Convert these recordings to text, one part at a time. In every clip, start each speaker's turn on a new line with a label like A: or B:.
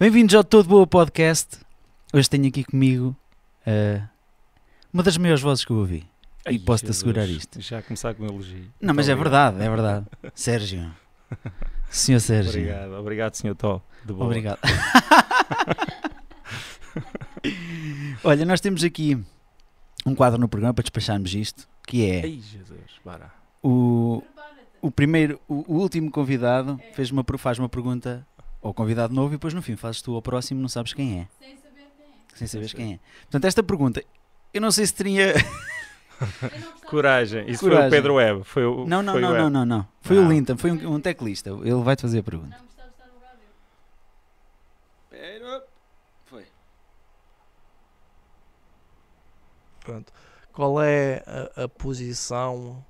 A: Bem-vindos ao Todo Boa Podcast. Hoje tenho aqui comigo uh, uma das maiores vozes que eu ouvi. Ai, e posso-te assegurar isto. Já começar com o
B: elogio. Não, Muito mas é obrigado. é verdade, é
A: verdade. Sérgio. Senhor Sérgio. Obrigado, obrigado, senhor Tó. De boa. Obrigado. Olha, nós temos aqui um quadro no programa para despacharmos isto, que é. Ai, Jesus, para. O, o primeiro, o, o último convidado fez uma, faz uma pergunta ou convidado novo e depois no fim fazes tu ao próximo não sabes quem é. Sem saber quem é. Sem saber quem é. Portanto, esta pergunta, eu não sei se teria.
B: Coragem. Isso Coragem. foi o Pedro Web. Foi
A: o, não, não, foi não, o não, não, não, Foi ah. o Linton, foi um, um teclista. Ele vai-te fazer a pergunta. Não de estar no Pera. Foi.
C: Pronto. Qual é a, a, posição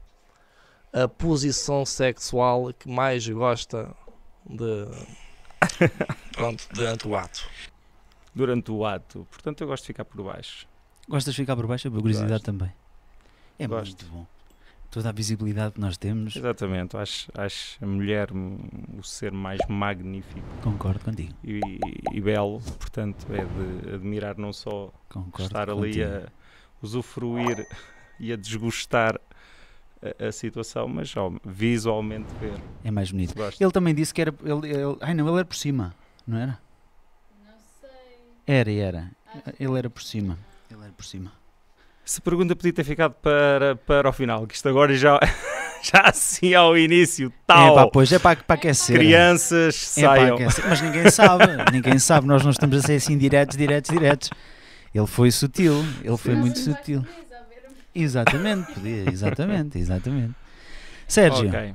C: a posição sexual que mais gosta de Pronto, durante o ato. Durante o ato. Portanto, eu gosto de ficar por
A: baixo. Gostas de ficar por baixo? A curiosidade gosto. também.
B: É gosto. muito bom. Toda a visibilidade que nós temos. Exatamente. Acho, acho a mulher o ser mais magnífico.
A: Concordo contigo.
B: E, e belo. Portanto, é de admirar não só Concordo estar contigo. ali a usufruir e a desgostar a, situação, mas ó, visualmente ver.
A: É mais bonito. Gosto. Ele também disse que era. Ele, ele, ai não, ele era por cima, não era? Não sei. Era, era. Ele era por cima. Ele era por cima.
B: Essa pergunta podia ter ficado para, para o final, que isto agora já. já assim ao início, tal. É pá, pois, é para,
A: para aquecer. É Crianças é saiam. É mas ninguém sabe, ninguém sabe, nós não estamos a ser assim diretos, diretos, diretos. Ele foi sutil, ele foi muito sutil. Exatamente, podia, exatamente, exatamente. Sérgio, okay.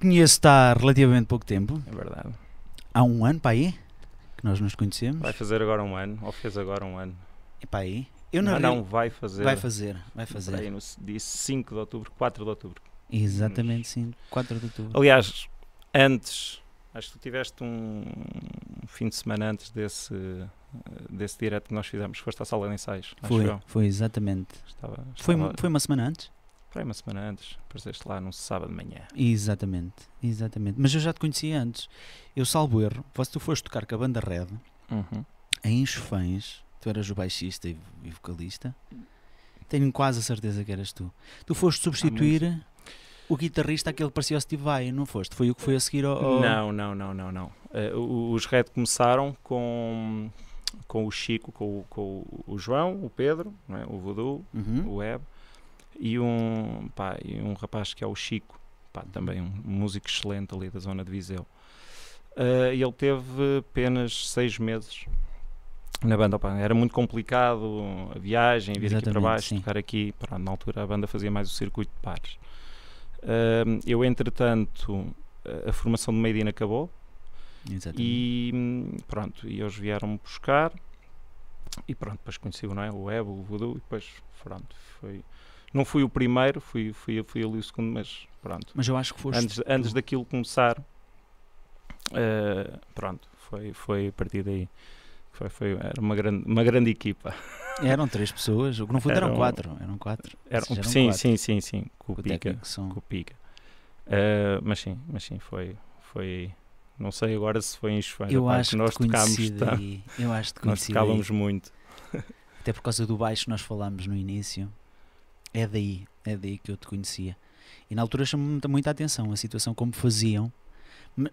A: conheço-te há relativamente pouco tempo. É verdade. Há um ano para aí que nós nos conhecemos. Vai
B: fazer agora um ano, ou fez agora um ano. É para aí. Eu não, não, não, vai fazer. Vai fazer, vai fazer. Aí no dia 5 de outubro, 4 de outubro.
A: Exatamente, hum. sim, 4 de outubro.
B: Aliás, antes, acho que tu tiveste um fim de semana antes desse desse direto que nós fizemos. Foste à sala de ensaios, foi,
A: Foi, exatamente. Estava, estava foi, foi uma semana
B: antes? Foi uma semana
A: antes, apareceste lá num sábado de manhã. Exatamente, exatamente. Mas eu já te conhecia antes. Eu salvo erro, se tu foste tocar com a banda Red, uhum. em Enchofãs, tu eras o baixista e, e vocalista, tenho quase a certeza que eras tu. Tu foste substituir... o guitarrista, aquele parecia o Steve Vai, não foste? Foi o que foi a seguir ao. ao... Não, não, não, não,
D: não.
B: Uh, os Red começaram com, com o Chico, com, com o João, o Pedro, é? o Voodoo, uhum. o Web e um, pá, e um rapaz que é o Chico, pá, também um músico excelente ali da zona de Viseu. Uh, ele teve apenas seis meses na banda. Pá, era muito complicado a viagem, vir Exatamente, aqui para baixo, sim. tocar aqui. Pá, na altura a banda fazia mais o circuito de pares. Uh, eu, entretanto, a formação do Made In acabou Exatamente. E pronto, e eles vieram-me buscar e pronto, depois conheci não é? o Ebo, o Voodoo e depois pronto, foi... Não fui o primeiro, fui, fui, fui ali o segundo, mas pronto. Mas eu acho que foste... Antes, antes daquilo começar, uh, pronto, foi, foi a partir daí. Foi, foi, era uma grande, uma grande equipa.
A: Eram três pessoas, o que não foi, eram, eram quatro. Eram quatro. Eram, eram sim, quatro. sim, sim, sim, com o, é Pica.
B: Com o Pica. Uh, mas sim, mas sim, foi, foi não sei agora se foi em Espanha. Eu acho que nós que tocámos daí. eu acho que Nós tocávamos daí. muito.
A: Até por causa do baixo nós falámos no início. É daí, é daí que eu te conhecia. E na altura chamou-me muita atenção a situação como faziam.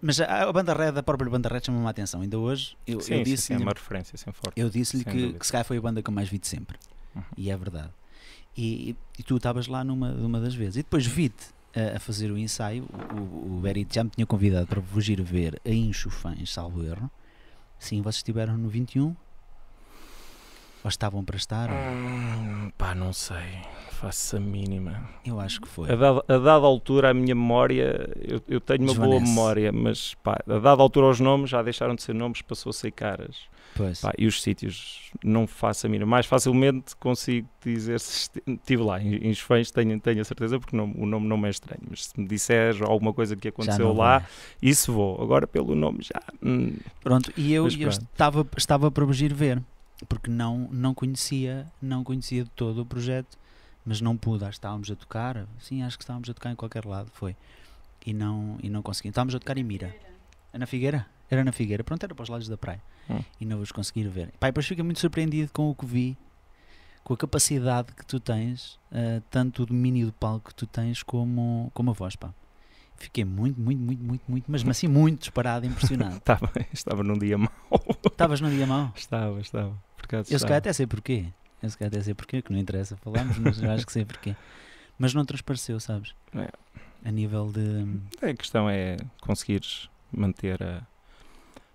A: Mas a, a banda red, a própria banda red chamou-me a atenção. Ainda hoje eu, sim, eu disse sim, é uma referência sem forte. Eu disse-lhe que, que se foi a banda que eu mais vi de sempre. Uhum. E é verdade. E, e, e tu estavas lá numa, numa das vezes. E depois vi-te a fazer o ensaio. O, o, o já me tinha convidado para vos ir ver em Chufãs, salvo erro. Sim, vocês estiveram no 21? Ou estavam para estar? Hum, pá, não sei. Faço a mínima. Eu acho que foi. A dada,
B: a dada altura, a minha memória, eu, eu tenho uma Desvanece. boa memória, mas pá, a dada altura, os nomes já deixaram de ser nomes, passou a ser caras. Pá, e os sítios, não faço a mira. Mais facilmente consigo dizer se estive lá. Em, em tenho, tenho a certeza, porque não, o nome não me é estranho. Mas se me disseres alguma coisa que aconteceu lá, isso vou. Agora pelo nome
A: já. Hum. Pronto, e eu, eu estava, estava para vir ver, porque não, não conhecia, não conhecia de todo o projeto, mas não pude. Acho que estávamos a tocar, sim, acho que estávamos a tocar em qualquer lado, foi. E não, e não consegui. Estávamos a tocar em Mira. É na Figueira? Era na Figueira, pronto, era para os lados da praia. Hum. E não vos conseguir ver. Pai, depois fiquei muito surpreendido com o que vi, com a capacidade que tu tens, uh, tanto o domínio do palco que tu tens como, como a voz, pá. Fiquei muito, muito, muito, muito, muito, mas assim muito disparado, impressionado.
B: Tá estava, estava num dia mau.
A: Estavas num dia mau? Estava, estava. Por eu se calhar até sei porquê. Eu se calhar até sei porquê, que não interessa falarmos, mas eu acho que sei porquê. Mas não transpareceu, sabes? É. A nível de. Hum,
B: a questão é conseguires manter a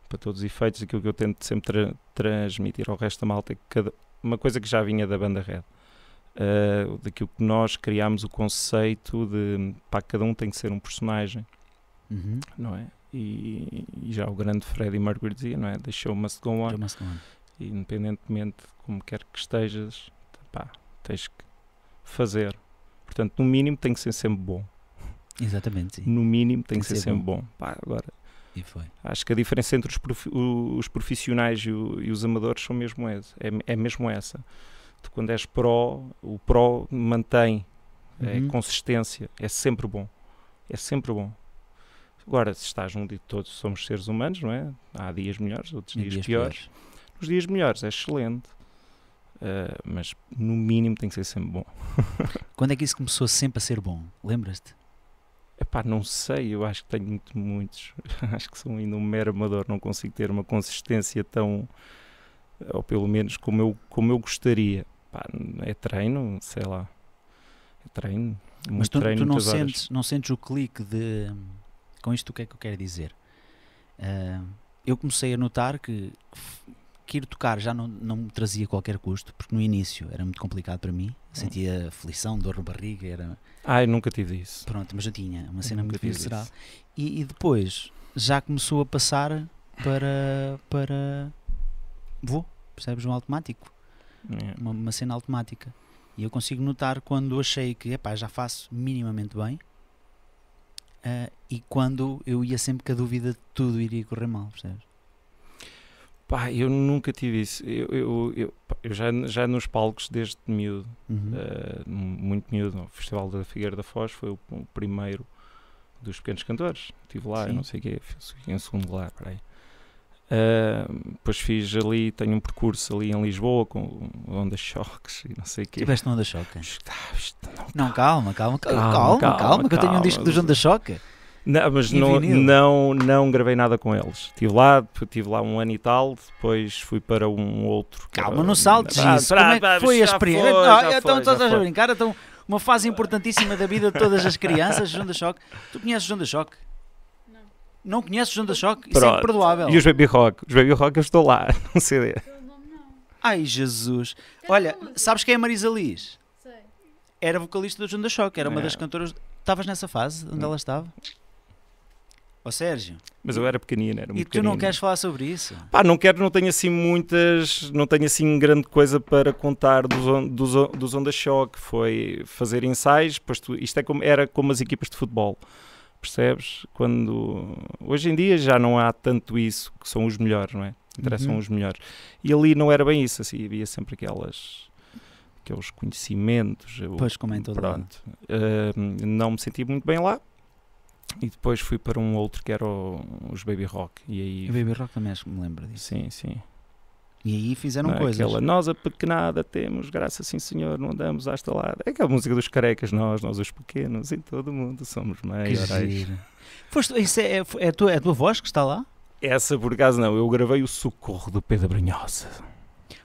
B: para todos os efeitos, aquilo que eu tento sempre tra transmitir ao resto da malta, é cada, uma coisa que já vinha da banda Red, uh, daquilo que nós criámos o conceito de pá, cada um tem que ser um personagem, uhum. não é? E, e, já o grande Freddie Mercury dizia, não é? The uma must go on. E independentemente de como quer que estejas, pá, tens que fazer. Portanto, no mínimo tem que ser sempre
A: bom. Exatamente. Sim. No mínimo tem, tem que, que, ser, ser sempre bom. bom. Pá, agora,
B: e foi. Acho que a diferença entre os, profissionais e, os amadores são mesmo é, é, mesmo essa. De quando és pró, o pró mantém é uhum. consistência, é sempre bom. É sempre bom. Agora, se estás num dia todos somos seres humanos, não é? Há dias melhores, outros dias, dias, piores. piores. Os dias melhores é excelente. Uh, mas no mínimo tem que ser sempre bom. Quando é que isso começou sempre a ser bom? Lembras-te? Epá, não sei, eu acho que tenho muito, muitos. acho que sou ainda um mero amador, não consigo ter uma consistência tão, ou pelo menos como eu, como eu gostaria. Epá, é treino, sei lá. É treino. Mas tu, treino tu não, sentes,
A: não sentes o clique de. Com isto, o que é que eu quero dizer? Uh, eu comecei a notar que que ir tocar já não, não me trazia qualquer custo, porque no início era muito complicado para mim, hum. sentia aflição, dor na barriga, era... Ai, nunca tive isso. Pronto, mas eu tinha, uma cena muito visceral. E, e depois já começou a passar para... para... Vou, percebes? Um automático. É. Uma, uma, cena automática. E eu consigo notar quando achei que, epá, já faço minimamente bem, uh, e quando eu ia sempre com a dúvida de tudo iria correr mal, percebes?
B: Pá, eu nunca tive isso. Eu, eu, eu, eu já, já nos palcos desde miúdo, uhum. uh, muito miúdo, o Festival da Figueira da Foz foi o, o primeiro dos pequenos cantores. Estive lá, eu não sei o quê, fui em segundo lugar, peraí. Uh, eh, depois fiz ali, tenho um percurso ali em Lisboa com onda choques e não sei o quê. Tiveste onda choque?
A: Não, calma, calma, calma, calma, calma, calma, calma, calma, calma que eu tenho um disco dos onda choque. Não, mas não,
B: não, não gravei nada com eles. Estive lá, tive lá um ano e tal, depois fui para um outro. Calma, não saltes isso. Como é que foi a experiência? Foi, não, então foi, estás a
A: brincar, então uma fase importantíssima da vida de todas as crianças, Junda Choque. Tu conheces Junda Choque? Não. Não conheces Junda Choque? Isso é imperdoável. E os
B: Baby Rock? Os Baby Rock eu estou lá, não sei.
A: Ai, Jesus. Olha, sabes quem é a Marisa Liz? Sei. Era vocalista do Junda Choque, era uma é. das cantoras. Estavas nessa fase onde ela estava? Ó oh, Sérgio.
B: Mas eu era pequenino, era muito E tu não queres
A: falar sobre isso?
B: Pá, não quero, não tenho assim muitas, não tenho assim grande coisa para contar dos, on, dos, dos Onda Shock. Foi fazer ensaios, pois tu, isto é como, era como as equipas de futebol, percebes? Quando, hoje em dia já não há tanto isso, que são os melhores, não é? Interessam uhum. os melhores. E ali não era bem isso, assim, havia sempre aquelas aqueles conhecimentos. pois, como em todo Pronto, uh, não me senti muito bem lá, e depois fui para um outro que era o, os Baby Rock. E
A: aí... O Baby Rock também acho que me lembro disso. Sim, sim. E aí fizeram não, é coisas. Aquela,
B: nós a pequenada temos, graças sim senhor, não andamos à estalada. É aquela música dos carecas, nós, nós os pequenos, em todo o mundo somos maiores
A: Foste, isso é, é, é, a tua, é a tua voz que está lá?
B: Essa por acaso não, eu gravei o Socorro do Pedro Brunhosa.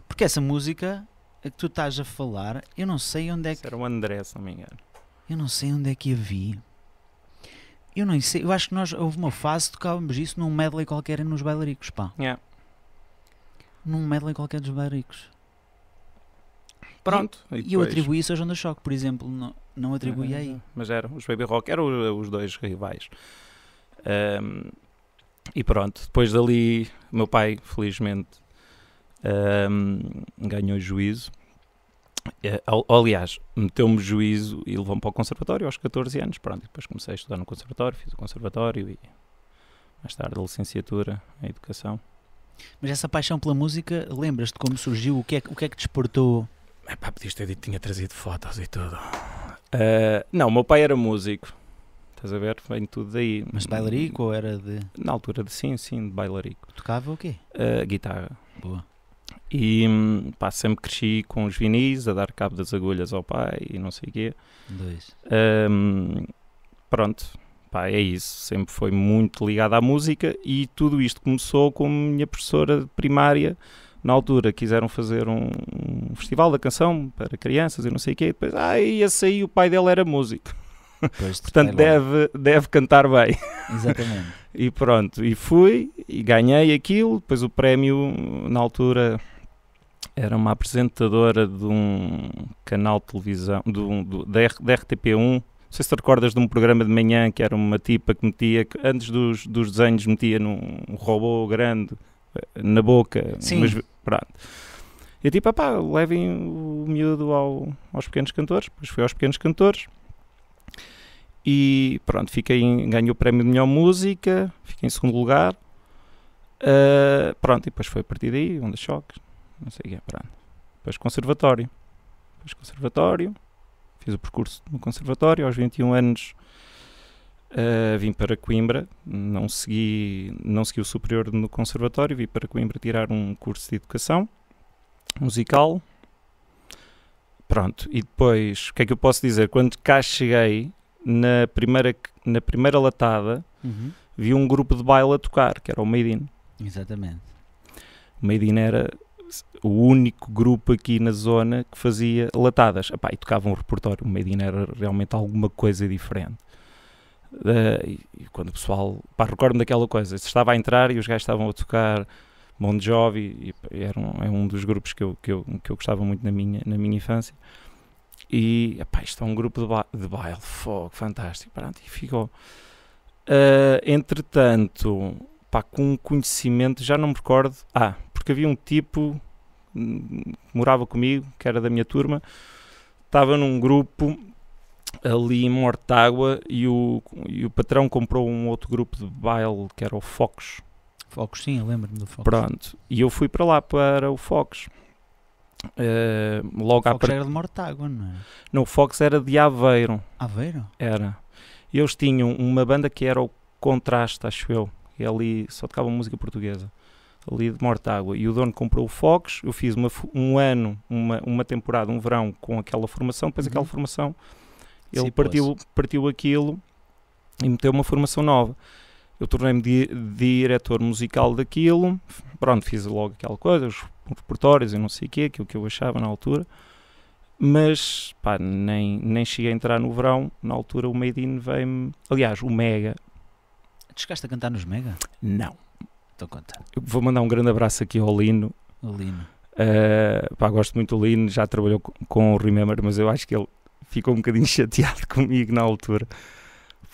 A: Porque essa música a que tu estás a falar, eu não sei onde é que... Isso era o André, se não me engano. Eu não sei onde é que a vi. Eu não sei, eu acho que nós houve uma fase tocávamos isso num medley qualquer nos bailaricos, pá. Yeah. Num medley qualquer dos bailaricos. Pronto. E, e, eu atribuí isso ao João do Choque, por exemplo. Não, não ah, atribuí aí. Ah, ah. Mas eram os
B: Baby Rock, eram os dois rivais. Um, e pronto, depois dali, meu pai, felizmente, um, ganhou juízo é, aliás, meteu-me juízo e levou-me para o conservatório aos 14 anos. Pronto, depois comecei a estudar no conservatório, fiz o conservatório e mais tarde a licenciatura em educação.
A: Mas essa paixão pela música, lembras-te como surgiu? O que é, o que, é que despertou? É pá, podias ter dito que tinha trazido fotos e tudo.
B: Uh, não, o meu pai era músico. Estás a ver? Vem tudo daí. Mas bailarico ou era de. Na altura de sim, sim, de bailarico.
A: Tocava o quê?
B: Uh, guitarra. Boa. E pá, sempre cresci com os vinis, a dar cabo das agulhas ao pai e não sei o quê. Dois. Um, pronto, pá, é isso. Sempre foi muito ligado à música e tudo isto começou com a minha professora de primária. Na altura quiseram fazer um, um festival da canção para crianças e não sei o quê. E depois, ah, ia sair o pai dele era músico. Pois, Portanto, deve, deve cantar bem. Exatamente. e pronto, e fui e ganhei aquilo. Depois o prémio, na altura, era uma apresentadora de um canal de televisão, do, da, R, da RTP1. Não sei se te recordas de um programa de manhã que era uma tipa que metia, que antes dos, dos desenhos, metia num robô grande eh, na boca. Sim. Mas, pronto. E tipo, pá, levem o miúdo ao, aos pequenos cantores. Depois foi aos pequenos cantores. E pronto, fiquei em, ganhei o prémio de melhor música, fiquei em segundo lugar. Uh, pronto, e depois foi a partir daí, um dos choques não sei o que é, pronto. Depois conservatório. Depois conservatório. Fiz o percurso no conservatório. Aos 21 anos uh, vim para Coimbra. Não segui, não segui o superior no conservatório. Vim para Coimbra tirar um curso de educação musical. Pronto, e depois, o que é que eu posso dizer? Quando cá cheguei, na primeira, na primeira latada, uhum. vi um grupo de baile a tocar, que era o Made In.
A: Exatamente.
B: O Made In era o único grupo aqui na zona que fazia latadas. Epá, e tocava um repertório, o Made era realmente alguma coisa diferente. Uh, e, e, quando o pessoal, pá, recordo-me daquela coisa, se estava a entrar e os gajos estavam a tocar Bon Jovi, e, e era um, é um dos grupos que eu, que eu, que eu gostava muito na minha, na minha infância, e epá, isto é um grupo de, ba de baile, fogo, fantástico, pronto, e ficou. Uh, entretanto, pá, com um conhecimento, já não me recordo, ah, porque havia um tipo hum, que morava comigo, que era da minha turma, estava num grupo ali em Mortágua e o, e o patrão comprou um outro grupo de baile que era o Fox. Fox,
A: sim, eu lembro-me do Fox. Pronto,
B: e eu fui para lá, para o Fox. Uh, logo o Fox part... era de Mortágua, não é? Não, o Fox era de Aveiro. Aveiro? Era. E eles tinham uma banda que era o Contraste, acho eu, e ali só tocava música portuguesa ali de água E o dono comprou o Fox, eu fiz uma, um ano, uma, uma temporada, um verão com aquela formação, depois uhum. aquela formação, ele Sim, partiu, partiu aquilo e meteu uma formação nova. Eu tornei-me di diretor musical daquilo, pronto, fiz logo aquela coisa, os repertórios e não sei o quê, aquilo que eu achava na altura, mas pá, nem, nem cheguei a entrar no verão, na altura o Made
A: In veio-me, aliás, o Mega... Chegaste a cantar nos Mega?
B: Não. Estou contente. Eu vou mandar um grande abraço aqui ao Lino. O Lino. Uh, pá, gosto muito do Lino, já trabalhou com, com o Remember, mas eu acho que ele ficou um bocadinho chateado comigo na altura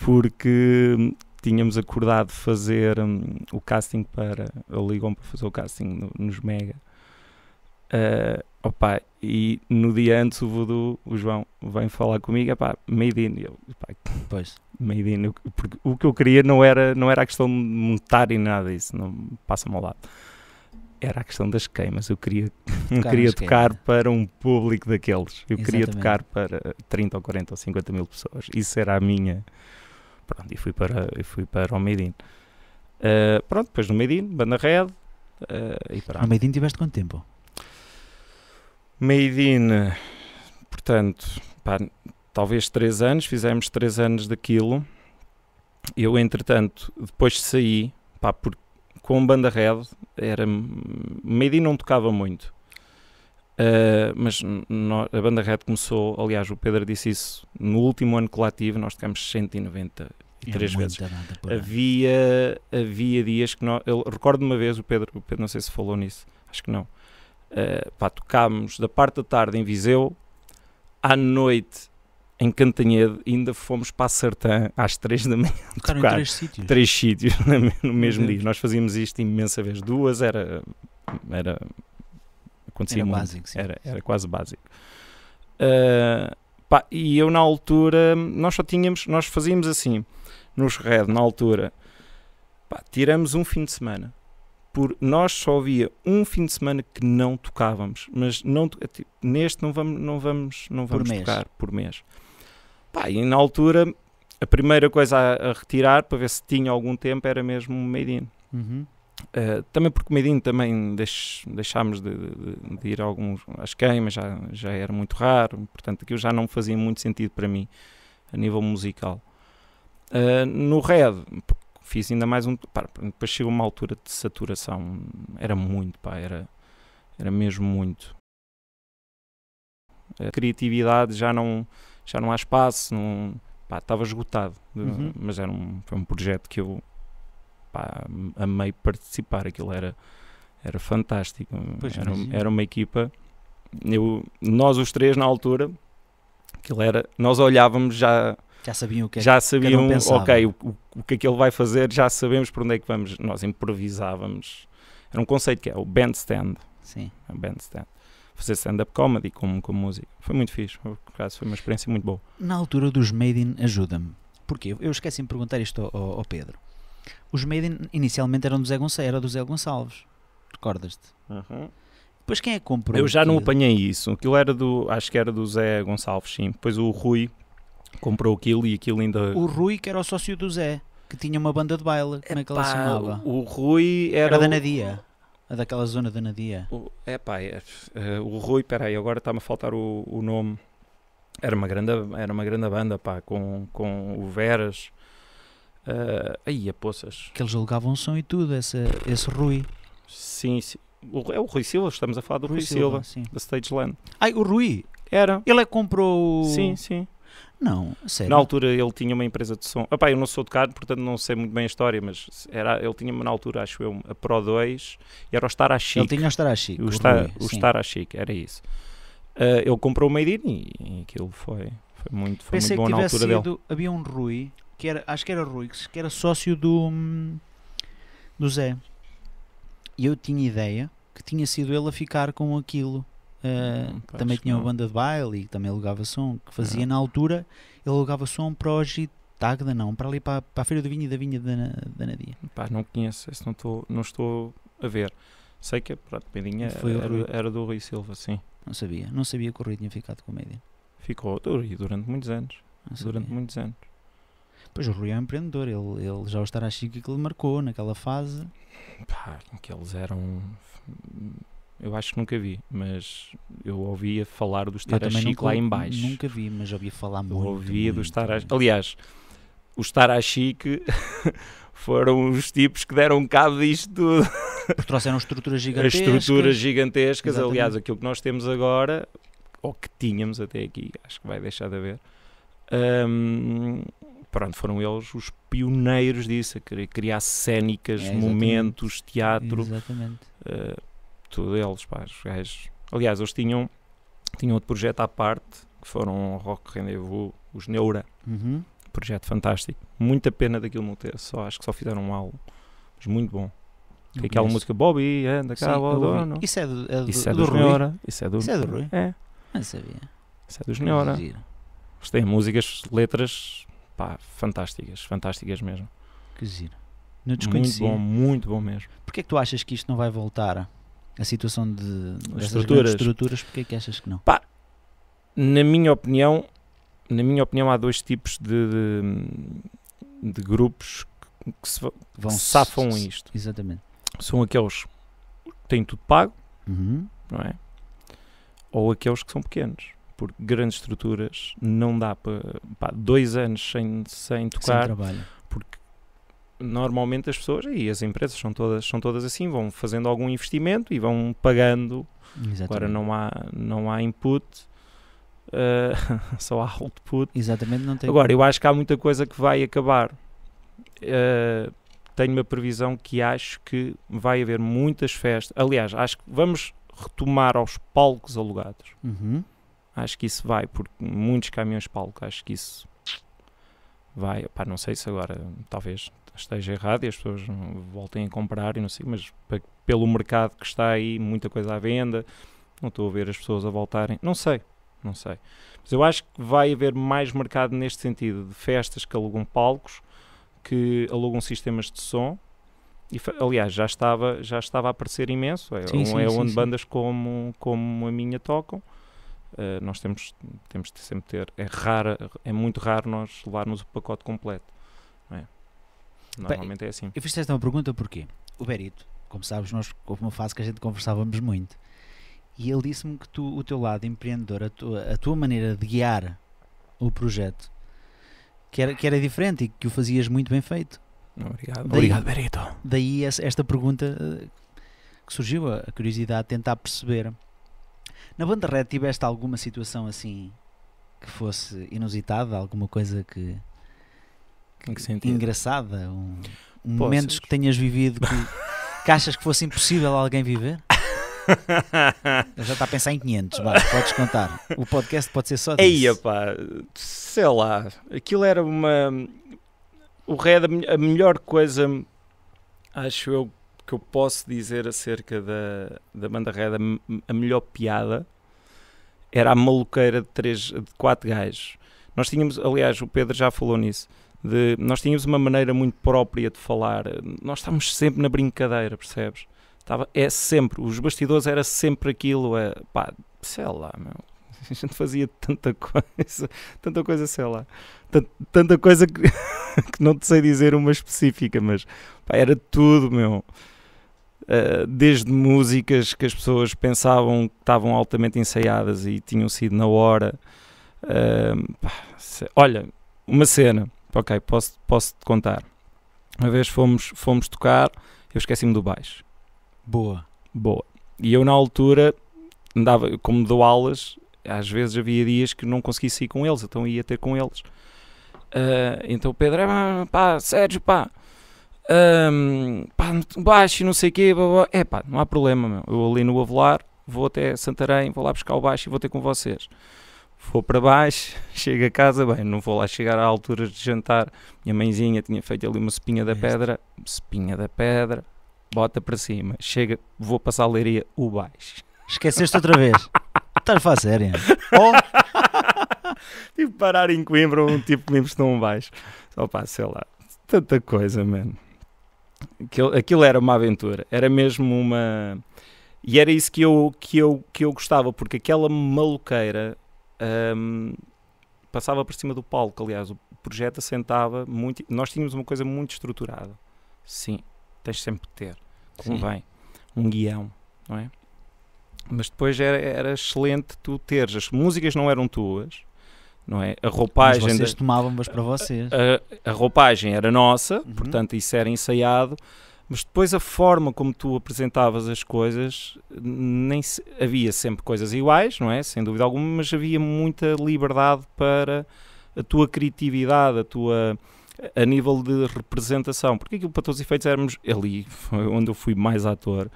B: porque hum, tínhamos acordado fazer um, o casting para. Ligam para fazer o casting no, nos Mega. Uh, eh, opa, e no dia antes o Voodoo, o João, vem falar comigo, pá, made in. Eu, pois made in, porque o que eu queria não era, não era a questão de montar e nada, isso não passa-me ao lado. Era a questão das queimas. Eu queria, eu queria tocar para um público daqueles. Eu Exatamente. queria tocar para 30 ou 40 ou 50 mil pessoas. Isso era a minha. Pronto, e fui para, e fui para o Made in. Uh, ah, pronto, depois no Made in, Banda Red. Uh, e pronto. No Made
A: in tiveste quanto tempo?
B: Made in, portanto, pá, talvez três anos, fizemos três anos daquilo. Eu, entretanto, depois saí, pá, porque com banda red era. Made não tocava muito. Uh, mas no, a banda red começou, aliás, o Pedro disse isso no último ano que lá tive, nós tocamos 190 e três vezes. Havia, havia dias que nós. Eu recordo uma vez, o Pedro, o Pedro, não sei se falou nisso, acho que não. Uh, pá, tocámos da parte da tarde em Viseu, à noite em Cantanhede ainda fomos para a Sertã às 3 da manhã. Tocar, em três sítios. Três sítios né, no mesmo dia. Nós fazíamos isto imensa vez. Duas era. Era, acontecia era muito. básico. Sim. Era, era quase básico. Uh, pá, e eu na altura, nós só tínhamos, nós fazíamos assim, nos Red, na altura, pá, tiramos um fim de semana. Por, nós só havia um fim de semana que não tocávamos, mas não, é tipo, neste não vamos, não vamos, não vamos por tocar por mês. Pá, e na altura, a primeira coisa a, a, retirar para ver se tinha algum tempo era mesmo o Made in. Uhum. Uh, também porque o Made in também deix, deixámos de, de, de, ir a alguns, às queimas, já, já era muito raro, portanto aquilo já não fazia muito sentido para mim a nível musical. Uh, no Red, fiz ainda mais um. Pá, depois chegou uma altura de saturação, era muito, pá, era, era mesmo muito. A criatividade já não já não há espaço, não, pá, estava esgotado. Uhum. Mas era um, foi um projeto que eu pá, amei participar, aquilo era, era fantástico. era, era uma equipa, eu, nós os três na altura, aquilo era, nós olhávamos já. Já sabiam o que é Já sabiam, ok, o, o, o que é que ele vai fazer, já sabemos por onde é que vamos. Nós improvisávamos. Era um conceito que é o bandstand. Sim. É bandstand fazer stand-up comedy
A: como, como música. Foi muito fixe, por acaso foi uma experiência muito boa. Na altura dos Maiden ajuda-me. Porquê? Eu esqueci de perguntar isto ao, ao, Pedro. Os Maiden inicialmente eram do Zé Gonçalves, era do Zé Gonçalves. Recordas-te? Uhum. Depois quem é que comprou? Eu já não
B: apanhei isso. Aquilo era do, acho que era do Zé Gonçalves, sim. Depois o Rui comprou aquilo e aquilo ainda.
A: O Rui, que era o sócio do Zé, que tinha uma banda de baile. Como é que ela se chamava? O
B: Rui era. Era da Nadia
A: daquela zona da Nadia.
B: O, é pá, é, eh, o Rui, peraí, agora está-me a faltar o, o, nome. Era uma grande, era uma grande banda, pá, com, com o Veras. Uh, aí, a poças.
A: Que eles jogavam som e tudo, esse, esse Rui. Sim, sim.
B: O, é o Rui Silva, estamos a falar do Rui, Rui Silva, Silva da Stageland. Ai, o Rui?
A: Era. Ele é que comprou. Sim, sim. Não, sério. Na
B: altura ele tinha uma empresa de som. Epá, eu não sou de portanto não sei muito bem a história, mas era, ele tinha na altura, acho eu, a Pro 2 e era o Star Chic. Ele tinha o Star Chic. O, Star, Rui, o Star Chic, era isso. Uh, ele comprou o Made In e aquilo foi, foi muito, foi muito bom na altura sido,
A: dele. Havia um Rui, que era, acho que era Rui, que era sócio do, hum, do Zé. E eu tinha ideia que tinha sido ele a ficar com aquilo não, ah, hum, também tinha uma banda de baile e também alugava som, que fazia é. na altura, ele alugava som para o Gitagda, não, para ali para, para a Feira do Vinho e da Vinha da, da Nadia. Pá, não conheço, esse não, estou não estou
B: a ver. Sei que pronto, Medinha era, era, do Rui Silva, sim. Não sabia, não
A: sabia que o Rui tinha ficado com o Medinha. Ficou durante muitos anos. Durante muitos anos. Pois o Rui é um empreendedor, ele, ele já o estará chique que ele marcou naquela fase. Pá, que eles eram eu acho que nunca vi, mas eu ouvia
B: falar dos Tarachic lá em baixo. Nunca vi, mas ouvia falar muito. Eu ouvia muito, dos Tarachic. Aliás, os Chique foram os tipos que deram cabo disto tudo.
A: Porque trouxeram estruturas gigantescas. Estruturas gigantescas. Exatamente. Aliás,
B: aquilo que nós temos agora, ou que tínhamos até aqui, acho que vai deixar de haver. Um, pronto, foram eles os pioneiros disso, a criar cénicas, é, momentos, teatro. Exatamente. Uh, tudo eles, pá, os gajos. Aliás, eles tinham, tinham outro projeto à parte, que foram Rock Rendezvous, os Neura. Uhum. Projeto fantástico. Muita pena daquilo não ter, só acho que só fizeram um álbum, mas muito bom. Que é aquela música Bobby, anda cá, Sim, Isso é do, é do, isso é do, do Neura. Isso é do, isso é do
A: Rui. É. Ah, não sabia.
B: Isso é dos Neura. Eles têm músicas, letras, pá,
A: fantásticas, fantásticas mesmo. Que giro. Não Muito bom, muito bom mesmo. Porquê é que tu achas que isto não vai voltar? a situação de estruturas. estruturas, porque é que achas que não? Pá,
B: na minha opinião, na minha opinião há dois tipos de, de, de grupos que, que se, Vão que se
A: safam isto. Exatamente.
B: São aqueles que têm tudo pago, uhum. não é? Ou aqueles que são pequenos. Porque grandes estruturas não dá para dois anos sem, sem tocar. Sem trabalho normalmente as pessoas e as empresas são todas, são todas assim, vão fazendo algum investimento e vão pagando. Exatamente. Agora não há, não há input, uh, só há output.
A: Exatamente, não tem. Agora, eu
B: acho que há muita coisa que vai acabar. Uh, tenho uma previsão que acho que vai haver muitas festas. Aliás, acho que vamos retomar aos palcos alugados. Uhum. Acho que isso vai, porque muitos caminhões palco, acho que isso vai, não sei se agora, talvez esteja errado e as pessoas voltem a comprar e não sei, mas pelo mercado que está aí, muita coisa à venda, não estou a ver as pessoas a voltarem, não sei, não sei. Mas eu acho que vai haver mais mercado neste sentido, de festas que alugam palcos, que alugam sistemas de som, e, aliás, já estava, já estava a aparecer imenso, é, sim, sim, é sim, onde bandas como, como a minha tocam, uh, nós temos, temos de sempre ter, é rara é muito raro nós levarmos o pacote completo, é? Normalmente Bem, é assim. Eu fiz esta uma
A: pergunta porque o Berito, como sabes, nós houve uma fase que a gente conversávamos muito e ele disse-me que tu, o teu lado empreendedor, a tua, a tua maneira de guiar o projeto, que era, que era diferente e que o fazias muito bem feito. Obrigado, daí, Obrigado Berito. Daí esta pergunta eh, que surgiu, a curiosidade de tentar perceber. Na banda red tiveste alguma situação assim que fosse inusitada, alguma coisa que engraçada? Um, um momentos que tenhas vivido que, que achas que fosse impossível alguém viver? Eu já está a pensar em 500, vá, podes contar. O podcast pode ser só disso. Aí, opá, sei lá, aquilo era uma.
B: O Red, a melhor coisa, acho eu, que eu posso dizer acerca da, da banda Red, a, melhor piada era a maluqueira de, três, de quatro gajos. Nós tínhamos, aliás, o Pedro já falou nisso. De, nós tínhamos uma maneira muito própria de falar, nós estávamos sempre na brincadeira, percebes? Estava, é sempre, os bastidores era sempre aquilo, é, pá, sei lá, meu, a gente fazia tanta coisa, tanta coisa, sei lá, tanta, tanta coisa que, que, não te sei dizer uma específica, mas pá, era tudo, meu. Uh, desde músicas que as pessoas pensavam que estavam altamente ensaiadas e tinham sido na hora. Uh, pá, olha, uma cena ok, posso, posso te contar. Uma vez fomos, fomos tocar, eu esqueci-me do baixo. Boa. Boa. E eu na altura andava, como dou aulas, às vezes havia dias que não conseguia sair com eles, então ia ter com eles. Uh, então o Pedro, é, pá, Sérgio, pá, um, pá, baixo e não sei o quê, blá, blá. é pá, não há problema, meu. eu ali no Avelar, vou até Santarém, vou lá buscar o baixo e vou ter com vocês for para baixo, chego a casa, bem, não vou lá chegar à altura de jantar. Minha mãezinha tinha feito ali uma espinha da pedra, espinha da pedra, bota para cima, chega, vou para a saleria, o baixo.
A: Esqueceste outra vez. Estás a sério? Oh.
B: Tipo, parar em Coimbra um tipo de livros tão baixo. Só oh, pá, sei lá, tanta coisa, mano. Aquilo, aquilo era uma aventura, era mesmo uma. E era isso que eu, que, eu, que eu gostava, porque aquela maluqueira um, passava por cima do palco. Aliás, o projeto assentava muito. Nós tínhamos uma coisa muito estruturada. Sim, tens sempre que ter, convém, um guião, não é? Mas depois era, era excelente tu teres. As músicas não eram tuas,
A: não é? A roupagem. Mas vocês da, tomavam, mas para vocês.
B: A, a, a roupagem era nossa, uhum. portanto isso era ensaiado. Mas depois a forma como tu apresentavas as coisas, nem se, havia sempre coisas iguais, não é? Sem dúvida alguma, mas havia muita liberdade para a tua criatividade, a tua a nível de representação, porque aquilo para todos os efeitos éramos ali, foi onde eu fui mais ator,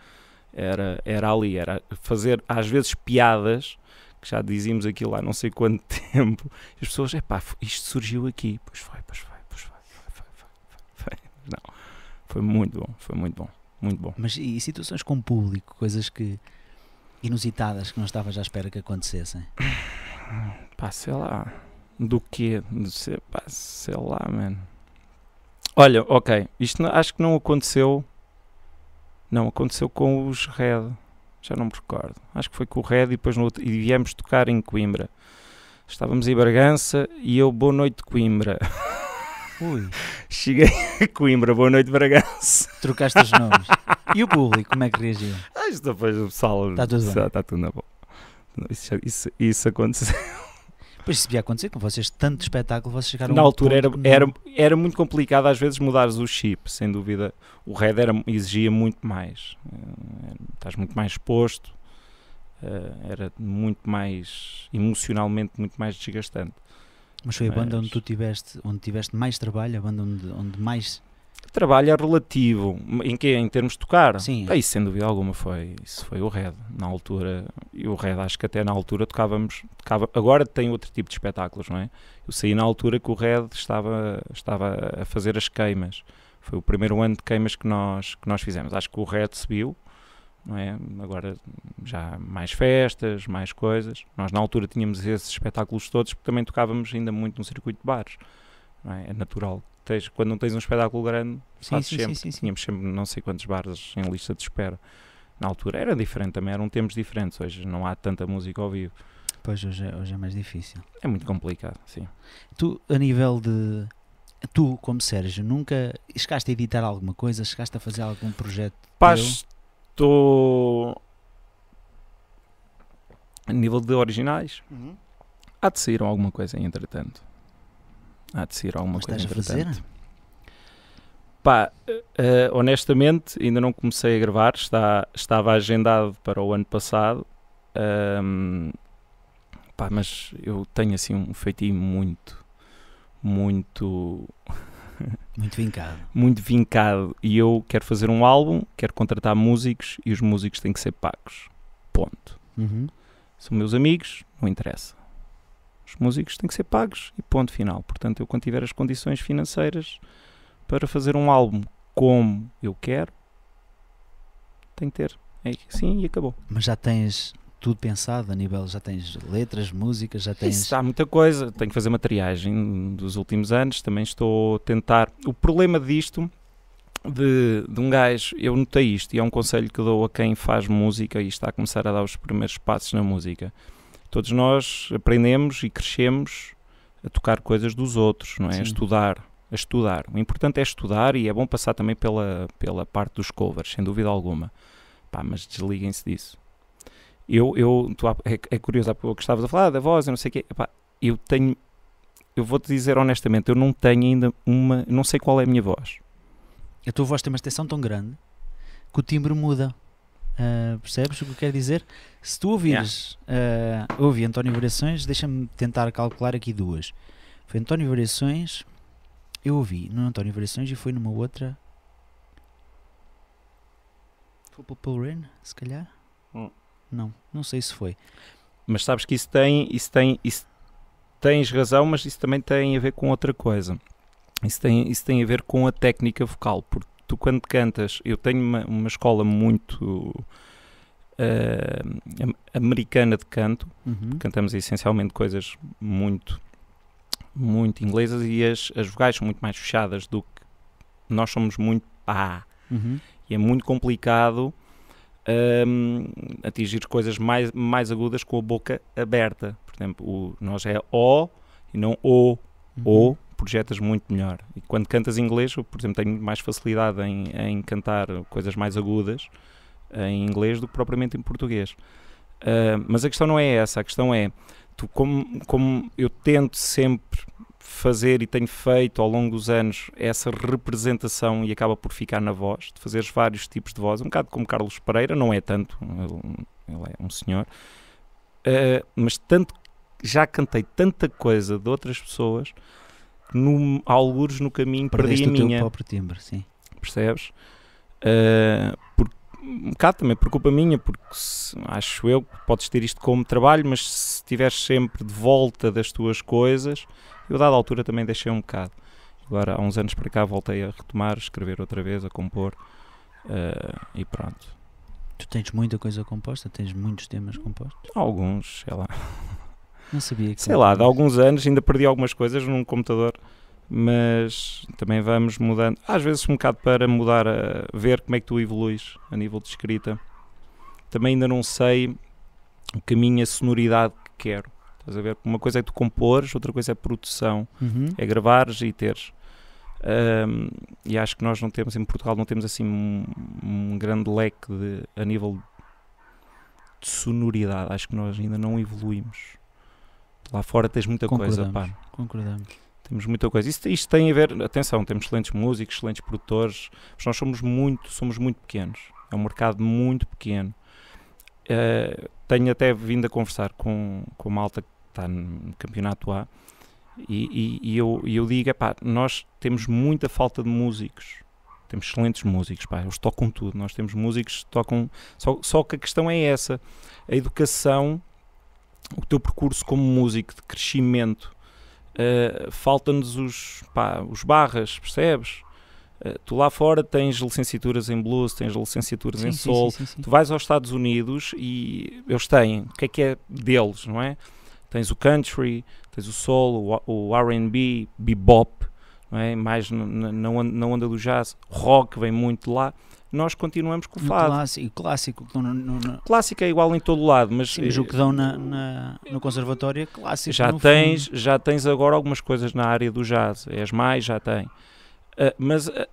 B: era, era ali, era fazer às vezes piadas, que já dizíamos aquilo há não sei quanto tempo, e as pessoas, é pá, isto surgiu aqui, pois foi, pois foi, pois foi, foi, foi, foi, foi. não. Foi muito bom, foi muito bom, muito bom. Mas e
A: situações com o público, coisas que inusitadas que não estavas à espera que acontecessem?
B: Pá, sei lá. Do quê? Do ser, pá, sei lá, mano. Olha, ok. Isto não, acho que não aconteceu. Não, aconteceu com os Red. Já não me recordo. Acho que foi com o Red e depois no outro. E viemos tocar em Coimbra. Estávamos em Bargança e eu, boa noite, Coimbra. Ui. Cheguei a Coimbra, boa noite, Bragança. Trocaste os nomes. E o público, como é que reagiu? Ah, isto depois o pessoal. Está tudo bem. Está tudo na boa. Isso, isso, isso
A: aconteceu. Pois isso devia acontecer com vocês, tanto espetáculo, vocês chegaram Na altura era, era,
B: era muito complicado às vezes mudares o chip, sem dúvida. O Red era, exigia muito mais. Eh, estás muito mais exposto, eh, era muito mais emocionalmente muito mais desgastante. Mas foi a banda
A: onde tu tiveste, onde tiveste mais trabalho, a banda onde, onde mais
B: trabalho é relativo. Em que Em termos de tocar? Sim. Ah, isso, sem dúvida alguma, foi, isso foi o Red. Na altura, e o Red acho que até na altura tocávamos, tocava, agora tem outro tipo de espetáculos, não é? Eu saí na altura que o Red estava, estava a fazer as queimas. Foi o primeiro ano de queimas que nós, que nós fizemos. Acho que o Red subiu não é? Agora já mais festas, mais coisas. Nós na altura tínhamos esses espetáculos todos porque também tocávamos ainda muito no circuito de bares, não é? É natural. Tens, quando não tens um espetáculo grande, sim, fazes sim, sempre. Sim, sim, tínhamos sempre não sei quantos bares em lista de espera. Na altura era diferente também, eram tempos diferentes. Hoje não há tanta música ao vivo. Pois,
A: hoje é, hoje é mais difícil. É muito complicado, sim. Tu, a nível de tu, como Sérgio, nunca chegaste a editar alguma coisa? Chegaste a fazer algum projeto? Paz,
B: Estou. A nível de originais, uhum. há de sair alguma coisa entretanto. Há de sair alguma Mas coisa entretanto. Pá, uh, honestamente, ainda não comecei a gravar, está, estava agendado para o ano passado, um, pá, mas eu tenho assim um feitiço muito, muito
A: Muito vincado.
B: Muito vincado. E eu quero fazer um álbum, quero contratar músicos e os músicos têm que ser pagos.
A: Ponto. Uhum.
B: São meus amigos, não interessa. Os músicos têm que ser pagos e ponto final. Portanto, eu quando tiver as condições financeiras para fazer um álbum
A: como eu quero, tem que ter. É, sim, e acabou. Mas já tens tudo pensado a nível, já tens letras, músicas, já tens... Isso,
B: há muita coisa, tenho que fazer uma triagem dos últimos anos, também estou a tentar... O problema disto, de, de um gajo, eu notei isto, e é um conselho que dou a quem faz música e está a começar a dar os primeiros passos na música. Todos nós aprendemos e crescemos a tocar coisas dos outros, não é? Sim. A estudar, a estudar. O importante é estudar e é bom passar também pela, pela parte dos covers, sem dúvida alguma. Pá, mas desliguem-se disso eu, eu tu, é, é curioso, há pouco que estavas a falar da voz, eu não sei o quê, epá, eu tenho, eu vou-te dizer honestamente, eu não tenho ainda
A: uma, não sei qual é a minha voz. A tua voz tem uma extensão tão grande que o timbre muda. Uh, percebes o que eu quero dizer? Se tu ouvires, yeah. uh, ouvi António Variações, deixa-me tentar calcular aqui duas. Foi António Variações, eu ouvi no é António Variações e foi numa outra. Foi Paul Rain, se calhar. Hum. Não, não sei se foi. Mas sabes que isso tem,
B: isso tem, isso tens razão, mas isso também tem a ver com outra coisa. Isso tem, isso tem a ver com a técnica vocal, porque tu quando cantas, eu tenho uma, uma escola muito uh, americana de canto, uhum. cantamos essencialmente coisas muito, muito inglesas e as, as vogais são muito mais fechadas do que nós somos muito pá. Uhum. E é muito complicado um, atingir coisas mais, mais agudas com a boca aberta. Por exemplo, o, nós é O e não O. Uhum. O projetas muito melhor. E quando cantas inglês, eu, por exemplo, tenho mais facilidade em, em cantar coisas mais agudas em inglês do que propriamente em português. Uh, mas a questão não é essa, a questão é, tu como, como eu tento sempre fazer e tenho feito ao longo dos anos essa representação e acaba por ficar na voz, de fazeres vários tipos de voz, um bocado como Carlos Pereira, não é tanto, ele, ele é um senhor, uh, mas tanto já cantei tanta coisa de outras pessoas no, alguns no caminho Perdeste perdi a minha. o teu próprio
A: timbre, sim.
B: Percebes? Uh, um bocado também por culpa minha, porque se, acho eu que podes ter isto como trabalho, mas se estiveres sempre de volta das tuas coisas, eu a dada altura também deixei um bocado. Agora, há uns anos para cá, voltei a retomar, escrever outra vez, a compor uh, e pronto.
A: Tu tens muita coisa composta? Tens muitos temas compostos? Alguns, sei lá. Não sabia que Sei
B: lá, há alguns anos ainda perdi algumas coisas num computador mas também vamos mudando, às vezes um bocado para mudar, a ver como é que tu evoluís a nível de escrita. Também ainda não sei o caminho, a sonoridade que quero. Estás a ver? Uma coisa é tu compores, outra coisa é produção, uhum. é gravares e teres. Um, e acho que nós não temos, em Portugal, não temos assim um, um grande leque de, a nível de sonoridade. Acho que nós ainda não evoluímos. Lá fora tens muita coisa, pá.
A: Concordamos.
B: Temos muita coisa. Isto, isto tem a ver, atenção, temos excelentes músicos, excelentes produtores, mas nós somos muito, somos muito pequenos. É um mercado muito pequeno. Uh, tenho até vindo a conversar com, com alta que está no campeonato A e, e, e eu, eu digo, epá, nós temos muita falta de músicos. Temos excelentes músicos, pá, eles tocam tudo. Nós temos músicos que tocam... Só, só que a questão é essa. A educação, o teu percurso como músico de crescimento uh, falta-nos os, os barras, percebes? Eh, tu lá fora tens licenciaturas em blues, tens licenciaturas sim, em soul. Sim, sim, tu vais aos Estados Unidos e eles têm o que é que é deles, não é? Tens o country, tens o soul, o, o RB, bebop, não é? mais na, na onda do jazz, rock vem muito de lá
A: nós continuamos com o fado. Clássico, clássico, no, no, clássico é igual em todo
B: lado, mas, Sim, mas o eh, que dão
A: na, na, no conservatório é clássico. Já tens,
B: já tens agora algumas coisas na área do jazz, és mais, já tem. Uh, mas, uh,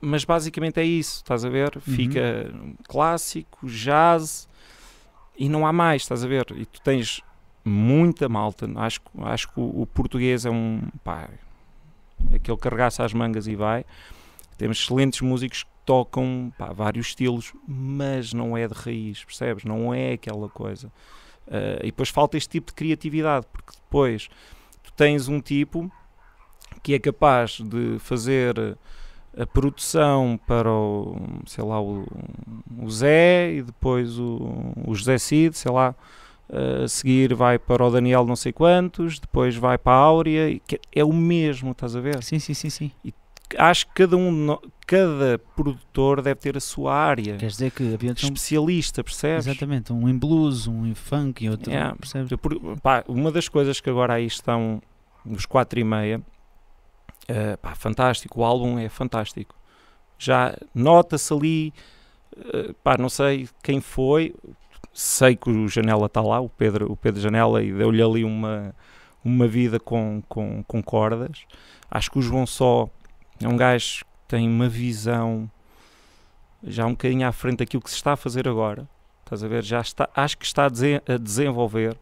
B: mas basicamente é isso, estás a ver? Uhum. Fica clássico, jazz e não há mais, estás a ver? E tu tens muita malta, acho, acho que o, o português é um pá, é aquele carregaça as mangas e vai. Temos excelentes músicos tocam pá, vários estilos, mas não é de raiz, percebes? Não é aquela coisa. Uh, e depois falta este tipo de criatividade, porque depois tu tens um tipo que é capaz de fazer a produção para o, sei lá, o, o Zé e depois o, o José Cid, sei lá, eh, a seguir vai para o Daniel não sei quantos, depois vai para a Áurea, é o mesmo, estás a ver?
A: Sim, sim, sim, sim.
B: E acho que cada um cada produtor deve ter a sua área. Quer dizer que havia então
A: especialista, percebes? Exatamente, um em blues, um em funk e outro, yeah.
B: percebes? Por, pá, uma das coisas que agora aí estão os quatro e meia, uh, pá, fantástico, o álbum é fantástico. Já nota-se ali, uh, pá, não sei quem foi, sei que o Janela está lá, o Pedro, o Pedro Janela, e deu-lhe ali uma, uma vida com, com, com cordas. Acho que o João só é um gajo que tem uma visão já um bocadinho à frente daquilo que se está a fazer agora. Estás a ver? Já está, acho que está a, a desenvolver.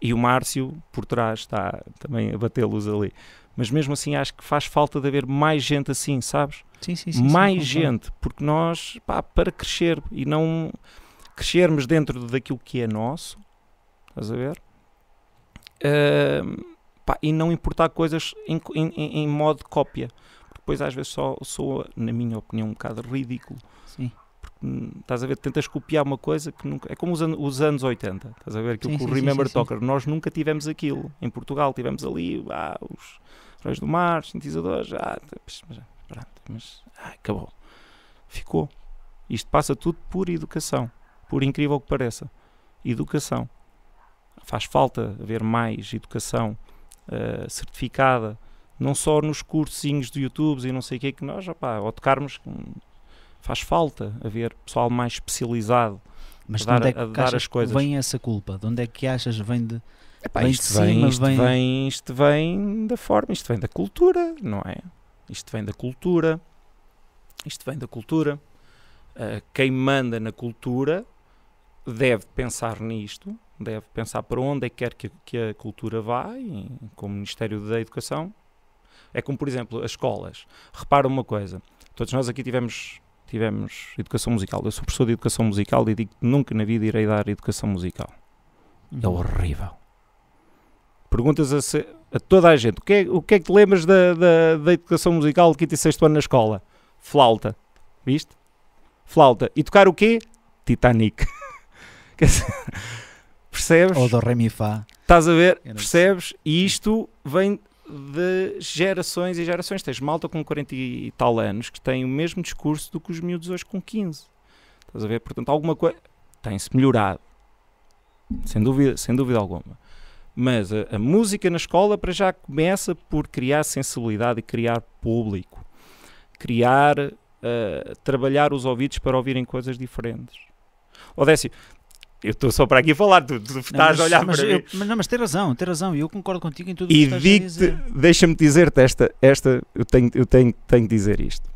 B: E o Márcio, por trás, está também a bater luz ali. Mas mesmo assim, acho que faz falta de haver mais gente assim, sabes? Sim, sim, sim. Mais sim, gente, porque nós, pá, para crescer e não crescermos dentro daquilo que é nosso, estás a ver? Uh, pá, e não importar coisas em, em, em modo cópia depois às vezes só soa, na minha opinião, um bocado ridículo. Sim. Porque hum, estás a ver, tentas copiar uma coisa que nunca. É como os, an os anos 80, estás a ver? Aquilo sim, que o Remember sim, Talker, nós nunca tivemos aquilo. Em Portugal tivemos ali ah, os Heróis do Mar, sintetizadores, ah, mas, pronto, mas ah, acabou. Ficou. Isto passa tudo por educação, por incrível que pareça. Educação. Faz falta haver mais educação uh, certificada não só nos cursinhos do YouTube e não sei o que que nós, opá, ao tocarmos hum, faz falta haver pessoal mais especializado Mas a dar, é que a dar as coisas. Vem
A: essa culpa? De onde é que achas vem de Epá, vem isto, de vem, cima, isto vem... vem, isto vem da forma, isto vem da cultura,
B: não é? Isto vem da cultura. Isto vem da cultura. Uh, quem manda na cultura deve pensar nisto, deve pensar para onde é que quer que, que a cultura vá, e, como Ministério da Educação, é como, por exemplo, as escolas. Repara uma coisa: todos nós aqui tivemos tivemos educação musical. Eu sou professor de educação musical e digo que nunca na vida irei dar educação musical. É uhum. horrível. Perguntas a, se, a, toda a gente: o que é, o que, é que te lembras da, da, da educação musical de quinto e sexto ano na escola? Flauta. Viste? Flauta. E tocar o quê? Titanic.
A: Percebes? Ou do Remi Fá.
B: Estás a ver? Percebes? E isto vem de gerações e gerações. Tens malta com 40 e tal anos que tem o mesmo discurso do que os miúdos hoje com 15. Estás a ver? Portanto, alguma coisa tem-se melhorado. Sem dúvida, sem dúvida alguma. Mas a, a, música na escola para já começa por criar sensibilidade e criar público. Criar, uh, trabalhar os ouvidos para ouvirem coisas diferentes. Odécio, eu estou só para aqui falar, tu, tu estás a olhar mas, para eu, mim.
A: Mas, não, mas tem razão, tem razão, e eu concordo contigo em tudo e o que estás a
B: Deixa-me dizer-te esta, esta eu, tenho, eu tenho, tenho que dizer isto.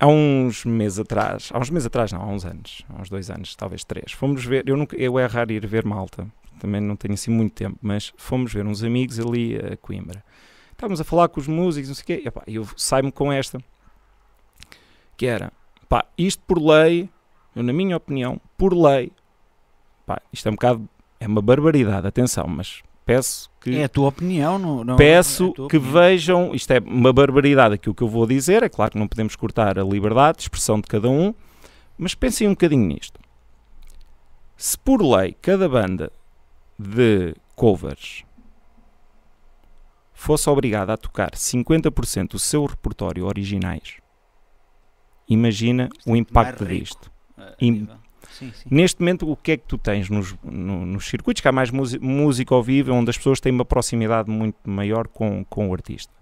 B: Há uns meses atrás, há uns meses atrás não, há uns anos, há uns dois anos, talvez três, fomos ver, eu, nunca, eu é raro ir ver Malta, também não tenho assim muito tempo, mas fomos ver uns amigos ali a Coimbra. Estávamos a falar com os músicos, não sei o quê, e, opa, eu saio-me com esta, que era, pá, isto por lei, eu, na minha opinião, por lei, Pá, isto é um bocado. É uma barbaridade, atenção, mas peço que. É a
A: tua opinião, não. não peço é opinião. que
B: vejam. Isto é uma barbaridade aqui o que eu vou dizer. É claro que não podemos cortar a liberdade de expressão de cada um, mas pensem um bocadinho nisto. Se por lei cada banda de covers fosse obrigada a tocar 50% do seu repertório originais, imagina é o impacto disto. É, é, é. Sim, sim. Neste momento, o que é que tu tens nos, no, nos circuitos? Que há mais música ao vivo, onde as pessoas têm uma proximidade muito maior com, com o artista.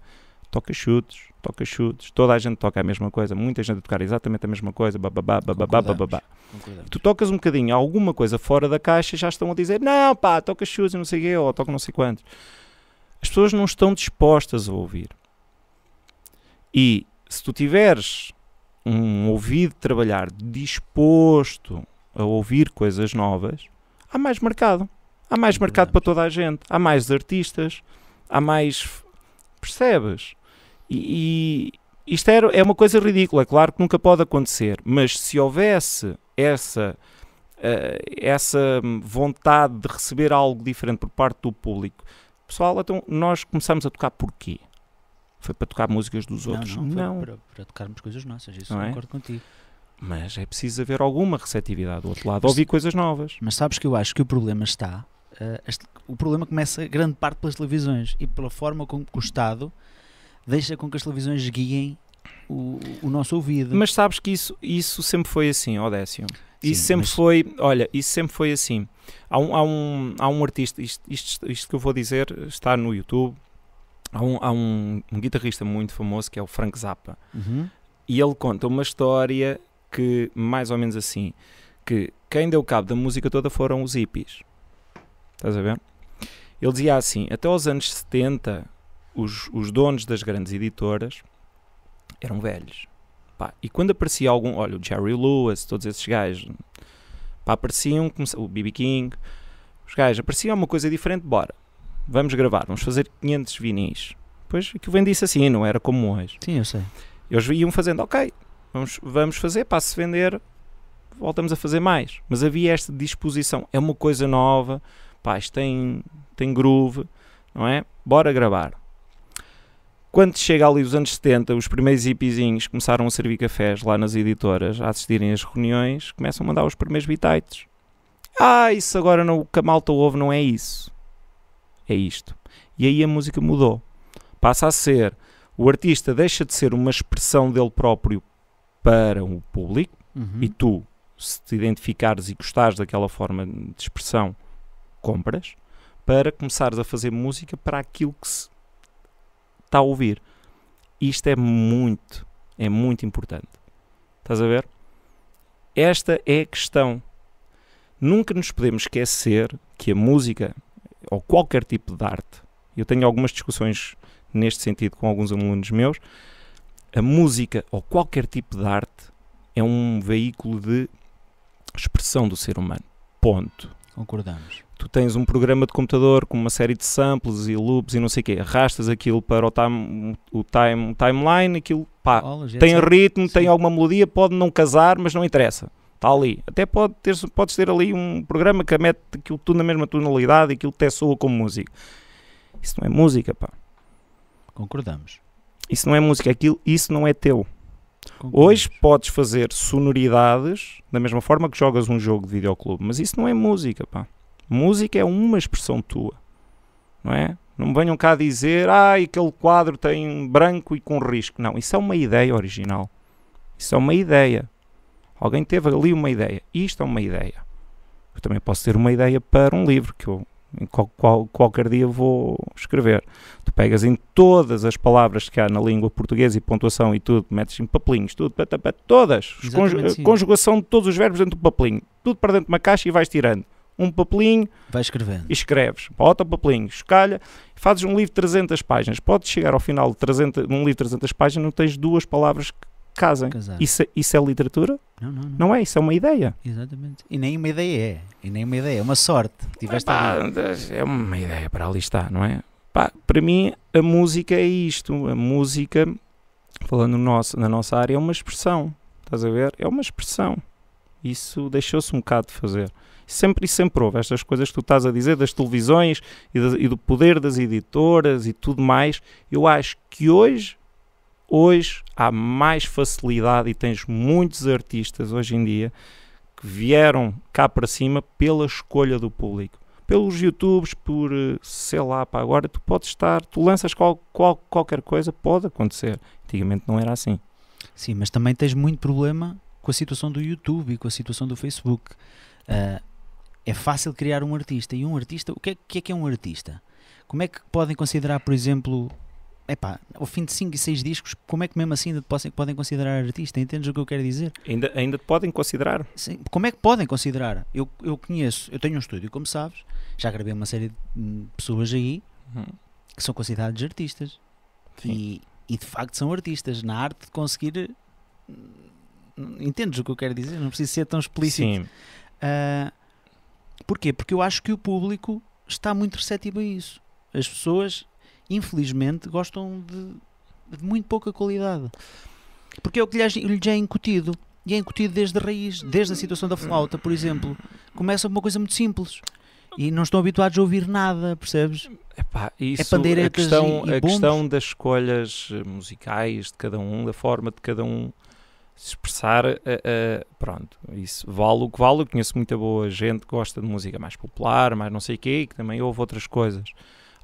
B: Toca chutes, toca chutes, toda a gente toca a mesma coisa, muita gente a tocar exatamente a mesma coisa, bababá, bababá, bababá. Tu tocas um bocadinho alguma coisa fora da caixa já estão a dizer, não pá, toca chutes e não sei o quê, ou toca não sei quantos. As pessoas não estão dispostas a ouvir. E se tu tiveres um ouvido trabalhar disposto a ouvir coisas novas, há mais mercado. Há mais mercado para toda a gente. Há mais artistas, há mais. Percebes? E, e isto é, é uma coisa ridícula, claro que nunca pode acontecer, mas se houvesse essa, uh, essa vontade de receber algo diferente por parte do público, pessoal, então nós começamos a tocar porquê? Foi para tocar músicas dos não, outros? Não, não.
A: Para, para, tocarmos coisas nossas, isso não é?
B: concordo é? contigo mas é preciso haver alguma receptividade do outro lado, ouvir coisas
A: novas. Mas sabes que eu acho que o problema está. Uh, este, o problema começa grande parte pelas televisões e pela forma como o Estado deixa com que as televisões guiem o, o nosso ouvido. Mas
B: sabes que isso, isso sempre foi assim, Odécio. Sim, isso sempre mas... foi, olha, isso sempre foi assim. Há um, há um, há um artista, isto, isto, isto que eu vou dizer está no YouTube. Há um, há um, um guitarrista muito famoso que é o Frank Zappa. Uhum. E ele conta uma história que mais ou menos assim, que quem deu cabo da música toda foram os hippies. Estás a ver? Ele dizia assim, até aos anos 70, os, os donos das grandes editoras eram velhos. Pá, e quando aparecia algum, olha, o Jerry Lewis, todos esses gajos, pá, apareciam, o BB King, os gajos, aparecia uma coisa diferente, bora, vamos gravar, vamos fazer 500 vinis. Pois, aquilo vendia-se assim, não era como hoje. Sim, eu sei. Eles iam fazendo, ok, vamos, vamos fazer, para se vender, voltamos a fazer mais. Mas havia esta disposição, é uma coisa nova, pá, isto tem, tem groove, não é? Bora gravar. Quando chega ali os anos 70, os primeiros hipizinhos começaram a servir cafés lá nas editoras, a assistirem às reuniões, começam a mandar os primeiros bitites. Ah, isso agora no o ovo não é isso. É isto. E aí a música mudou. Passa a ser, o artista deixa de ser uma expressão dele próprio para o público uhum. e tu, se te identificares e gostares daquela forma de expressão, compras para começares a fazer música para aquilo que se está a ouvir. Isto é muito, é muito importante. Estás a ver? Esta é a questão. Nunca nos podemos esquecer que a música ou qualquer tipo de arte, eu tenho algumas discussões neste sentido com alguns alunos meus, a música ou qualquer tipo de arte é um veículo de expressão do ser humano. Ponto.
A: Concordamos.
B: Tu tens um programa de computador com uma série de samples e loops e não sei o quê, arrastas aquilo para o, time, o time, timeline, aquilo pá,
D: tem ritmo,
B: Sim. tem alguma melodia, pode não casar, mas não interessa. Está ali. Até pode ter, podes ter ali um programa que mete aquilo tudo na mesma tonalidade e aquilo até soa como música. Isso não é música, pá.
A: Concordamos.
B: Isso não é música, é aquilo, isso não é teu. Concordo. Hoje podes fazer sonoridades da mesma forma que jogas um jogo de videoclube, mas isso não é música, pá. Música é uma expressão tua, não é? Não me venham cá dizer, ah, aquele quadro tem branco e com risco. Não, isso é uma ideia original. Isso é uma ideia. Alguém teve ali uma ideia. Isto é uma ideia. Eu também posso ter uma ideia para um livro que eu qual, qual, qualquer dia vou escrever. Tu pegas em todas as palavras que há na língua portuguesa e pontuação e tudo, metes em papelinhos, tudo, pata, pata, todas, conjugação de todos os verbos dentro do papelinho, tudo para dentro de uma caixa e vais tirando. Um papelinho, vai escrevendo. E escreves, bota o papelinho, escalha, fazes um livro de 300 páginas. Podes chegar ao final de 300, um livro de 300 páginas, não tens duas palavras que casem. Casar. Isso, é, isso é literatura? Não, não, não. Não é, isso é uma ideia.
D: Exatamente.
A: E nem uma ideia é. E nem uma ideia, é uma sorte. Tiveste é uma
B: ideia, para ali está, não é? Epá, para mim, a música é isto. A música, falando nosso, na nossa área, é uma expressão. Estás a ver? É uma expressão. Isso deixou-se um bocado de fazer. Sempre e sempre houve estas coisas que tu estás a dizer das televisões e, e do poder das editoras e tudo mais. Eu acho que hoje Hoje há mais facilidade e tens muitos artistas hoje em dia que vieram cá para cima pela escolha do público. Pelos YouTubes, por eh, sei lá, para agora tu podes estar, tu lanças qual, qual, qualquer coisa, pode acontecer.
A: Antigamente não era assim. Sim, mas também tens muito problema com a situação do YouTube e com a situação do Facebook. Uh, é fácil criar um artista. E um artista, o que é, que é, que é um artista? Como é que podem considerar, por exemplo, epá, ao fim de 5 e 6 discos, como é que mesmo assim ainda te podem, podem considerar artista? Entendes o que eu quero dizer? Ainda, ainda te podem considerar? Sim, como é que podem considerar? Eu, eu conheço, eu tenho um estúdio, como sabes, já gravei uma série de hum, pessoas aí uhum. que são consideradas artistas. E, e, de facto são artistas na arte de conseguir. Hum, entendes o que eu quero dizer? Não preciso ser tão explícito. Sim. Uh, porquê? Porque eu acho que o público está muito receptivo a isso. As pessoas infelizmente, gostam de, de muito pouca qualidade. Porque é o que lhes, é, é incutido. E é incutido desde a raiz, desde a situação da flauta, por exemplo. Começa com uma coisa muito simples. E não estão habituados a ouvir nada, percebes? Epá, isso, é pandeiretas a questão, e, e A questão
B: das escolhas eh, musicais de cada um, da forma de cada um se expressar, uh, uh, pronto, isso vale o que vale. Eu conheço muita boa gente que gosta de música mais popular, mais não sei o quê, e que também ouve outras coisas.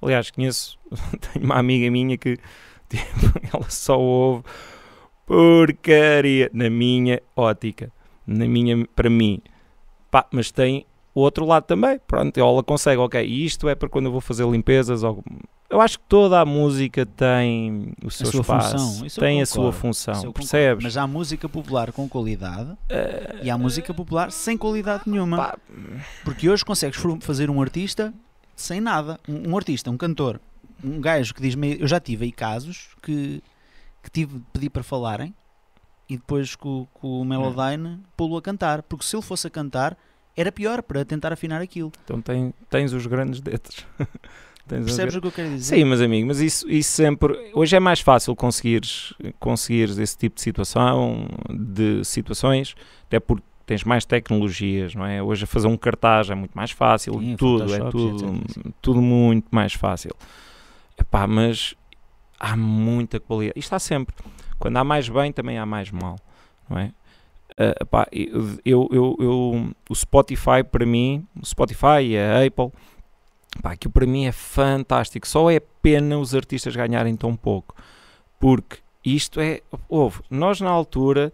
B: Aliás, conheço, tenho uma amiga minha que tipo, ela só ouve porcaria na minha ótica, na minha, para mim. Pá, mas tem o outro lado também. Pronto, ela consegue, ok, isto é para quando eu vou fazer limpezas. Ou... Eu acho que toda a música tem o seu espaço, tem concordo, a sua função,
A: percebes? Mas há música popular com qualidade uh, e há música popular sem qualidade nenhuma. Pá. Porque hoje consegues fazer um artista sem nada. Um, um, artista, um cantor, um gajo que diz eu já tive aí casos que, que tive de pedir para falarem e depois com, com o Melodyne é. pô-lo a cantar, porque se ele fosse a cantar era pior para tentar afinar aquilo.
B: Então tem, tens os grandes dedos. tens Percebes o que eu quero dizer? Sim, mas amigo, mas isso, isso sempre. Hoje é mais fácil conseguires, conseguires esse tipo de situação, de situações, até porque tens mais tecnologias, não é? Hoje a fazer um cartaz é muito mais fácil, Sim, tudo, é tudo, tudo muito mais fácil. Epá, mas há muita qualidade. Isto há sempre. Quando há mais bem, também há mais mal, não é? Uh, epá, eu, eu, eu, o Spotify para mim, o Spotify e a Apple, epá, aquilo para mim é fantástico. Só é pena os artistas ganharem tão pouco, porque isto é, houve, nós na altura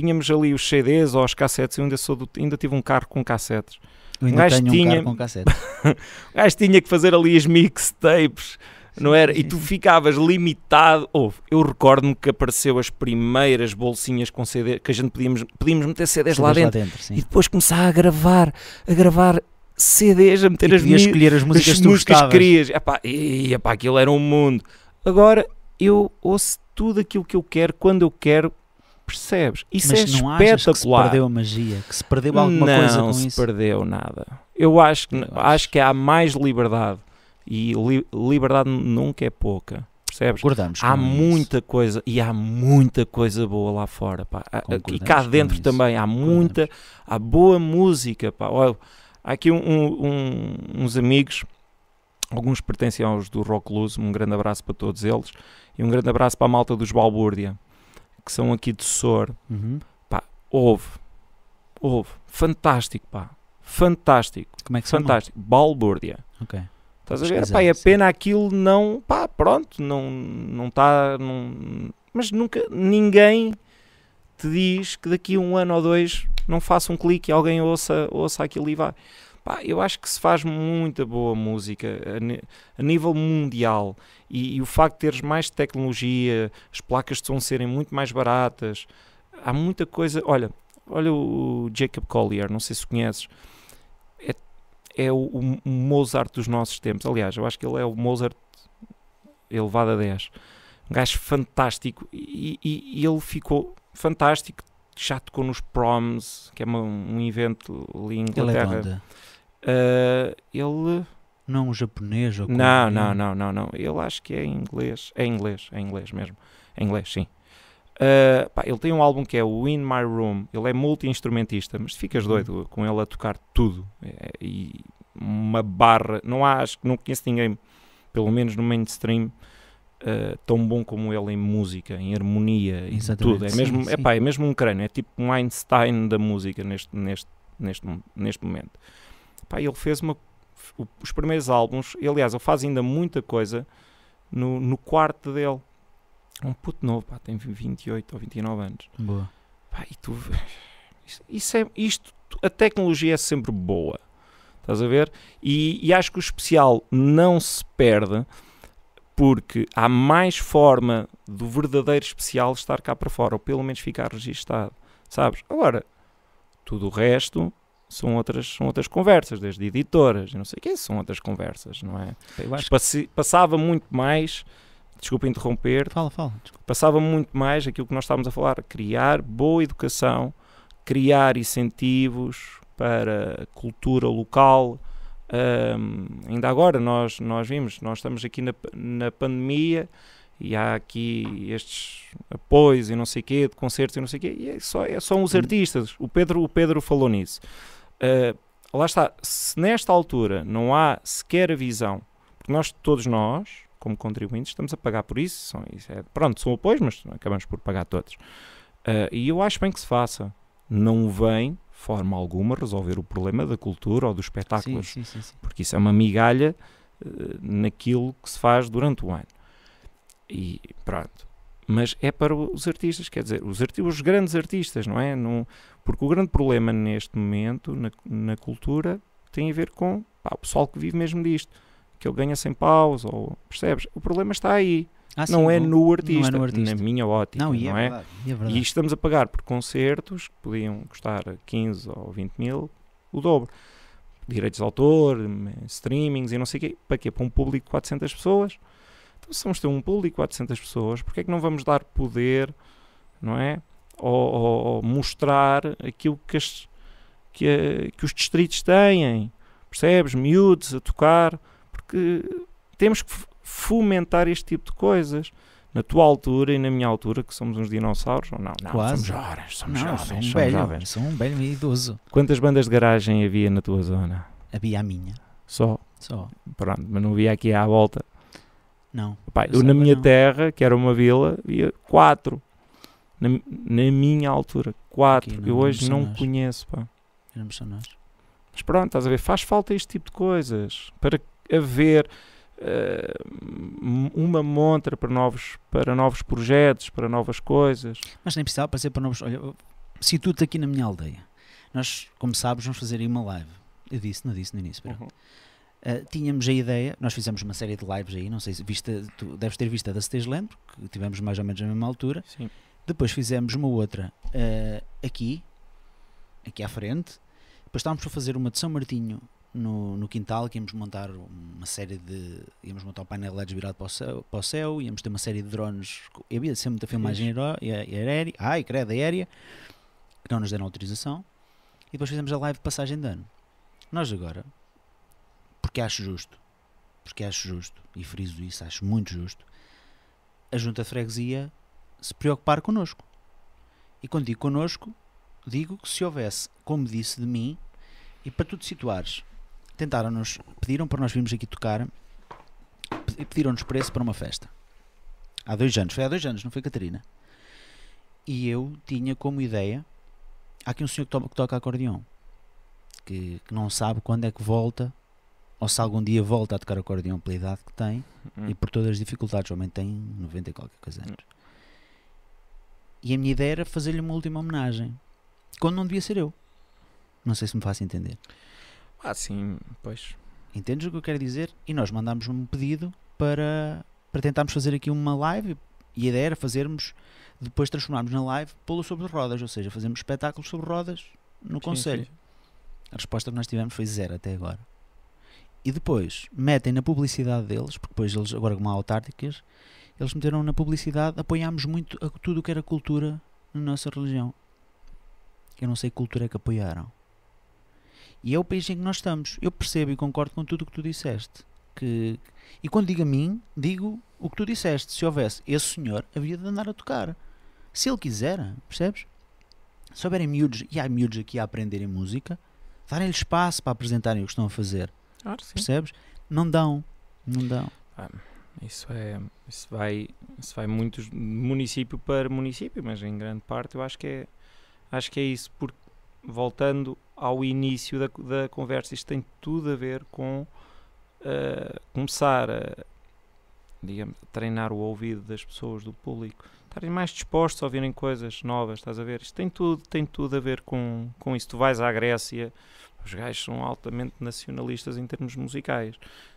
B: tínhamos ali os CDs ou os cassetes, eu ainda, sou do, ainda tive um carro com cassetes. Eu ainda um tenho tinha, um carro com cassetes. o gajo tinha que fazer ali as mixtapes, não era? Sim. E tu ficavas limitado. Oh, eu recordo-me que apareceu as primeiras bolsinhas com CD, que a gente podíamos, podíamos meter CDs, CDs lá dentro. Lá dentro e
C: depois começar a gravar, a gravar CDs, a meter e as escolher as músicas, as que músicas querias.
B: Epá, e, epá, aquilo era um mundo. Agora eu ouço tudo aquilo que eu quero, quando eu quero, percebes? Isso Mas é não espetacular. que se perdeu a magia, que se perdeu alguma não coisa com isso? Não se perdeu nada. Eu acho que, Eu acho. acho. que há mais liberdade e li, liberdade nunca é pouca. Percebes? Concordamos há muita isso. coisa e há muita coisa boa lá fora, pá. E cá dentro também há muita, há boa música, pá. Olha, há aqui um, um, uns amigos, alguns pertencem aos do Rock Luz, um grande abraço para todos eles e um grande abraço para a malta dos Balbúrdia que são aqui de Sor, uhum. pá, houve, houve, fantástico, pá, fantástico. Como é que se Fantástico, balbúrdia. Ok. Estás a ver? Pá, é pena aquilo não, pá, pronto, não não está, não, mas nunca, ninguém te diz que daqui a um ano ou dois não faça um clique e alguém ouça, ouça aquilo e vai. Pá, eu acho que se faz muita boa música a, a nível mundial e, e, o facto de teres mais tecnologia, as placas de som serem muito mais baratas, há muita coisa. Olha, olha o Jacob Collier, não sei se conheces, é, é o, o Mozart dos nossos tempos. Aliás, eu acho que ele é o Mozart elevado a 10 um gajo fantástico e, e, e, ele ficou fantástico já tocou nos proms que é uma, um evento ali em Inglaterra ele é Uh, ele.
A: Não japonês ou não, não,
B: não, não, não. Ele acho que é em inglês. É em inglês, é em inglês mesmo. É em inglês, sim. Uh, pá, ele tem um álbum que é o In My Room. Ele é multi-instrumentista, mas ficas uhum. doido com ele a tocar tudo. É, e uma barra. Não há, acho que não conheço ninguém, pelo menos no mainstream, uh, tão bom como ele em música, em harmonia, em tudo. É mesmo, sim, sim. é mesmo um crânio, é tipo um Einstein da música neste, neste, neste, neste momento. Pá, ele fez uma, os primeiros álbuns, e, aliás, ele faz ainda muita coisa no, no quarto dele. um puto novo, pá, tem 28 ou 29 anos. Boa. Pá, e tu
C: isso, isso é, isto, a tecnologia
B: é sempre boa. Estás a ver? E, e acho que o especial não se perde porque há mais forma do verdadeiro especial estar cá para fora, ou pelo menos ficar registado, sabes? Agora, tudo o resto são outras, são outras conversas, desde editoras, não sei o que, são outras conversas, não é? Passi, passava muito mais, desculpa interromper, fala, fala. Desculpa. Passava muito mais aquilo que nós estávamos a falar, criar boa educação, criar incentivos para cultura local. Um, ainda agora nós, nós vimos, nós estamos aqui na, na pandemia e há aqui estes apoios e não sei quê, de concertos e não sei quê, e é só, é só os hum. artistas. O Pedro, o Pedro falou nisso. Ah, lá está, se nesta altura não há sequer a visão, porque nós, todos nós, como contribuintes, estamos a pagar por isso, são, isso é, pronto, são apoios, mas acabamos por pagar todos. Uh, e eu acho bem que se faça. Não vem, forma alguma, resolver o problema da cultura ou dos espetáculos, sim, sim, sim, porque isso é uma migalha uh, naquilo que se faz durante o ano. E pronto mas é para os artistas, quer dizer, os, arti os grandes artistas, não é? porque o grande problema neste momento na, na cultura tem a ver com pá, o pessoal que vive mesmo disto, que ele ganha sem paus, ou percebes? O problema está aí. Ah, não, é no artista, não é no artista, na minha ótica, não, e é não é, é? Verdade, e é E estamos a pagar por concertos que podiam custar 15 ou 20 mil, o dobro. Direitos de autor, hum, streamings e não sei o quê. Para quê? Para um público de 400 pessoas? vamos ter um público, 400 pessoas, porque é que não vamos dar poder, não é? Ou, ou, ou mostrar aquilo que, as, que, a, eh, que os distritos têm, percebes? Miúdos a tocar, porque temos que fomentar este tipo de coisas. Na tua altura e na minha altura, que somos uns dinossauros, ou não? não Quase. Somos jovens, somos não, jovens. Sou um, velho, jovens. sou um velho idoso. Quantas bandas de garagem havia na tua zona? Havia a minha. Só? Só. Pronto, mas não havia aqui à volta. Não. eu, na minha não. terra, que era uma vila, havia quatro. Na, na minha altura, quatro. Aqui, não, eu hoje não, não
A: conheço, pá. Mas
B: pronto, estás a ver, faz falta este tipo de coisas para haver uh, uma montra para novos, para novos projetos, para novas coisas.
A: Mas nem precisava para ser para novos. Olha, situo-te aqui na minha aldeia. Nós, como sabes, vamos fazer aí uma live. Eu disse, não disse no início, uhum. Ah, tínhamos a ideia, nós fizemos uma série de lives aí, não sei se viste tu deves ter visto a da Stageland, que tivemos mais ou menos na mesma altura. Sim. Depois fizemos uma outra uh, aqui, aqui à frente. Depois estávamos para fazer uma de São Martinho no, no quintal, que íamos montar uma série de. íamos montar o um painel LED virado para o, céu, para o céu, íamos ter uma série de drones. Havia sempre muita filmagem aérea, ai, credo, aérea, que não nos deram autorização. E depois fizemos a live de passagem de ano. Nós agora porque acho justo, porque acho justo, e friso isso, acho muito justo, a Junta Freguesia se preocupar connosco. E quando digo connosco, digo que se houvesse, como disse de mim, e para tu te situares, tentaram-nos, pediram para nós virmos aqui tocar, pediram-nos preço para uma festa. Há dois anos, foi há dois anos, não foi, Catarina? E eu tinha como ideia, há aqui um senhor que, to que toca acordeão, que, que não sabe quando é que volta ou se algum dia volta a tocar acordeão pela idade que tem uhum. e por todas as dificuldades, o homem tem 90 e qualquer coisa anos. Uhum. E a minha ideia era fazer-lhe uma última homenagem, quando não devia ser eu. Não sei se me faço entender. Ah, sim, pois. Entendes o que eu quero dizer? E nós mandámos um pedido para, para tentarmos fazer aqui uma live e a ideia era fazermos, depois transformarmos na live, pô-lo sobre rodas, ou seja, fazermos espetáculos sobre rodas no Conselho. A resposta que nós tivemos foi zero até agora e depois metem na publicidade deles, porque depois eles, agora como há autárquicas, eles meteram na publicidade, apoiámos muito a, tudo o que era cultura na nossa religião. Eu não sei que cultura é que apoiaram. E é o país em que nós estamos. Eu percebo e concordo com tudo o que tu disseste. Que, e quando digo a mim, digo o que tu disseste. Se houvesse esse senhor, havia de andar a tocar. Se ele quiser, percebes? Se houverem miúdos, e há miúdos aqui a aprenderem música, darem-lhe espaço para apresentarem o que estão a fazer. Claro, sim. Percebes? Não dão. Não dão. Ah, isso,
B: é, isso, vai, isso vai muito de município para município, mas em grande parte eu acho que é, acho que é isso. Porque, voltando ao início da, da conversa, isto tem tudo a ver com uh, começar a digamos, treinar o ouvido das pessoas, do público, estarem mais dispostos a ouvirem coisas novas, estás a ver? Isto tem tudo, tem tudo a ver com, com isso. Tu vais à Grécia os gajos são altamente nacionalistas em termos musicais.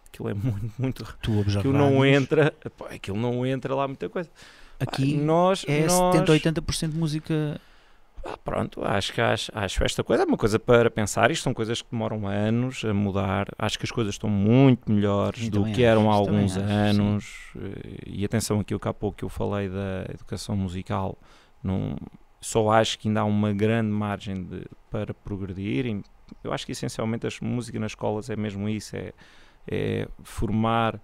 B: Aquilo é muito, muito. Tu observares. Aquilo não entra. Pô, aquilo não entra lá muita coisa. Aqui Pá, ah, nós, é nós... 70% ou
A: 80% de música
B: ah, pronto, acho que acho, acho esta coisa é uma coisa para pensar. Isto são coisas que demoram anos a mudar. Acho que as coisas estão muito melhores do que eram acho, há alguns acho, anos. Sim. Eh, e atenção aqui, que há pouco que eu falei da educação musical, não, só acho que ainda há uma grande margem de, para progredir eu acho que essencialmente a música nas escolas é mesmo isso, é, é formar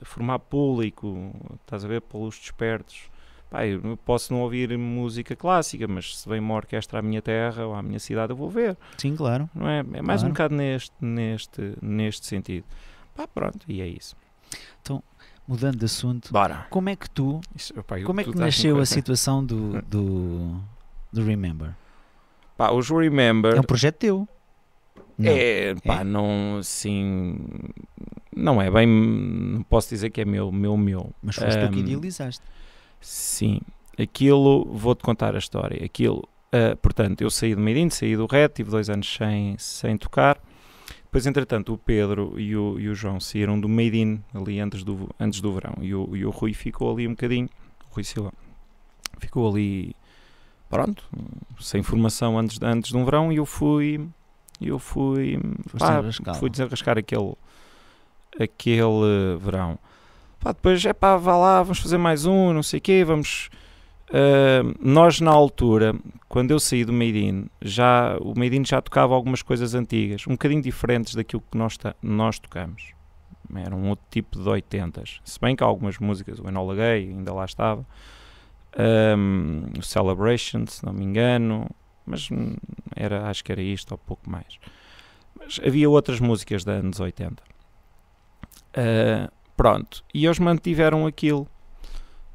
B: formar público, estás a ver, pelos despertos. Pai, posso não ouvir música clássica, mas se vem uma orquestra à minha terra ou à minha cidade, eu vou ver.
A: Sim, claro. Não é? é mais claro. um
B: bocado neste, neste, neste sentido. Pá, pronto, e é isso.
A: Então, mudando de assunto, Bora. como é que tu, isso, opa, como é que nasceu a situação do, do, do Remember?
B: Pá, o Remember... É um projeto teu. Não. É, pá, é? não, sim, não é bem, não posso dizer que é meu, meu, meu. Mas foste um, tu que idealizaste. Sim, aquilo, vou-te contar a história, aquilo, uh, portanto, eu saí do Meirinho, saí do Ré, tive dois anos sem, sem tocar, depois, entretanto, o Pedro e o, e o João saíram do Medin ali antes do, antes do verão e o, e o Rui ficou ali um bocadinho, o Rui Silva, ficou ali, pronto, sem formação antes, antes de um verão e eu fui e eu fui, pá, fui desenrascar aquele, aquele verão. Pá, depois é pá, vá lá, vamos fazer mais um, não sei o quê, vamos. Uh, nós na altura, quando eu saí do Made In, já, o Made In já tocava algumas coisas antigas, um bocadinho diferentes daquilo que nós, nós tocamos. Era um outro tipo de 80 Se bem que há algumas músicas, o Enola Gay ainda lá estava, um, ah, o Celebration, se não me engano, mas hum, era, acho que era isto ou pouco mais. Mas havia outras músicas dos anos 80. Uh, ah, pronto, e eles mantiveram aquilo.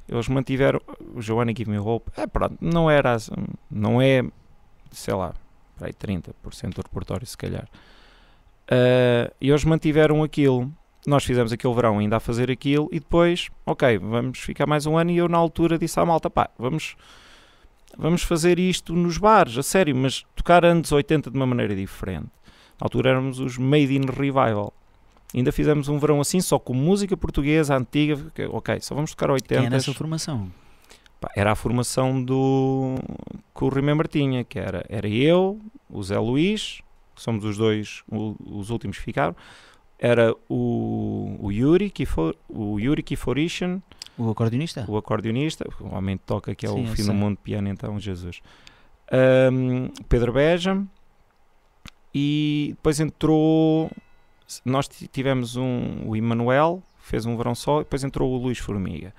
B: Eles mantiveram o Joanna Give Me Hope. É, pronto, não era, não é, sei lá, para aí 30% do repertório, se calhar. Uh, e eles mantiveram aquilo. Nós fizemos aquele verão ainda a fazer aquilo e depois, ok, vamos ficar mais um ano. E eu, na altura, disse à malta: pá, vamos vamos fazer isto nos bares, a sério, mas tocar anos 80 de uma maneira diferente. Na altura éramos os Made in Revival. Ainda fizemos um verão assim, só com música portuguesa antiga. Ok, só vamos tocar 80. Quem era essa formação? era a formação do que o Remember tinha, que era, era eu, o Zé Luís, que somos os dois, o, os últimos que ficaram. Era o, o Yuri, Kifor, o Yuri o acordeonista? O acordeonista, o homem que toca, que é Sim, o fim do mundo piano, então, Jesus. Um, Pedro Beja. E depois entrou. Nós tivemos um, o Emanuel, fez um verão só, e depois entrou o Luís Formiga.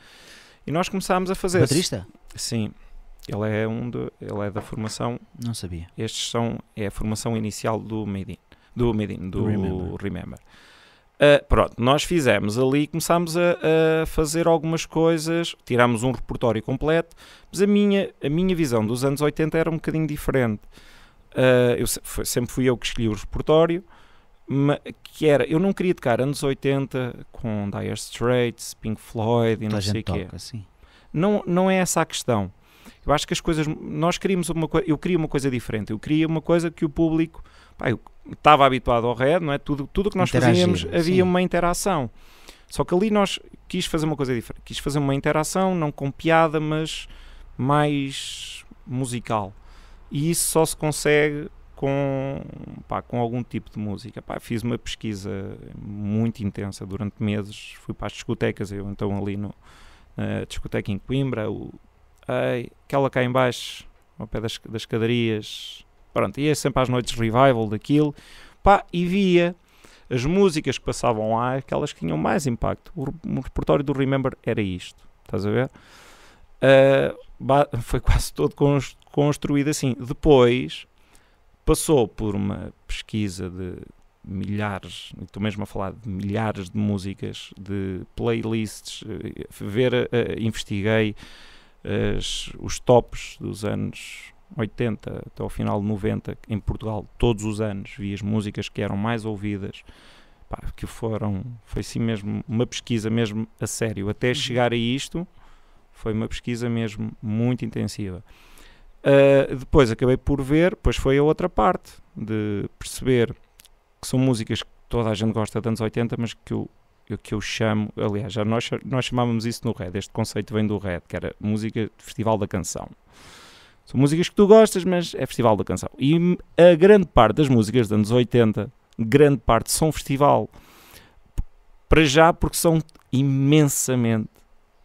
B: E nós começámos a fazer. Baterista? Sim. Ele é, um de, ele é da formação. Não sabia. Estes são. É a formação inicial do Made In. Do Made In, do, do Remember. Remember. Ah, pronto, nós fizemos ali, começámos a, a, fazer algumas coisas, tirámos um repertório completo, mas a minha, a minha visão dos anos 80 era um bocadinho diferente. Uh, eu foi, sempre fui eu que escolhi o repertório, mas, que era, eu não queria tocar anos 80 com Dire Straits, Pink Floyd e Toda não sei o quê. Não, não é essa a questão. Eu acho que as coisas. Nós queríamos uma coisa. Eu queria uma coisa diferente. Eu queria uma coisa que o público. Pá, eu estava habituado ao red, não é? Tudo, tudo que nós Interagir, fazíamos havia sim. uma interação. Só que ali nós quis fazer uma coisa diferente. Quis fazer uma interação, não com piada, mas mais musical. E isso só se consegue com, pá, com algum tipo de música. Pá, fiz uma pesquisa muito intensa durante meses, fui para as discotecas, eu então ali no, na discoteca em Coimbra, o, aquela cá em baixo, ao pé das, das cadarias. Pronto, ia sempre às noites revival daquilo. Pá, e via as músicas que passavam lá, aquelas que tinham mais impacto. O, o repertório do Remember era isto. Estás a ver? Uh, foi quase todo construído assim. Depois passou por uma pesquisa de milhares, estou mesmo a falar de milhares de músicas, de playlists, eh, ver, uh, investiguei as, os tops dos anos 80 até ao final de 90 em Portugal, todos os anos, vi as músicas que eram mais ouvidas, pá, que foram, foi assim mesmo, uma pesquisa mesmo a sério, até uhum. chegar a isto, foi uma pesquisa mesmo muito intensiva. Uh, depois acabei por ver, pois foi a outra parte, de perceber que são músicas que toda a gente gosta de anos 80, mas que eu o que eu chamo, aliás, já nós, nós chamávamos isso no Red, este conceito vem do Red, que era música de festival da canção. São músicas que tu gostas, mas é festival da canção. E a grande parte das músicas dos anos 80, grande parte são festival. Para já, porque são imensamente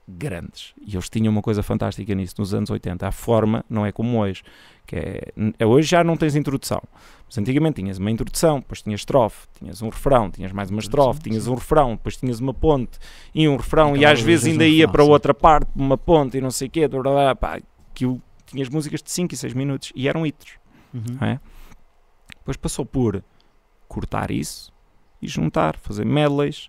B: grandes. E eles tinham uma coisa fantástica nisso nos anos 80. A forma não é como hoje, que é, é, hoje já não tens introdução, mas antigamente tinhas uma introdução, depois tinhas estrofe, tinhas um refrão, tinhas mais uma estrofe, tinhas um refrão, depois tinhas uma ponte e um refrão, então, e às vezes ainda ia para outra parte, uma ponte e não sei o quê, blá, blá, pá, aquilo, tinhas músicas de 5 e 6 minutos e eram hits. Uhum. É? Depois passou por cortar isso e juntar, fazer medleys,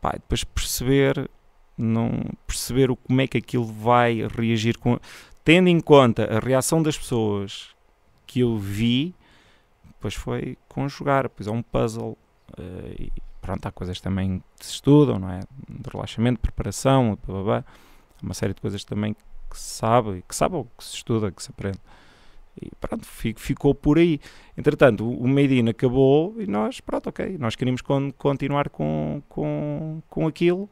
B: pá, depois perceber não perceber o, como é que aquilo vai reagir com tendo em conta a reação das pessoas que eu vi, depois foi conjugar, pois é um puzzle. Uh, e pronto, há coisas também que se estudam, não é? De relaxamento, preparação, blá, blá, blá. uma série de coisas também que se sabe, que se sabe ou que se estuda, que se aprende. E pronto, fico, ficou por aí. Entretanto, o Made acabou e nós, pronto, ok, nós queríamos con continuar com, com, com aquilo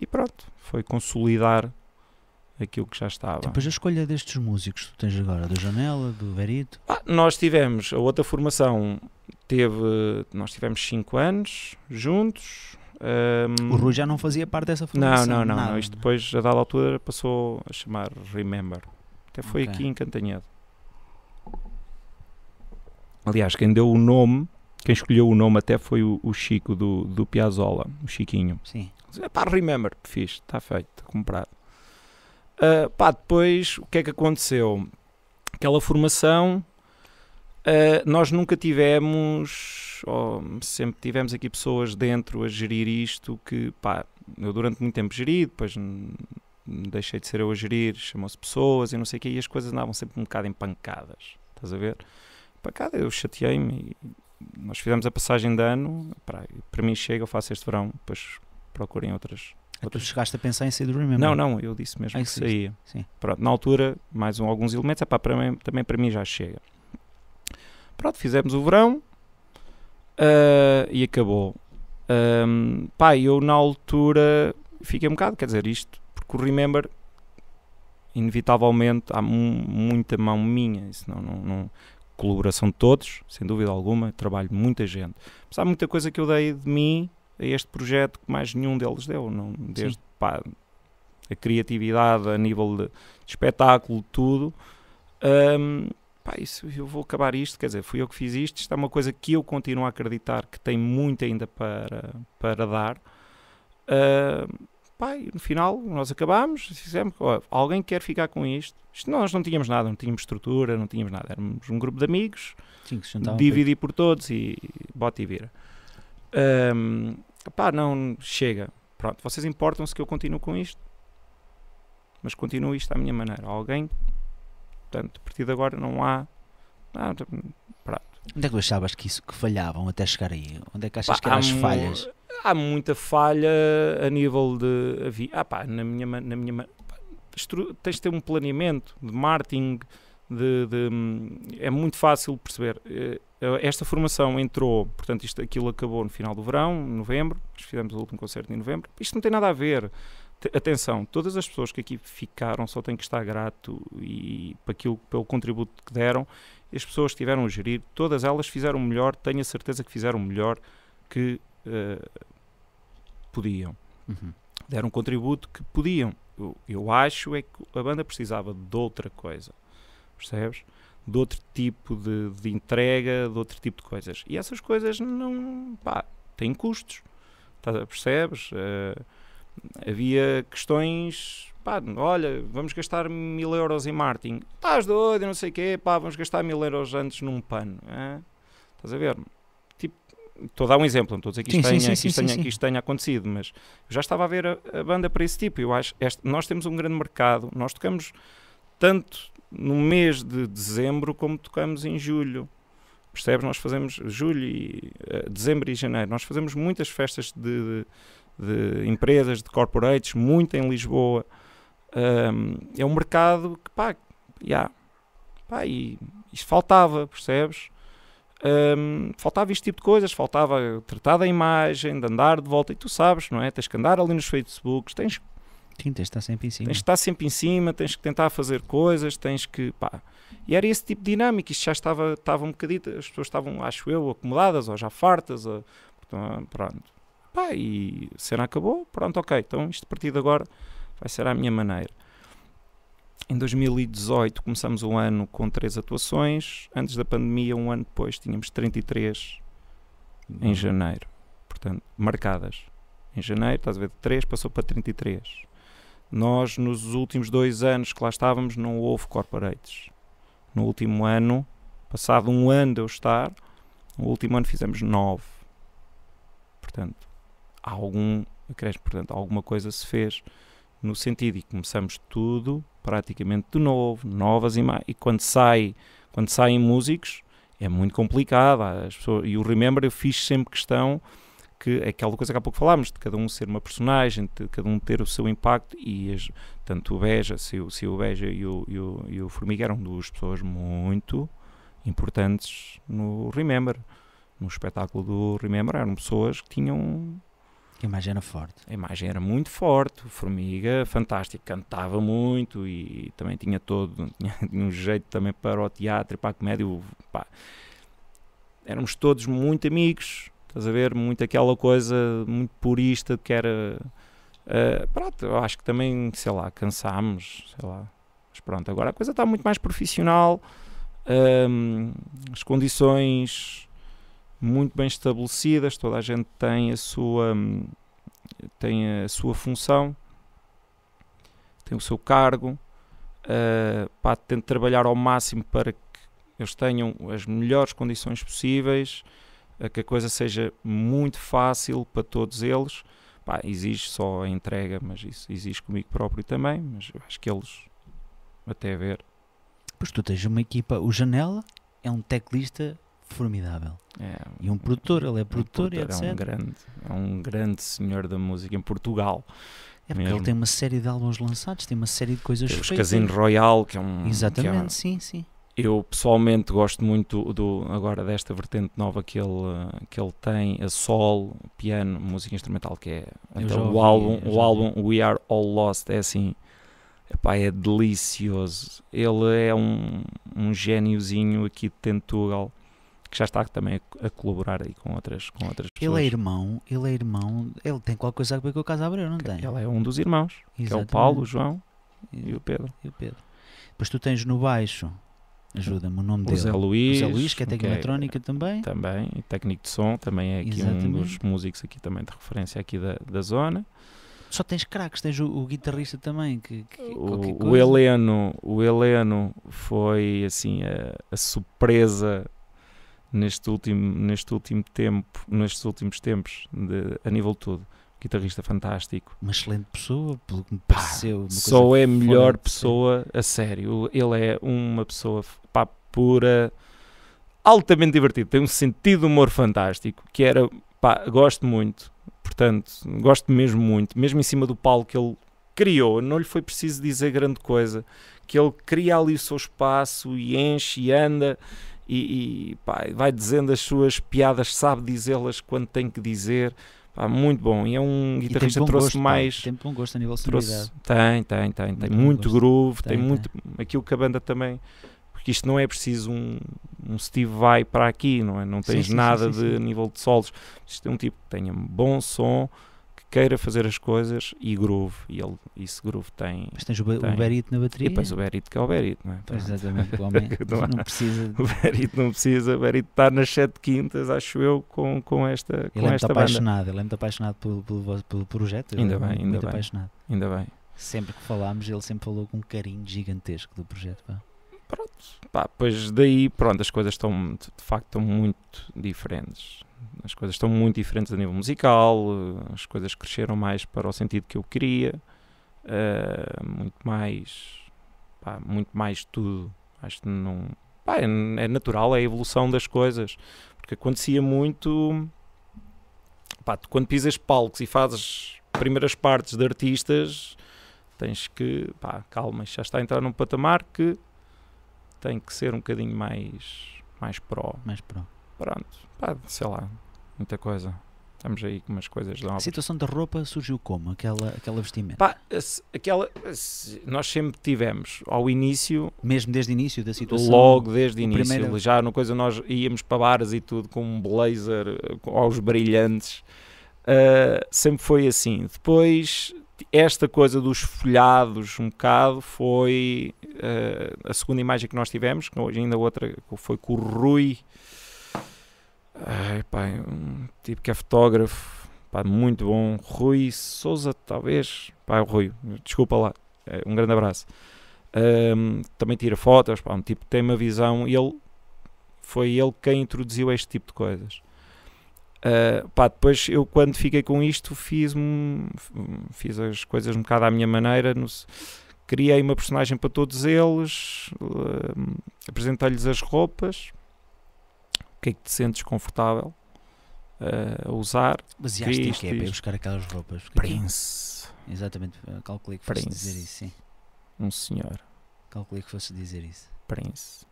B: e pronto, foi consolidar aquilo que já estava. Depois
A: a escolha destes músicos que tu tens agora, do Janela, do Verito? Ah,
B: nós tivemos, a outra formação teve, nós tivemos 5 anos juntos. Um, o
A: Rui já não fazia parte dessa formação? Não, não, não, não. isto
B: depois, a dada altura, passou a chamar Remember. Até foi okay. aqui em Cantanhedo. Aliás, quem deu o nome, quem escolheu o nome até foi o, o Chico do, do Piazzola, o Chiquinho. Sim. É pá, Remember, fiz, está feito, comprado. Uh, pá, depois o que é que aconteceu? Aquela formação, uh, nós nunca tivemos, oh, sempre tivemos aqui pessoas dentro a gerir isto que, pá, eu durante muito tempo geri, depois deixei de ser eu a gerir, chamou-se pessoas e não sei o que, e as coisas andavam sempre um bocado empancadas, estás a ver? Pancada, eu chateei-me nós fizemos a passagem de ano, para mim chega, eu faço este verão, depois procurem outras
A: ou é tu chegaste a pensar em sair do Remember? Não, não, eu disse mesmo ah, que saía.
B: Sim. Pronto, na altura, mais um, alguns elementos, epá, para mim, também para mim já chega. Pronto, fizemos o verão uh, e acabou. Um, pá, eu na altura fiquei um bocado, quer dizer, isto, porque o Remember, inevitavelmente, há muita mão minha, isso não, não, não colaboração de todos, sem dúvida alguma, trabalho de muita gente. Mas há muita coisa que eu dei de mim a este projeto que mais nenhum deles deu, não, desde pá, a criatividade a nível de, de espetáculo, tudo. Um, pá, isso, eu vou acabar isto, quer dizer, fui eu que fiz isto, isto é uma coisa que eu continuo a acreditar que tem muito ainda para, para dar. Uh, pá, no final nós acabámos, fizemos alguém quer ficar com isto? isto? Nós não tínhamos nada, não tínhamos estrutura, não tínhamos nada, éramos um grupo de amigos, dividir por todos e bote e vira. Um, pá, não, chega. Pronto, vocês importam-se que eu continuo com isto, mas continuo isto à minha maneira. Alguém, portanto, a partir de agora não há. pronto.
A: Onde é que achavas que isso que falhavam até chegar aí? Onde é que achas pá, que eram as falhas?
B: Há muita falha a nível de. Ah, pá, na minha. Na minha pá, tens de ter um planeamento de marketing. De, de, hum, é muito fácil perceber. Eh, eh, esta formação entrou, portanto, isto, aquilo acabou no final do verão, novembro, fizemos o último concerto em novembro. Isto não tem nada a ver. T atenção, todas as pessoas que aqui ficaram só têm que estar grato e para aquilo, pelo contributo que deram. As pessoas que tiveram a gerir, todas elas fizeram o melhor, tenho a certeza que fizeram o melhor que uh, podiam. Uhum. Deram um contributo que podiam. Eu, eu acho é que a banda precisava de outra coisa, percebes? de outro tipo de, de, entrega, de outro tipo de coisas. E essas
C: coisas não.
B: pá, têm custos. Tá, percebes? Uh, havia questões. pá, olha, vamos gastar mil euros em marketing. estás doido, não sei o quê, pá, vamos gastar mil euros antes num pano. É? Estás a ver? Tipo, estou a dar um exemplo, não estou a dizer que isto, sim, tenha, sim, sim, que, isto tenha, que isto tenha acontecido, mas eu já estava a ver a, a banda para esse tipo. Eu acho, este, nós temos um grande mercado, nós tocamos tanto no mês de dezembro como tocamos em julho. Percebes? Nós fazemos julho, e, eh, dezembro e janeiro. Nós fazemos muitas festas de, de, de empresas, de corporates, muito em Lisboa. Um, é um mercado que, pá, yeah, pá e, isto faltava, percebes? Um, faltava este tipo de coisas, faltava tratar da imagem, de andar de volta, e tu sabes, não é? Tens que andar ali nos Facebooks, tens
A: Sim, tens de estar sempre em cima. Tens de
B: estar sempre em cima, tens que tentar fazer coisas, tens que. Pá. E era esse tipo de dinâmica, isto já estava, estava um bocadito, as pessoas estavam, acho eu, acomodadas ou já fartas, ou, pronto. Pá, e a cena acabou, pronto, ok, então isto a partir de agora vai ser à minha maneira. Em 2018 começamos um ano com três atuações, antes da pandemia, um ano depois, tínhamos 33 em uhum. janeiro, portanto, marcadas. Em janeiro, estás a ver, de 3 passou para 33 nós, nos últimos dois anos que lá estávamos, não houve corporates. No último ano, passado um ano de eu estar, no último ano fizemos nove. Portanto, algum, creio, portanto, alguma coisa se fez no sentido e começamos tudo praticamente de novo, novas imagens. E quando, sai, quando saem músicos, é muito complicado. Pessoas, e o Remember eu fiz sempre questão que é aquela coisa que há pouco falámos, de cada um ser uma personagem, de cada um ter o seu impacto, e as, tanto o Beja, se, o, se o Beja e o, e o, e o Formiga eram duas pessoas muito importantes no Remember, no espetáculo do Remember, eram
A: pessoas que tinham... A imagem era forte.
B: A imagem era muito forte, o Formiga, fantástico, cantava muito e também tinha todo, tinha, um jeito também para o teatro e para a comédia, o, pá, éramos todos muito amigos, Estás a ver? Muito aquela coisa muito purista que era. Uh, pronto, eu acho que também, sei lá, cansámos, sei lá. Mas pronto, agora a coisa está muito mais profissional, um, ehm, as condições muito bem estabelecidas, toda a gente tem a sua, tem a sua função, tem o seu cargo. Uh, pá, tento trabalhar ao máximo para que eles tenham as melhores condições possíveis a que a coisa seja muito fácil para todos eles. Pá, exige só a entrega, mas isso exige comigo próprio também, mas eu acho que eles até ver.
A: Pois tu tens uma equipa, o Janela é um teclista formidável. É, e um produtor, ele é produtor, um produtor e é etc. É um, grande, é um grande senhor da música em Portugal. É porque mesmo. ele tem uma série de álbuns lançados, tem uma série de coisas feitas feitas. Casino Royal, que é um. É Exatamente, é, sim, sim
B: eu pessoalmente gosto muito do agora desta vertente nova que ele, que ele tem, a sol, piano, música instrumental, que é então, o álbum, o álbum We Are All Lost é assim, epá, é delicioso. Ele é um, um gêniozinho aqui de Tentugal que já está também a, colaborar
A: aí com outras, com outras pessoas. Ele é irmão, ele é irmão, ele tem qualquer coisa a ver com o Casabreu, não tem? Ele é um dos irmãos, que é o Paulo, o João e o Pedro. E o Pedro. Depois tu tens no baixo Ajuda-me o nome José dele. Luís, José Luís, que é técnico okay. eletrónica também. Também,
B: técnico de som, também é aqui Exatamente. um dos músicos aqui também de referência aqui da, da zona.
A: Só tens craques, tens o, o guitarrista também. Que, que o, o,
B: Heleno, o Heleno foi assim a, a, surpresa neste último, neste último tempo, nestes últimos tempos, de, a nível de tudo guitarrista fantástico. Uma
A: excelente pessoa, pelo que me pareceu. só é a melhor
B: pessoa a sério. Ele é uma pessoa pá, pura, altamente divertido. Tem um sentido de humor fantástico, que era, pá, gosto muito. Portanto, gosto mesmo muito. Mesmo em cima do palco que ele criou, não lhe foi preciso dizer grande coisa. Que ele cria ali o seu espaço e enche e anda e, e pá, vai dizendo as suas piadas, sabe dizê-las quando tem que dizer. Pá, muito bom. E é um guitarrista que trouxe gosto, mais. tempo Tem bom gosto a nível de trouxe, Tem, tem, tem. Tem muito, muito groove, tem, tem, muito. Aquilo que a banda também. Porque isto não é preciso um, um Steve Vai para aqui, não é? Não tens sim, sim, nada sim, de nível de solos. Isto é um tipo que tenha bom som queira fazer as coisas e groove. E ele, esse groove tem. Mas tens o, tem. o na bateria? E depois o berito que é o berito não é? Pois tá. exatamente, o homem não, não precisa. O berito não precisa, o berito está nas sete quintas, acho eu, com, com esta. Com ele é muito apaixonado,
A: ele é muito apaixonado pelo, pelo, pelo projeto. Ainda é bem, ainda muito bem. Apaixonado. Ainda bem. Sempre que falámos, ele sempre falou com um carinho gigantesco do projeto. Pá. Pronto,
B: pá, pois daí, pronto, as coisas estão de facto estão muito diferentes. As coisas estão muito diferentes a nível musical, as coisas cresceram mais para o sentido que eu queria, uh, muito mais, pá, muito mais tudo. Acho que não, pá, é, é, natural, é a evolução das coisas, porque acontecia muito, pá, quando pisas palcos e fazes primeiras partes de artistas, tens que, pá, calma, já está a entrar num patamar que tem que ser um bocadinho mais, mais pró. Mais pró. Pronto, pá, sei
A: lá, muita coisa. Estamos aí com umas coisas novas. A situação da roupa surgiu como? Aquela, aquela vestimenta?
B: Pá, aquela, nós sempre tivemos, ao início... Mesmo desde o início da situação? Logo desde o início. Primeiro... Já no coisa nós íamos para bares e tudo com um blazer aos brilhantes. Uh, sempre foi assim. Depois, esta coisa dos folhados um bocado foi uh, a segunda imagem que nós tivemos, ainda outra foi com o Rui... Ai, pá, um tipo que é fotógrafo, pá, muito bom. Rui Souza, talvez. Pá, é o Rui, desculpa lá. É, um grande abraço. Um, também tira fotos, pá, um tipo que tem uma visão. Ele foi ele quem introduziu este tipo de coisas. Uh, pá, depois eu quando fiquei com isto fiz fiz as coisas um bocado à minha maneira no, criei uma personagem para todos eles uh, apresentei-lhes as roupas que é que te sentes confortável uh, a usar. Mas e acho que é isto, é para buscar aquelas roupas? Prince.
A: Aqui, exatamente, calculei que fosse Prince. dizer isso, sim. Um senhor. Calculei que fosse dizer isso.
B: Prince.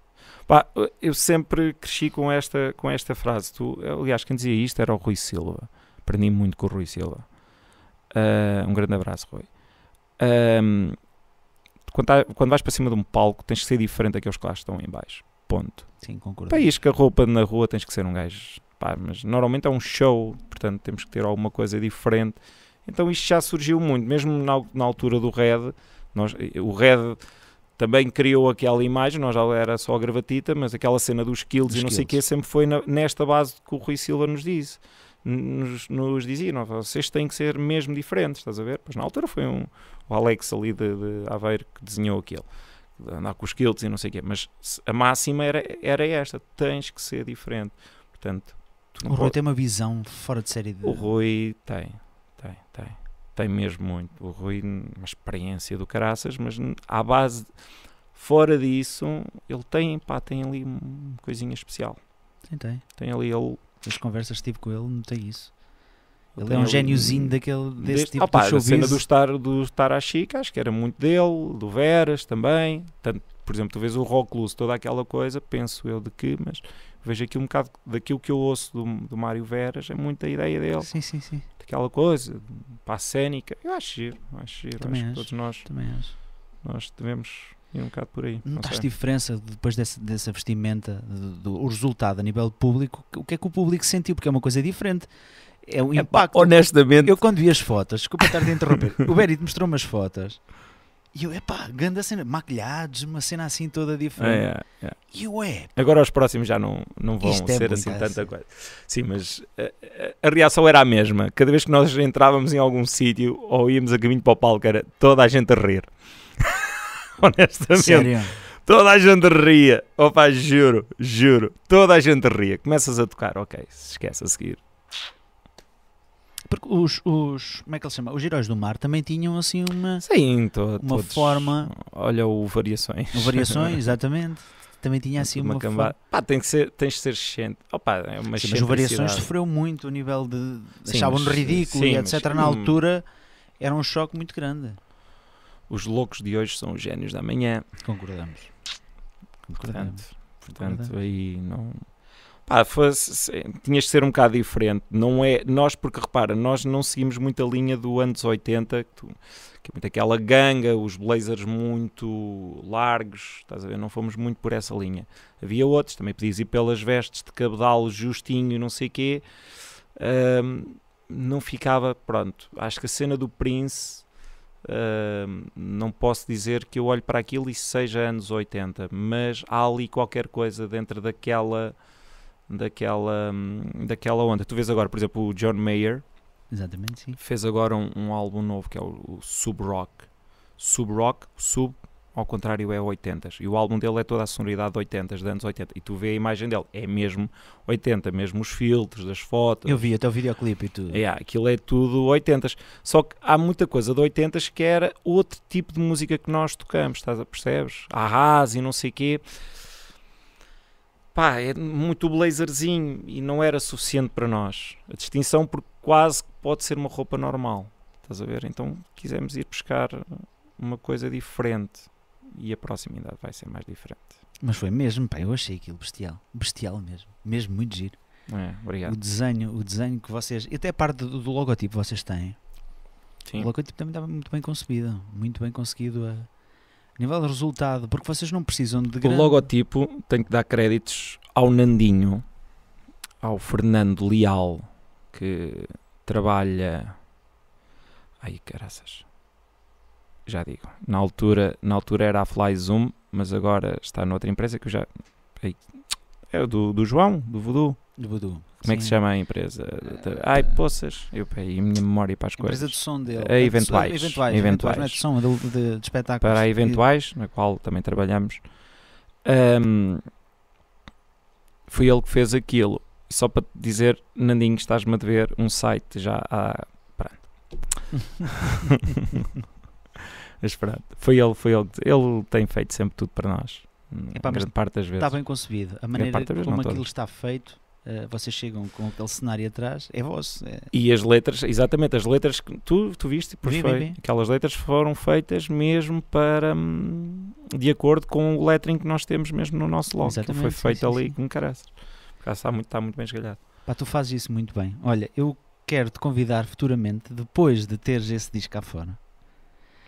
B: Pá, eu sempre cresci com esta, com esta frase. Tu, aliás, quem dizia isto era o Rui Silva. Aprendi muito com o Rui Silva. Uh, um grande abraço, Rui. Um, ehm, quando, tá, quando vais para cima de um palco, tens que ser diferente daqueles que lá estão em baixo. Ponto. Sim, concordo. isto que a roupa na rua tens que ser um gajo. Pá, mas normalmente é um show, portanto temos que ter alguma coisa diferente. Então isto já surgiu muito, mesmo na, na altura do Red. Nós, o Red também criou aquela imagem, nós já era só a gravatita, mas aquela cena dos kills e não sei o quê sempre foi na, nesta base que o Rui Silva nos disse. Nos, nos dizia, não, vocês têm que ser mesmo diferentes, estás a ver? Pois na altura foi um, o Alex ali de, de Aveiro que desenhou aquilo de andar com os quilts e não sei o quê, mas a máxima era, era esta, tens que ser diferente. Portanto, o Rui pode... tem
A: uma visão fora de série. De... O
B: Rui tem, tem, tem. Tem mesmo muito. O Rui, uma experiência do caraças, mas à base, fora disso, ele tem, pá, tem ali uma coisinha especial.
A: Sim, tem. Tem ali ele. As conversas que tive com ele, notei isso. Ele, é um gêniozinho daquele, desse deste, tipo opa, de showbiz. A cena do
B: estar, do estar à chica, acho que era muito dele, do Veras também. Tanto, por exemplo, tu vês o Luz, toda aquela coisa, penso eu de que, mas vejo aqui um bocado daquilo que eu ouço do, do Mário Veras, é muita ideia dele. Sim, sim, sim. Daquela coisa, para a cénica. Eu acho giro, acho giro. Também acho, acho todos nós, também acho. nós devemos ir um bocado por aí. Notaste
A: diferença depois dessa, dessa vestimenta, do, do, o resultado a nível público? O que é que o público sentiu? Porque é uma coisa diferente é um impacto. É, honestamente. Eu quando vi as fotos, desculpa estar de interromper, o Berit mostrou umas fotos e eu, epá, grande cena, maquilhados, uma cena assim toda diferente. É, é, é. E eu, é.
B: Agora os próximos já não, não vão Isto é ser assim tá tanta assim. coisa. Sim, mas a, eh, eh, a, reação era a mesma. Cada vez que nós entrávamos em algum sítio ou íamos a caminho para o palco, era toda a gente a rir.
C: Honestamente. Sério?
B: Toda a gente ria. Opa, juro, juro. Toda a gente ria. Começas a tocar, ok, se
A: esquece a seguir. Porque os, os, como é que ele chama? Os heróis do mar também tinham assim uma, Sim, to, uma todos. forma. Olha, o Variações. O Variações, exatamente. Também tinha assim uma, uma forma.
B: Pá, tem que ser, tens de ser gente. Opa, é uma sim, mas o Variações sofreu
A: muito o nível de. Achavam-no ridículo sim, e etc. Mas, na hum. altura era um choque muito grande.
B: Os loucos de hoje são os gênios da manhã. Concordamos. Concordamos. Portanto, Concordamos. portanto Concordamos. aí não pá, tinhas de ser um bocado diferente. Não é, nós, porque repara, nós não seguimos muito a linha do anos 80, que, tu, que é muito aquela ganga, os blazers muito largos, estás a ver? Não fomos muito por essa linha. Havia outros, também podias ir pelas vestes de cabedal justinho, não sei o quê. Um, não ficava, pronto. Acho que a cena do Prince. não posso dizer que eu olho para aquilo e seja anos 80, mas há ali qualquer coisa dentro daquela daquela, daquela onda. Tu vês agora, por exemplo, o John Mayer
A: Exatamente, sim.
B: fez agora um, um álbum novo que é o, o Sub Rock. Sub Rock, Sub, ao contrário, é 80 s E o álbum dele é toda a sonoridade de 80 s de anos 80. E tu vês a imagem dele, é mesmo 80, mesmo os filtros das fotos. Eu vi até o videoclipe e tudo. É, aquilo é tudo 80 s Só que há muita coisa de 80 s que era outro tipo de música que nós tocamos, estás a, percebes? Arras e não sei o quê pá, é muito blazerzinho e não era suficiente para nós. A distinção porque quase pode ser uma roupa normal, estás a ver? Então quisemos ir buscar uma coisa diferente e a proximidade vai ser mais diferente.
A: Mas foi mesmo, pá, eu achei aquilo bestial, bestial mesmo, mesmo muito giro. É, obrigado. O desenho, o desenho que vocês, até a parte do, do logotipo vocês têm. Sim. O logotipo também estava muito bem concebido, muito bem conseguido a nível de resultado, porque vocês não precisam de. Grande... O
B: logotipo tem que dar créditos ao Nandinho, ao Fernando Leal, que trabalha. Ai, caraças. Já digo. Na altura, na altura era a Flyzoom, mas agora está noutra empresa que eu já. Ai, é do, do João, do Voodoo. Do Voodoo. Como é que se chama a empresa? Ai, ah, poças. Eu peguei a minha memória para as coisas. Empresa de som dele. A é eventuais. De, eventuais. Eventuais. Não é de
A: som, é de, de, de espetáculos. Para a eventuais,
B: na qual também trabalhamos. Um, foi ele que fez aquilo. Só para dizer, Nandinho, estás-me a dever um site já há. Pronto. Mas pronto, foi ele, foi ele. Ele tem feito sempre tudo para nós. Epá, grande tá parte das vezes. Está bem concebido. A maneira como aquilo todos.
A: está feito, uh, vocês chegam com aquele cenário atrás, é vosso. É...
B: E as letras, exatamente, as letras que tu, tu viste, por foi, aquelas letras foram feitas mesmo para. Hum, de acordo com o lettering que nós temos mesmo no nosso logo. foi feito sim, ali sim. com caraças. está muito, está muito bem esgalhado.
A: Pá, tu fazes isso muito bem. Olha, eu quero te convidar futuramente, depois de teres esse disco cá fora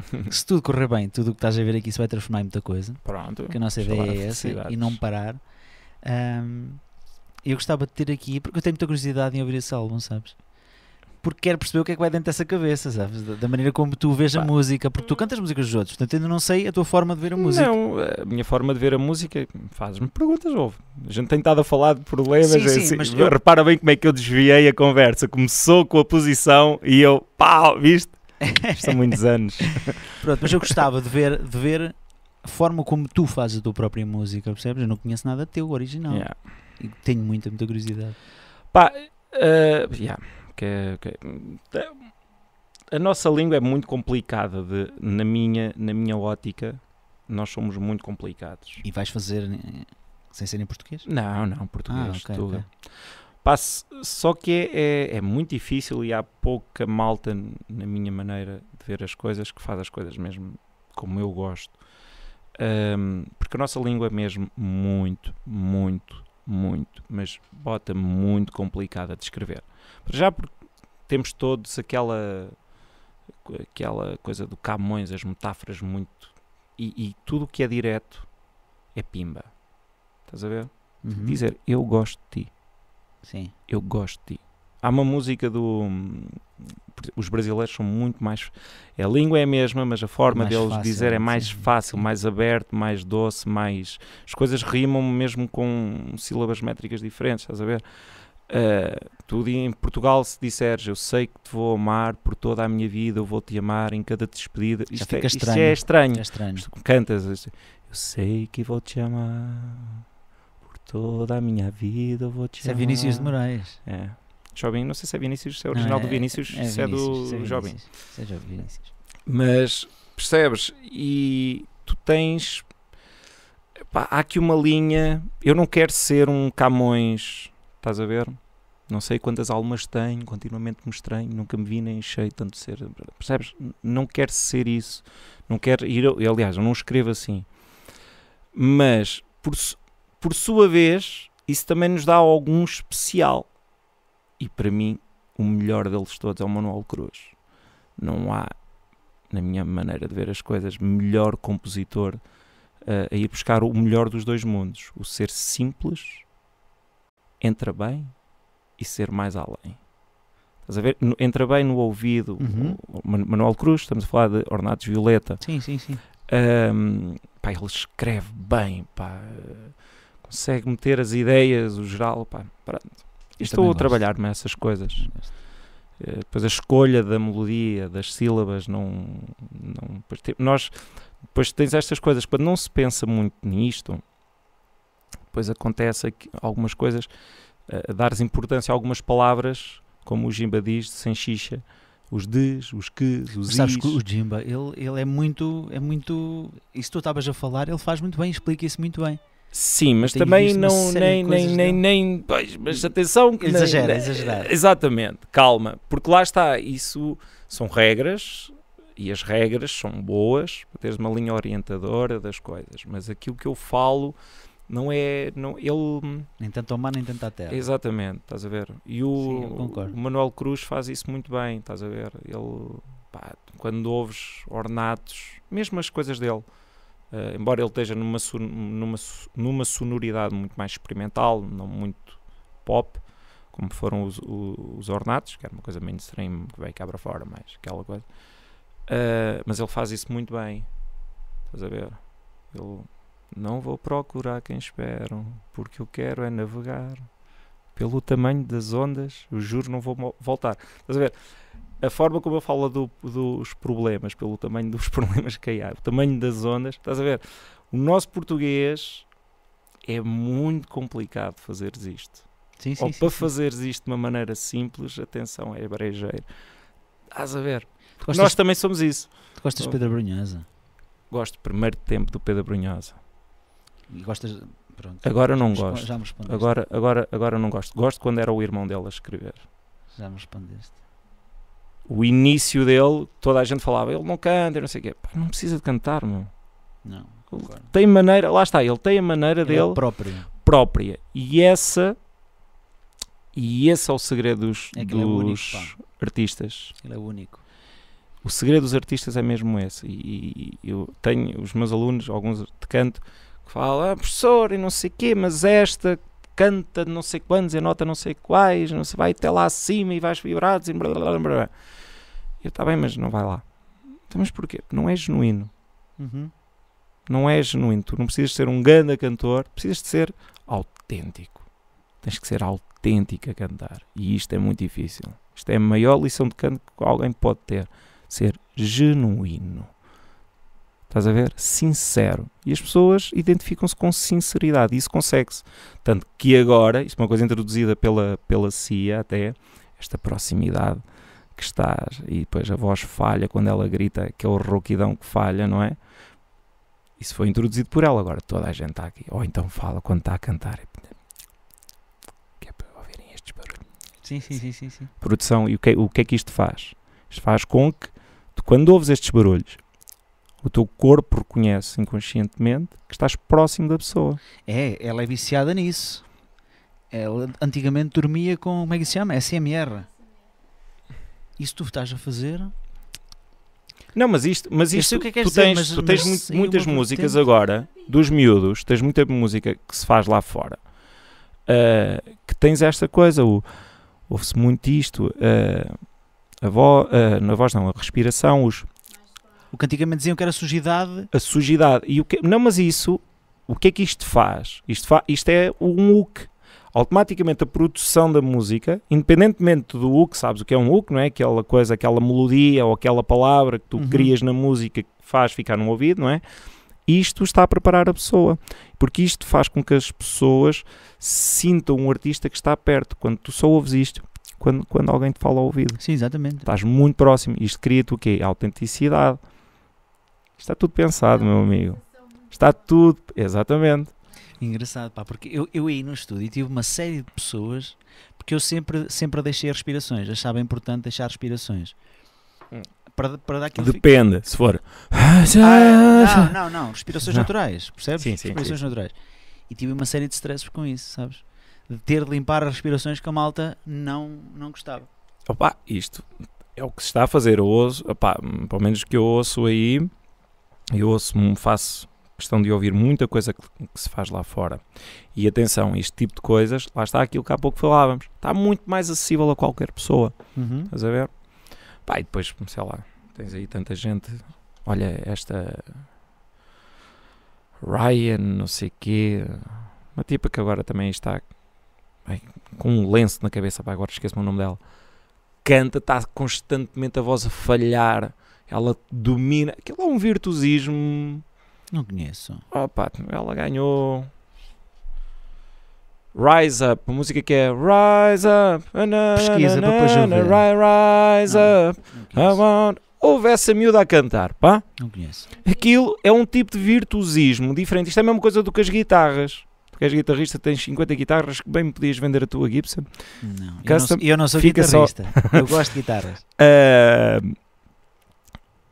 A: se tudo correr bem, tudo o que estás a ver aqui se vai transformar em muita coisa. Pronto. que a nossa ideia é essa e não parar. Um, eu gostava de ter aqui, porque eu tenho muita curiosidade em ouvir esse álbum, sabes? Porque quero perceber o que é que vai dentro dessa cabeça, sabes? Da, maneira como tu vês a música, porque tu cantas músicas dos outros, portanto ainda não sei a tua forma de ver a música. Não, a minha forma de ver a
B: música, fazes-me perguntas, ouve. A gente tem estado a falar de problemas, sim, é sim, assim, mas repara bem como é que eu desviei a conversa. Começou com a posição e eu, pau, viste? São muitos anos.
A: Pronto, mas eu gostava de ver, de ver a forma como tu fazes a tua própria música, percebes? Eu não conheço nada teu original. Yeah. E tenho muita, muita curiosidade. Pá,
B: uh, yeah. que, que, a nossa língua é muito complicada de, na, minha, na minha ótica. Nós somos muito complicados. E vais fazer eh, sem ser em português? Não, não, português ah, okay, tudo. Okay. Passo, só que é, é, muito difícil e há pouca malta, na minha maneira de ver as coisas, que faz as coisas mesmo como eu gosto. Um, porque a nossa língua é mesmo muito, muito, muito, mas bota muito complicada de escrever. já porque temos todos aquela, aquela coisa do Camões, as metáforas muito. E, e tudo o que é direto é pimba. Estás a ver? Uhum. Dizer eu gosto de ti Sim. Eu gosto de ti. Há uma música do. Os brasileiros são muito mais. É a língua é a mesma, mas a forma deles fácil, dizer é né? mais sim. fácil, mais aberto, mais doce, mais. As coisas rimam mesmo com sílabas métricas diferentes, estás a ver? Uh, tu em Portugal se disseres eu sei que te vou amar por toda a minha vida, eu vou te amar em cada despedida, é, isto, é, isto estranho. é, estranho. É estranho. cantas, assim, eu sei que vou te amar Toda a minha vida eu vou te Isso amar. é Vinícius de Moraes. É. Jobim, não sei se é Vinícius, se é original não, é, do Vinícius, é, é se é do se Jobim. Se é Jobim. É Mas percebes? E tu tens. Pá, há
C: aqui uma linha.
B: Eu não quero ser um Camões, estás a ver? Não sei quantas almas tenho, continuamente me estranho, nunca me vi nem cheio tanto de ser. Percebes? Não quero ser isso. Não quero ir. Aliás, eu não escrevo assim. Mas, por, por sua vez, isso também nos dá algum especial. E para mim, o melhor deles todos é o Manuel Cruz. Não há, na minha maneira de ver as coisas, melhor compositor uh, a ir buscar o melhor dos dois mundos. O ser simples, entra bem e ser mais além. Estás a ver? No, entra bem no ouvido. Uhum. Manuel Cruz, estamos a falar de Ornatos Violeta. Sim, sim, sim. Um, pá, ele escreve bem, pá consegue meter as ideias, o geral, pá, Estou a trabalhar nessas coisas. Eh, depois a escolha da melodia, das sílabas, não, não depois te, nós depois tens estas coisas quando não se pensa muito nisto, depois acontece aqui, algumas coisas, uh, eh, dares importância a algumas palavras, como o Jimba diz, sem xixa, os des, os que, os Mas sabes is. que o Jimba,
A: ele, ele é muito, é muito, isso tu estavas a falar, ele faz muito bem, explica isso muito bem. Sim, mas Tenho também não nem nem, nem, nem
B: pois, mas atenção que exagera, nem, exagera. Exatamente, calma, porque lá está, isso são regras e as regras são boas para teres uma linha orientadora das coisas, mas aquilo que eu falo
A: não é, não, ele nem tanto ao mar nem tanto à terra.
B: Exatamente, estás a ver? E o, Sim, o Manuel Cruz faz isso muito bem, estás a ver? Ele pá, quando ouves ornatos, mesmo as coisas dele, Uh, embora ele esteja numa, numa, numa sonoridade muito mais experimental, não muito pop, como foram os, os, os Ornatos, que era uma coisa mainstream que veio que abre fora, mais aquela coisa. Uh, mas ele faz isso muito bem. Estás a ver? Ele não vou procurar quem espero, porque eu quero é navegar. Pelo tamanho das ondas, eu juro, não vou voltar. Estás a ver? a forma como eu falo do, dos problemas, pelo tamanho dos problemas que há, o tamanho das ondas, estás a ver? O nosso português é muito complicado fazeres isto. Sim, sim, Ou sim, para sim. fazeres isto de uma maneira simples, atenção, é brejeiro. Estás a ver? Gostas, Nós também somos isso. Tu gostas de Pedro Brunhosa? Gosto primeiro tempo do Pedro Brunhosa. E gostas.
A: Pronto, agora não gosto. Já me Agora,
B: agora, agora não gosto. Gosto quando era o irmão dela a escrever.
A: Já me respondeste
B: o início dele, toda a gente falava, ele não canta, não sei o quê. Pá, não precisa de cantar, meu. Não. Claro. Tem maneira, lá está, ele tem a maneira ele é dele é própria. própria. E essa e esse é o segredo dos, é, é dos é único, artistas. Ele é o único. O segredo dos artistas é mesmo esse. E, e eu tenho os meus alunos, alguns de canto, que falam, ah, professor, e não sei o quê, mas esta canta não sei quantos, e nota não sei quais, não sei, vai até lá acima e vais vibrados e blá, blá, blá, Eu, tá bem, mas não vai lá. Então, mas porquê? Não é genuíno. Uhum. Não é genuíno. Tu não precisas ser um grande cantor, precisas de ser autêntico. Tens que ser autêntico a cantar. E isto é muito difícil. Isto é a maior lição de canto que alguém pode ter. Ser genuíno. Estás a ver? Sincero. E as pessoas identificam-se com sinceridade. E isso consegue-se. Tanto que agora, isto é uma coisa introduzida pela, pela CIA até, esta proximidade que estás, e depois a voz falha quando ela grita, que é o rouquidão que falha, não é? Isso foi introduzido por ela, agora toda a gente está aqui. Ou então fala quando está a cantar.
D: Que é para ouvirem estes barulhos. Sim, sim, sim. sim, sim.
B: Produção, e o que, é, o que é que isto faz? Isto faz com que, tu, quando ouves estes barulhos, o teu corpo reconhece inconscientemente
A: que estás próximo da pessoa. É, ela é viciada nisso. Ela antigamente dormia com, como é que se chama? SMR. Isso tu estás a fazer? Não,
B: mas isto, mas isto, que é que tu, dizer, tens, mas, tu tens, mas, muitas músicas agora, dos miúdos, tens muita música que se faz lá fora, uh, que tens esta coisa, o, ouve-se muito isto, uh, a, voz uh, eh, na voz não, a respiração, os o que antigamente diziam que era sujidade. A sujidade. E o que... Não, mas isso, o que é que isto faz? Isto, fa... isto é um hook. Automaticamente a produção da música, independentemente do hook, sabes o que é um hook, não é? Aquela coisa, aquela melodia ou aquela palavra que tu uhum. crias na música que faz ficar no ouvido, não é? Isto está a preparar a pessoa, porque isto faz com que as pessoas sintam um artista que está perto. Quando tu só ouves isto, quando, quando alguém te fala ao ouvido. Sim, exatamente. Estás muito próximo. Isto cria-te o quê? Autenticidade. Está tudo pensado, meu amigo. Está tudo, exatamente.
A: Engraçado, pá, porque eu, eu aí no estúdio tive uma série de pessoas, porque eu sempre, sempre deixei respirações, achava importante deixar respirações. Hum. Para, para dar
B: aquilo Depende, fico... se for. Ah, é? ah não, não, não, respirações não. naturais,
A: percebes? Sim, sim, respirações sim. naturais. E tive uma série de stress com isso, sabes? De ter de limpar as respirações que a malta não, não gostava.
B: Opa, isto é o que se está a fazer. Eu opa, pelo menos que eu ouço aí, eu ouço, hum, faço questão de ouvir muita coisa que, que, se faz lá fora. E atenção, este tipo de coisas, lá está aquilo que há pouco falávamos, está muito mais acessível a qualquer pessoa. Uhum. Estás a ver? Pá, e depois, sei lá, tens aí tanta gente. Olha, esta Ryan, não sei quê, uma tipa que agora também está bem, com um lenço na cabeça, pá, agora esqueço o nome dela. Canta, está constantemente a voz a falhar ela domina. Aquilo é um virtuosismo. Não conheço. Oh, ela ganhou. Rise Up, a música que é Rise Up, pesquisa para depois ver. Rise Up, Houve essa miúda a cantar, pá. Não conheço. Aquilo é um tipo de virtuosismo diferente. Isto é a mesma coisa do que as guitarras. Porque és guitarrista, tens 50 guitarras que bem podias vender a tua Gibson. Não, Custom, eu, não sou, eu não sou guitarrista. Só... eu gosto de guitarras. Uh,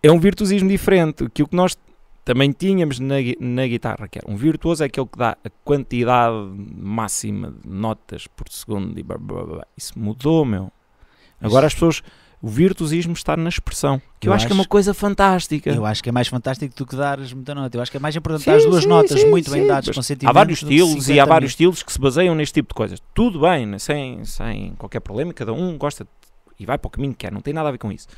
B: é um virtuosismo diferente. Que o que nós também tínhamos na, na guitarra, que era um virtuoso, é aquele que dá a quantidade máxima de notas por segundo. E blá, blá, blá. Isso mudou, meu. Agora as pessoas. O virtuosismo está na expressão, que eu, eu acho, acho, é? que é
A: uma coisa fantástica. Eu acho que é mais fantástico do que dares muita nota. Eu acho que é mais importante dar as duas sim, notas sim, muito sim, bem dadas, com sentimento. Há vários estilos e há vários mil.
B: estilos que se baseiam neste tipo de coisas. Tudo bem, né? sem, sem qualquer problema, cada um gosta de, e vai para o caminho que quer, não tem nada a ver com isso.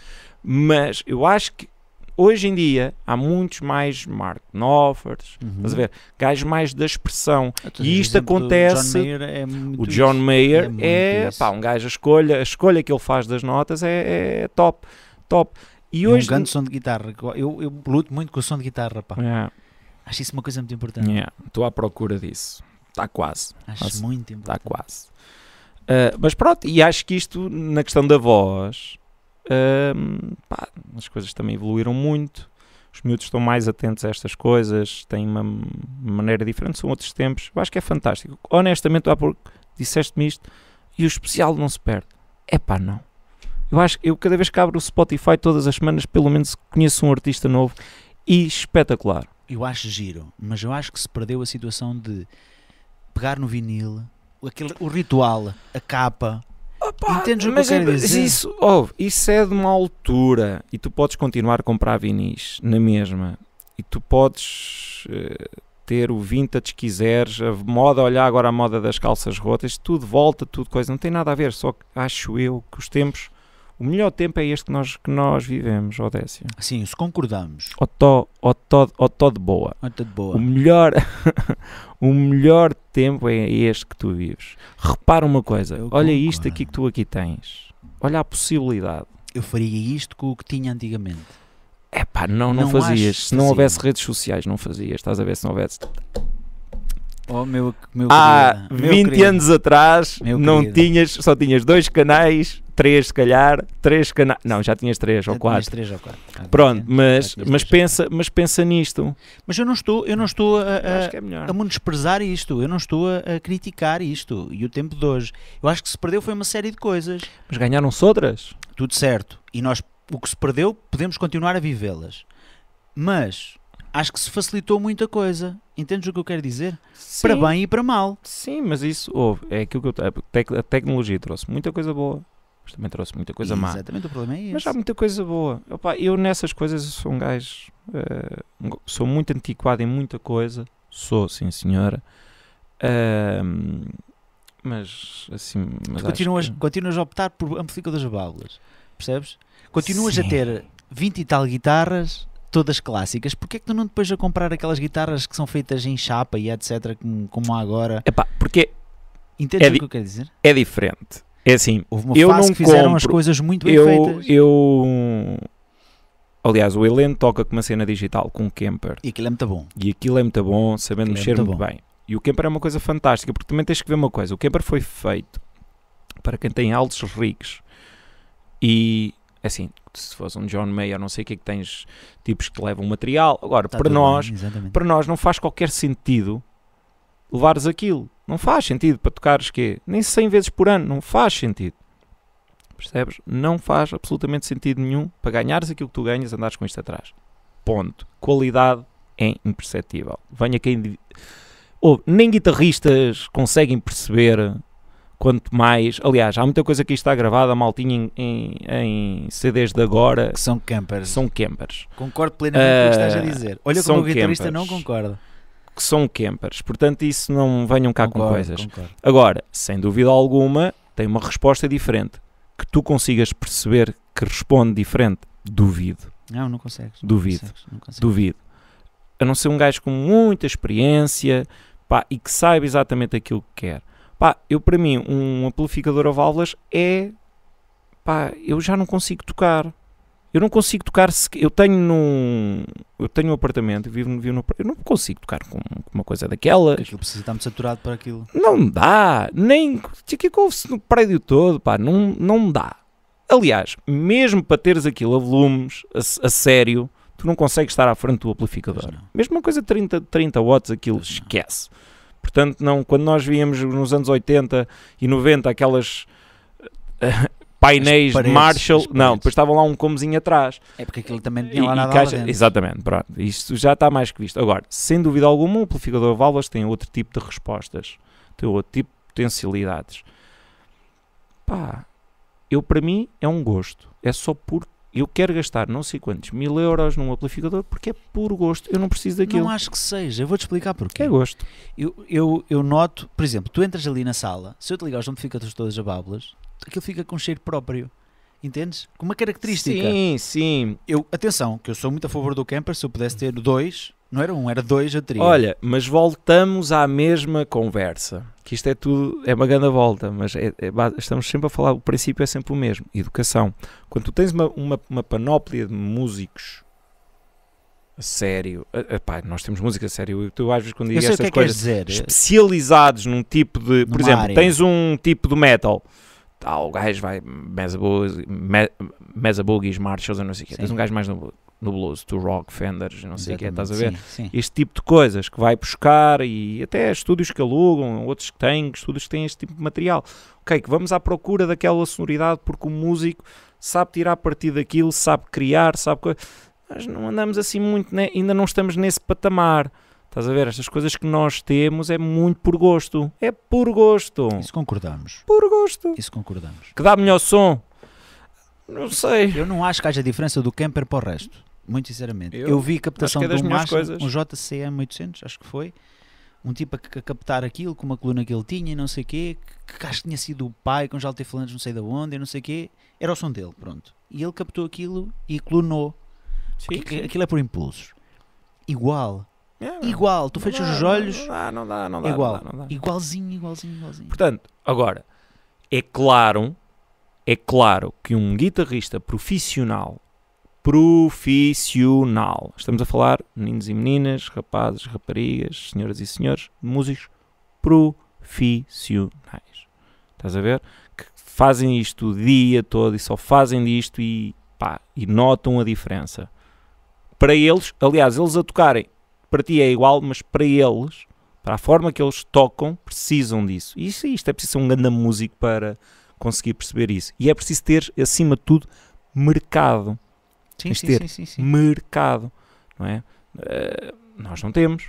B: Mas eu acho que Hoje em dia há muitos mais Mark uhum. estás a ver? Gajos mais da expressão. E isto acontece. É o John Mayer é, é, é pá, um gajo, a escolha, a escolha que ele faz das notas é, é top, top. E é hoje. um grande som de guitarra.
A: Eu, eu luto muito com o som de guitarra, pá. Yeah. É. Acho isso uma coisa muito importante. Estou é, yeah. à procura disso. Está quase. Acho muito tá importante. Está quase. Uh, mas pronto, e acho que
B: isto na questão da voz um, pá, as coisas também evoluíram muito, os miúdos estão mais atentos a estas coisas, têm uma maneira diferente, são outros tempos. Eu acho que é fantástico. Honestamente, há pouco disseste-me isto e o especial não se perde. É pá, não. Eu acho que eu cada vez que abro o Spotify todas as semanas, pelo menos conheço um artista novo e espetacular.
A: Eu acho giro, mas eu acho que se perdeu a situação de pegar no vinil, aquele, o ritual, a capa, Opa, Entendes mas o que eu é quero é, dizer? Isso,
B: oh, isso é de uma altura e tu podes continuar a comprar vinis na mesma e tu podes eh, ter o vintage quiseres, a moda, olhar agora a moda das calças rotas, tudo volta, tudo coisa, não tem nada a ver, só que acho eu que os tempos o melhor tempo é este que nós, que nós vivemos, Odécio. Sim, se concordamos. Otó, otó, de boa. Otó de boa. O melhor, o melhor tempo é este que tu vives. Repara uma coisa, Eu olha concordo. isto aqui que tu aqui tens.
A: Olha a possibilidade. Eu faria isto com o que tinha antigamente.
B: É pá, não, não, não fazias. Se não houvesse redes sociais, não fazias. Estás a ver se não houvesse
A: Oh, meu, meu Há querido. 20 anos atrás não
B: tinhas, só tinhas dois canais, três se calhar, três canais. Não, já tinhas três já ou quatro. Três ou quatro. Ah, Pronto, mas,
A: mas, pensa, mas pensa nisto. Mas eu não estou, eu não estou a, a, é a menosprezar isto, eu não estou a, a, criticar isto e o tempo de hoje. Eu acho que se perdeu foi uma série de coisas. Mas ganharam-se outras. Tudo certo. E nós, o que se perdeu, podemos continuar a vivê-las. Mas acho que se facilitou muita coisa. Entendes o que eu quero dizer? Sim. Para bem
B: e para mal. Sim, mas isso houve. É aquilo que eu, a, tec a tecnologia trouxe muita coisa boa, mas também trouxe muita coisa Exatamente, má. Exatamente, o problema é isso. Mas há muita coisa boa. Opa, eu nessas coisas sou um gajo. Uh, sou muito antiquado em muita coisa. Sou, sim, senhora. Uh, mas assim. Mas continuas,
A: que... continuas a optar por amplificadores das válvulas. Percebes? Continuas sim. a ter 20 e tal guitarras todas clássicas, porque é que tu não depois a comprar aquelas guitarras que são feitas em chapa e etc, como, como agora? Epá, porque Entendes é o que eu quero dizer?
B: É diferente. É assim, Houve uma eu não que fizeram compro, as coisas muito bem eu, feitas. Eu Aliás, o Helen toca com uma cena digital, com o Kemper. E aquilo é muito bom. E aquilo é muito bom, sabendo aquilo é mexer é muito, muito bem. E o Kemper é uma coisa fantástica, porque também tens que ver uma coisa. O Kemper foi feito para quem tem altos rigs. E, assim, se fosse um John Mayer, não sei o que é que tens, tipos que levam material. Agora, para nós, bem, para nós não faz qualquer sentido levares aquilo. Não faz sentido para tocares quê? Nem 100 vezes por ano, não faz sentido. Percebes? Não faz absolutamente sentido nenhum para ganhares aquilo que tu ganhas, andares com isto atrás. Ponto. Qualidade é imperceptível. Venha quem. Ou, nem guitarristas conseguem perceber quanto mais. Aliás, há muita coisa que está gravada, maltinha em, em, em, CDs de agora. Que são campers. São campers.
A: Concordo plenamente com o que estás a ah, dizer. Olha como o guitarrista não concorda.
B: Que são campers. Portanto, isso não venham cá concordo, com coisas. Concordo. Agora, sem dúvida alguma, tem uma resposta diferente. Que tu consigas perceber que responde diferente, duvido. Não, não consegues. Não duvido. Consegues, não consegues. Duvido. A não ser um gajo com muita experiência pá, e que saiba exatamente aquilo que quer. Pá, eu para mim, um amplificador a válvulas é. Pá, eu já não consigo tocar. Eu não consigo tocar. Eu tenho num. Eu tenho um apartamento, vivo, vivo no. Eu não consigo tocar com, uma coisa daquela. Aquilo precisa estar
A: muito saturado para aquilo.
B: Não dá. Nem. que é ouve-se no prédio todo, pá. Não, não dá. Aliás, mesmo para teres aquilo a volumes, a, a sério, tu não consegues estar à frente do amplificador. Mesmo uma coisa de 30, 30 watts, aquilo esquece. Não. Portanto, não, quando nós víamos nos anos 80 e 90 aquelas uh, painéis paredes, de Marshall, não, depois estavam lá um comozinho atrás. É porque aquilo também tinha lá e, nada caixa, lá Exatamente, pronto. Isto já está mais que visto. Agora, sem dúvida alguma, o amplificador de válvulas tem outro tipo de respostas, tem outro tipo de potencialidades. Pá, eu para mim é um gosto. É só porque eu quero gastar não sei quantos mil euros num
A: amplificador porque é por gosto, eu não preciso daquilo. Não acho que seja, eu vou-te explicar porquê. É gosto. Eu, eu, eu noto, por exemplo, tu entras ali na sala, se eu te ligar os amplificadores todos a bablas, aquilo fica com cheiro próprio. Entendes? Com uma característica. Sim, sim. Eu, atenção, que eu sou muito a favor do camper, se eu pudesse ter dois, não era um, era dois a três. Olha, mas voltamos à mesma
B: conversa. Que isto é tudo, é uma grande volta, mas é, é, estamos sempre a falar, o princípio é sempre o mesmo: educação. Quando tu tens uma, uma, uma panóplia de músicos a sério, a, nós temos música a sério. Tu às vezes, quando digas estas que é coisas, dizer. especializados num tipo de. Numa por exemplo, área. tens um tipo de metal. Tal, o gajo vai. Mesa Boogies, Marshall, não sei o quê. Tens um gajo mais novo no blues, do rock, Fenders, não sei o que, estás a ver? Sim, sim. Este tipo de coisas que vai buscar e até estúdios que alugam, outros que têm, estúdios que têm este tipo de material. Ok, que vamos à procura daquela sonoridade porque o músico sabe tirar partido daquilo, sabe criar, sabe coisa. Mas não andamos assim muito, né? ainda não estamos nesse patamar. Estás a ver? Estas coisas que nós temos é muito
A: por gosto. É por gosto. Isso concordamos. Por gosto. Isso concordamos. Que dá melhor som. Não sei. Eu não acho que haja diferença do camper para o resto muito sinceramente. Eu, eu vi captação é de um Mastro, um JCM 800, acho que foi, um tipo a, a, captar aquilo com uma coluna que ele tinha e não sei o quê, que, que acho que tinha sido o pai com os falando não sei de onde e não sei o quê, era o som dele, pronto. E ele captou aquilo e clonou. Sim, sim. Aquilo é por impulsos. Igual. É, igual. Tu fechas dá, os olhos. Não dá, não dá, não dá. Igual.
C: Não dá, não dá. Igualzinho, igualzinho, igualzinho.
B: Portanto, agora, é claro, é claro que um guitarrista profissional profissional. Estamos a falar, meninos e meninas, rapazes, raparigas, senhoras e senhores, músicos profissionais. Estás a ver? Que fazem isto o dia todo e só fazem disto e, pá, e notam a diferença. Para eles, aliás, eles a tocarem, para ti é igual, mas para eles, para a forma que eles tocam, precisam disso. E isto, isto é preciso ser um grande músico para conseguir perceber isso. E é preciso ter, acima de tudo, mercado. Sim, Tens ter sim, sim, mercado, não é? Uh, nós não temos.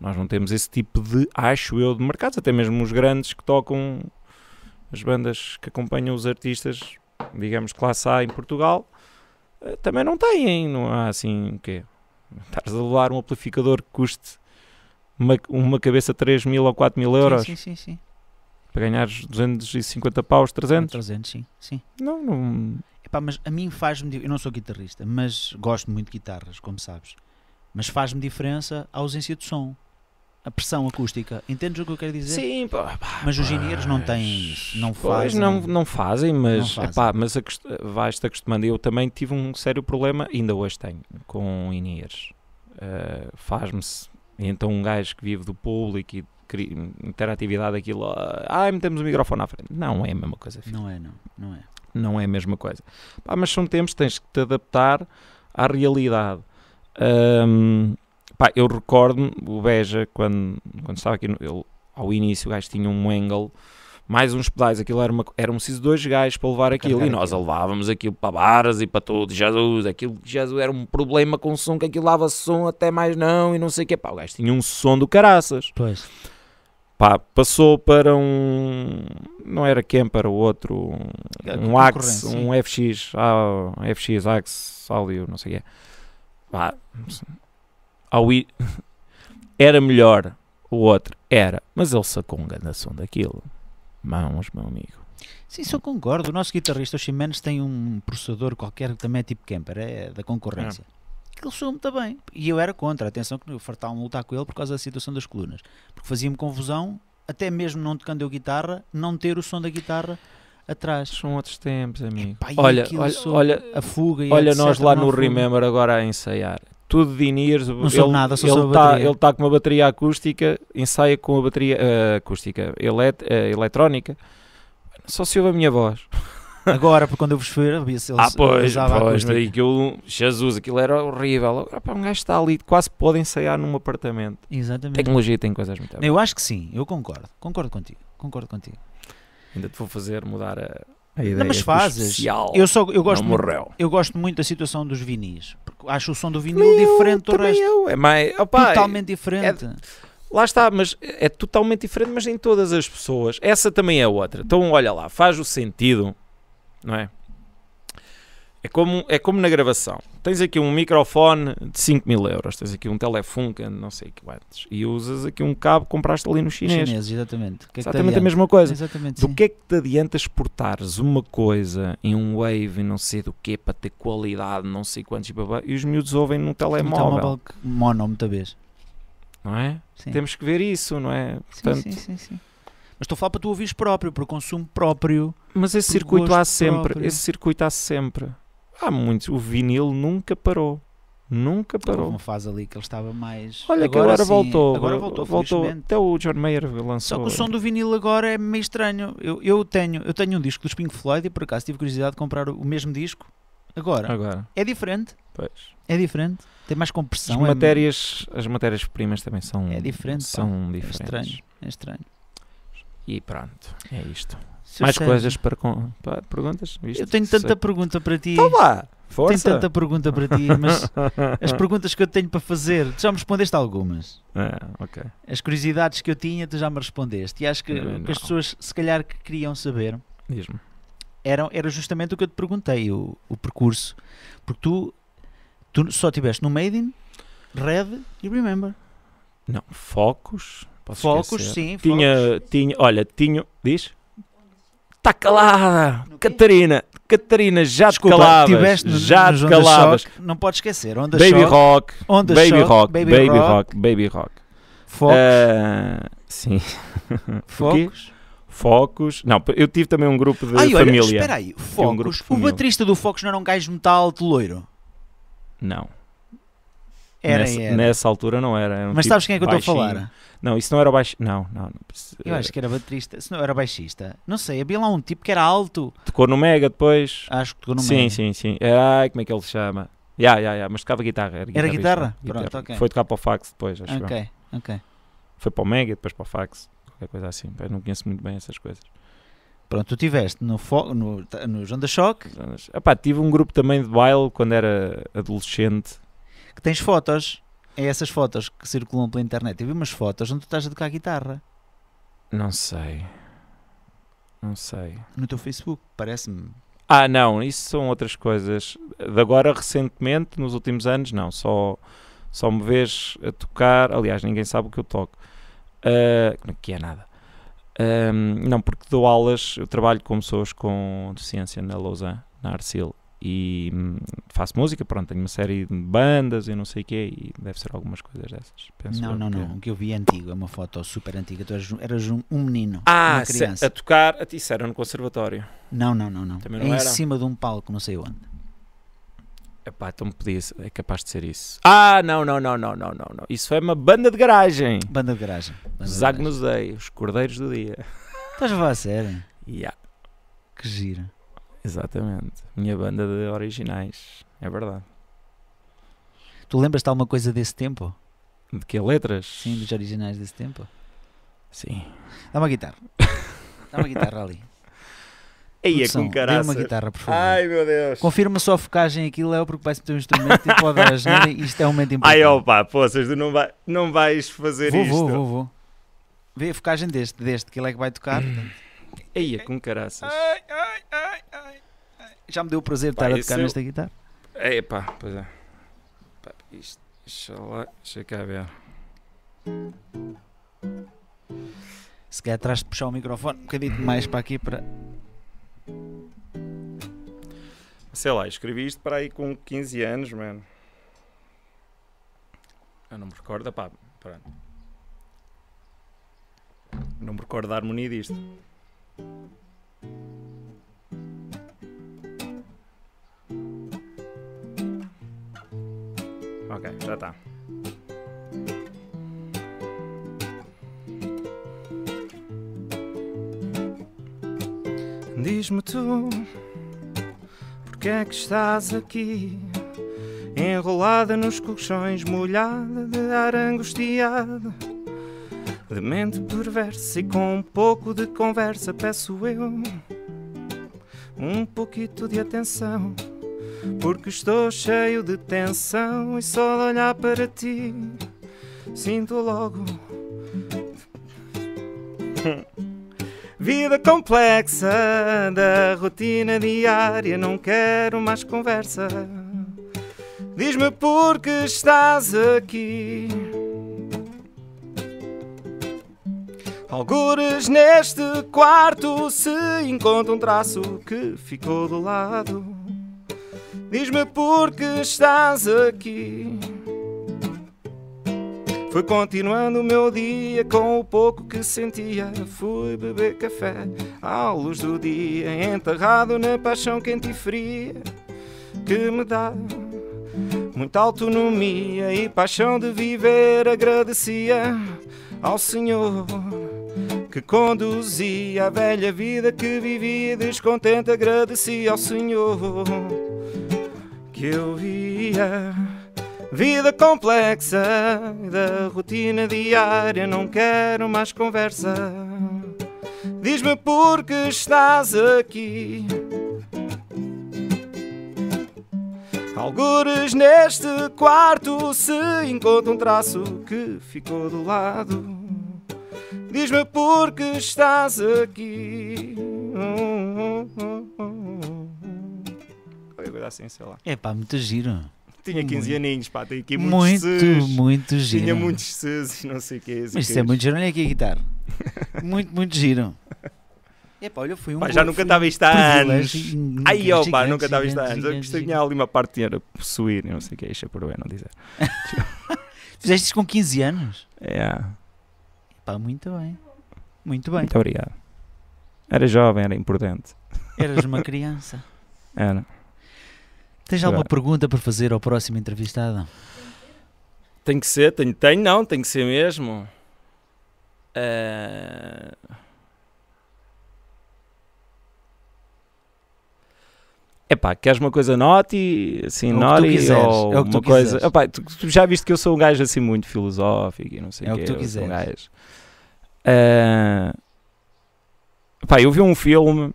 B: Nós não temos esse tipo de, acho eu, de mercados. Até mesmo os grandes que tocam, as bandas que acompanham os artistas, digamos, classe A em Portugal, uh, também não têm. Não há assim o quê? Estás a levar um amplificador que custe uma, uma cabeça 3 mil ou 4 mil euros. Sim, sim, sim. Para ganhares 250 paus, 300? 300, sim. sim.
A: Não, não. Epá, mas a mim faz-me. Eu não sou guitarrista, mas gosto muito de guitarras, como sabes. Mas faz-me diferença a ausência de som. A pressão acústica. Entendes o que eu quero dizer? Sim, pá, pá, Mas os engenheiros não têm Não fazem. Não, não
B: fazem, mas, não fazem. Epá, mas vais-te acostumando. Eu também tive um sério problema, ainda hoje tenho, com engenheiros. Uh, faz-me. Então, um gajo que vive do público e interatividade, aquilo. Ah, ai, ah, metemos o microfone à frente. Não é a
A: mesma coisa. Filho. Não é, não.
D: Não
B: é não é a mesma coisa. Pá, mas são tempos, tens que te adaptar à realidade. Um, pá, eu recordo-me, o Beja, quando, quando estava aqui, no, ele, ao início o gajo tinha um angle, mais uns pedais, aquilo era uma, um preciso dois gajos para levar aquilo, e nós levávamos aquilo para barras e para tudo, Jesus, aquilo Jesus era um problema com o som, que aquilo lava som até mais não, e não sei o que, pá, o gajo tinha um som do caraças. Pois Pá, passou para um. Não era Camper, o outro. Um, um ah, Axe, um FX, ah, FX, Axe, Audio, não sei o é. Pá, ao ir, era melhor o outro, era. Mas ele sacou um som daquilo. Mãos, meu amigo.
A: Sim, só concordo. O nosso guitarrista, o Ximenes, tem um processador qualquer que também é tipo Kemper, é da concorrência. É que ele soou muito bem. E eu era contra, atenção que fartavam lutar com ele por causa da situação das colunas. Porque fazia-me confusão, até mesmo não tocando eu guitarra, não ter o som da guitarra atrás. São outros tempos, amigo. Epá, olha, olha, olha, a fuga Olha etc, nós lá no fuga. Remember
B: agora a ensaiar. Tudo de Iniers, não ele nada, só tá, ele está tá com uma bateria acústica, ensaia com a bateria uh, acústica, elet, uh, eletrónica, só se ouve a minha voz.
A: Agora, porque quando eu vos fui, eles Ah, pois, pois, mas
B: aquilo, Jesus, aquilo era horrível. Agora, pá, um gajo está ali, quase pode ensaiar num apartamento. Exatamente. Tecnologia tem
A: coisas muito Eu acho que sim, eu concordo, concordo contigo, concordo contigo.
B: Ainda te vou fazer mudar a, a ideia. Não, mas tipo, fazes. Especial, eu, só, eu, gosto muito,
A: eu gosto muito da situação dos vinis, porque acho o som do vinil diferente eu, do resto. Eu. É mais, opa, totalmente é, diferente. É, lá está, mas é totalmente
B: diferente, mas em todas as pessoas. Essa também é outra. Então, olha lá, faz o sentido não é? É como, é como na gravação. Tens aqui um microfone de 5 mil euros, tens aqui um telefone não sei o que antes, e usas aqui um cabo que compraste ali no chinês. chinês exatamente. Que é que exatamente a mesma coisa. Exatamente, do sim. que é que te adianta exportares uma coisa em um wave e não sei do que para ter qualidade, não sei quantos e e os miúdos ouvem num telemóvel. Um telemóvel
A: mono, muita vez.
B: Não é? Sim. Temos que ver isso, não é? Portanto, sim, sim, sim. sim estou a falar para tu ouvires próprio, para consumo próprio. Mas esse circuito há sempre. Próprio. Esse circuito há sempre. Há muitos. O vinil nunca parou. Nunca parou. Houve uma fase ali que ele estava mais. Olha, agora, agora voltou. Agora voltou, voltou. Até o John Mayer
A: lançou. Só que o som do vinil agora é meio estranho. Eu, eu, tenho, eu tenho um disco dos Pink Floyd e por acaso tive curiosidade de comprar o mesmo disco. Agora. agora. É diferente. Pois. É diferente. Tem mais compressão.
B: As matérias-primas é... matérias também são. É diferente. São pá. É diferentes. É estranho. É estranho. E pronto, é isto. Seu Mais Sérgio. coisas para, com, perguntas? Isto, eu tenho tanta sei.
A: pergunta para ti. Então vá, força. Tenho tanta pergunta para ti, mas as perguntas que eu tenho para fazer, tu já me respondeste algumas. É, ok. As curiosidades que eu tinha, tu já me respondeste. E acho que, que as pessoas, se calhar, que queriam saber. Diz-me. Era, era justamente o que eu te perguntei, o, o percurso. Porque tu, tu só estiveste no in, Red e Remember. Não, Focus, Posso focos, esquecer. sim.
B: Tinha, focos. tinha, olha, tinha, diz?
A: Está calada, no Catarina. Quê? Catarina, já Desculpa, te calavas. No, já te calavas. Shock, não pode esquecer. Onda baby shock, rock, onda baby, shock, rock baby, baby rock,
B: baby rock, Focos. Uh, sim. Focos. Focos. Não, eu tive também um grupo de Ai, família. Olha, espera aí. Focos. Um o baterista
A: do Focos não era um gajo metal de loiro? Não. Era, nessa, era. nessa altura
B: não era. era um Mas tipo sabes quem é que eu estou a falar? Não, isso não era baixista. Não, não.
A: Eu eh, acho que era baterista. Se não era baixista. Não sei, havia lá um tipo que era alto.
B: Tocou no Mega depois. Acho que tocou no sim, Mega. Sim, sim, sim. Ai, como é que ele se chama? Já, yeah, já, yeah, yeah, mas tocava guitarra. Era, era guitarra? guitarra. Pronto, Foi tocar para o fax depois, acho que. Ok, bom. ok. Foi para o Mega, depois para o fax, qualquer coisa assim. Eu não conheço muito bem essas coisas. Pronto, tu tiveste no, no, no João da
A: Choque. tive um grupo também de baile quando era adolescente que tens fotos. É essas fotos que circulam pela internet. Eu vi umas fotos onde tu estás a tocar guitarra. Não sei. Não sei. No teu Facebook, parece-me.
B: Ah, não, isso são outras coisas. De agora, recentemente, nos últimos anos, não. Só, só me vês a tocar. Aliás, ninguém sabe o que eu toco. Uh, que é nada? Um, ah, não, porque dou aulas, eu trabalho com pessoas com deficiência na Lausanne, na Arcil e hum, faço música, pronto, tenho uma série de bandas e não sei o
A: quê, e deve ser algumas coisas dessas. Penso não, não, que... não, é. o que eu vi é antigo, é uma foto super antiga, tu eras, eras um, um, menino, ah, uma criança. Se,
B: a tocar, a ti, isso era no conservatório? Não, não, não, não, Também não é em era? cima
A: de um palco, não sei onde. Epá, então podia, é capaz de ser isso.
B: Ah, não, não, não, não, não, não, não. Isso é uma banda de garagem. Banda de garagem. Zagnosei, os Cordeiros do Dia.
A: Estás a falar a sério? Yeah. Que gira. Exatamente. Minha banda de originais. É verdade. Tu lembras-te alguma coisa desse tempo? De que letras? Sim, dos originais desse tempo. Sim. Dá uma guitarra. Dá uma guitarra ali. Aí é com caraça. Dê uma guitarra, por favor. Ai, meu Deus. Confirma só a focagem aqui, Léo, porque parece se meter um instrumento e pode dar asneira. Isto é um momento importante. Ai,
B: opa, poças, tu não, vai, não vais fazer vou, isto. Vou, vou, vou. Vê a focagem deste, deste, que ele é que vai tocar. Portanto. Eia, é com caraças. Ai, ai, ai,
A: ai, ai. Já me deu o prazer de estar a tocar eu... nesta guitarra?
B: É, pá, pois é. Pá, isto, deixa lá, deixa cá ver.
A: Se calhar atrás de puxar o microfone um bocadinho mais para aqui para.
B: Sei lá, escrevi isto para aí com 15 anos, mano. Eu não me recordo, pá, pronto. Não me recordo da harmonia disto. Ok,
C: já está. Diz-me tu, porque é que estás aqui? Enrolada nos colchões, molhada de ar angustiada de mente perversa e com um pouco de conversa peço eu um pouquito de atenção, porque estou cheio de tensão e só de olhar para ti sinto logo. Vida complexa da rotina diária, não quero mais conversa. Diz-me por que estás aqui. Algures neste quarto se encontra um traço que ficou do lado. Diz-me por que estás aqui. Fui continuando o meu dia com o pouco que sentia. Fui beber café à luz do dia, enterrado na paixão quente e fria que me dá. Muita autonomia e paixão de viver, agradecia ao Senhor que conduzia a velha vida que vivia descontente, agradecia ao Senhor que eu via. Vida complexa da rotina diária, não quero mais conversa. Diz-me por que estás aqui. Algures neste quarto se encontra um traço que ficou do lado Diz-me por que estás aqui. Hum, hum, hum,
B: Qualquer assim, sei lá.
A: É pá, muito giro. Tinha 15 muito. aninhos, pá, tem aqui muitos Muito, muito giro. Tinha muitos
B: sus, não sei o que é Mas isso é muito
A: giro, olha aqui a guitarra. muito, muito giro. É pá, olha, foi um pá, já nunca estava isto há anos. Aí, ó, pá, nunca estava isto há anos. Eu gostei tinha
B: ali uma parte era possuir, não sei o que é, isso é por bem não dizer.
A: Fizeste isso com 15 anos? É. Yeah. Pá, muito bem. Muito bem.
B: Muito obrigado. Era jovem, era importante.
A: Eras uma criança. era. Tens alguma pergunta para fazer ao próximo entrevistado?
B: Tem que ser, tem, tem não, tem que ser mesmo. É... Epá, queres uma coisa naughty, assim, é é ou naughty, ou é uma coisa... Epá, tu, tu, já viste que eu sou um gajo assim muito filosófico e não sei é o é que, que tu quiseres. um gajo Uh, pá, eu vi um filme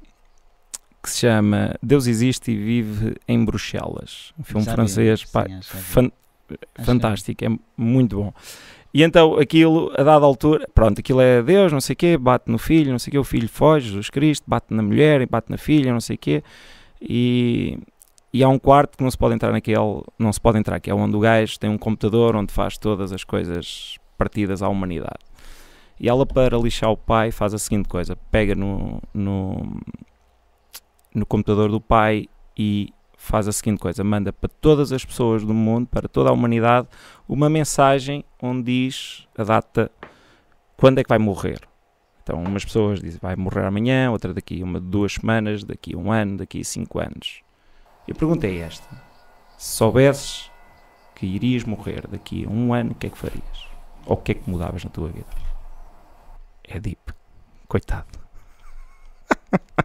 B: que se chama Deus Existe e Vive em Bruxelas. Um filme já francês, vi, pá, sim, fan fantástico, é muito bom. E então aquilo, a dada altura, pronto, aquilo é Deus, não sei o quê, bate no filho, não sei o quê, o filho foge, Jesus Cristo, bate na mulher, bate na filha, não sei o quê, e, e há um quarto que não se pode entrar naquele, não se pode entrar, que é onde o gajo tem um computador onde faz todas as coisas partidas à humanidade. E ela, para lixar o pai, faz a seguinte coisa: pega no, no, no computador do pai e faz a seguinte coisa: manda para todas as pessoas do mundo, para toda a humanidade, uma mensagem onde diz a data quando é que vai morrer. Então, umas pessoas dizem vai morrer amanhã, outra daqui uma duas semanas, daqui um ano, daqui cinco anos. E a pergunta é esta: se soubesses que irias morrer daqui a um ano, o que é que farias? Ou o que é que mudavas na tua vida? é deep. Coitado.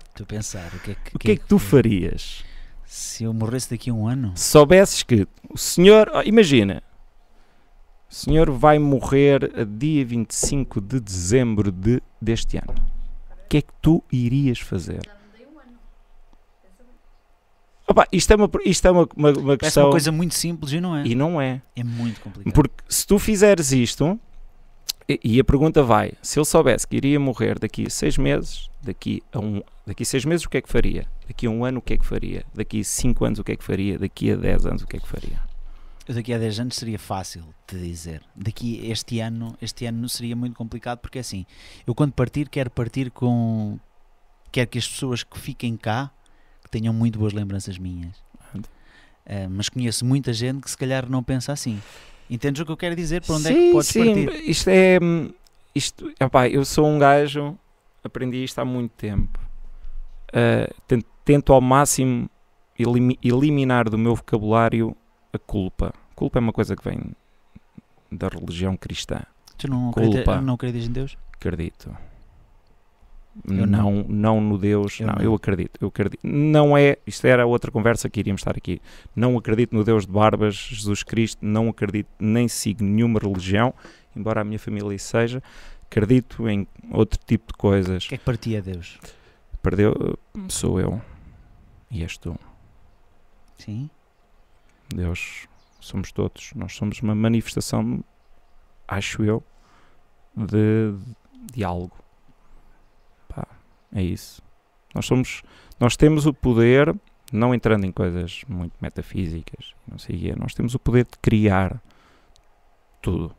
A: Estou a pensar, o que é que,
B: o que, é que é tu farias?
A: Se eu morresse daqui a um ano?
B: Soubesses que o senhor, oh, imagina, o senhor vai morrer a dia 25 de dezembro de, deste ano. O que é que tu irias fazer? Opa, isto é, uma, isto é uma, uma, uma questão. É uma coisa muito simples e não é. E não é. É muito complicado. Porque se tu fizeres isto, e, a pergunta vai: se ele soubesse que iria morrer daqui a seis meses, daqui a um, daqui a seis meses o que é que faria? Daqui a um ano o que é que faria? Daqui a cinco anos o que é que faria? Daqui a dez anos o que é que faria?
A: Daqui a dez anos seria fácil te dizer. Daqui este ano, este ano seria muito complicado porque é assim, eu quando partir quero partir com quero que as pessoas que fiquem cá que tenham muito boas lembranças minhas. Uh, mas conheço muita gente que se calhar não pensa assim. Entendes o que eu quero dizer? Para onde sim, é que podes sim. partir?
B: Isto é. Hum, isto, opa, eu sou um gajo, aprendi isto há muito tempo. Uh, ah, tento, tento, ao máximo elim, eliminar do meu vocabulário a culpa. Culpa é uma coisa que vem da religião cristã. Tu não, culpa. Acredita, não acreditas em Deus? Acredito. Eu uhum. não, não no Deus, eu não, não, eu acredito, eu acredito. Não é, isto era outra conversa que iríamos estar aqui. Não acredito no Deus de barbas, Jesus Cristo, não acredito, nem sigo nenhuma religião, embora a minha família seja, acredito em outro tipo de coisas. O que é que para é Deus? Perdeu, sou eu e és tu. Sim. Deus, somos todos, nós somos uma manifestação, acho eu, de, de algo é isso. Nós somos, nós temos o poder, não entrando em coisas muito metafísicas, não sei nós temos o poder de criar tudo.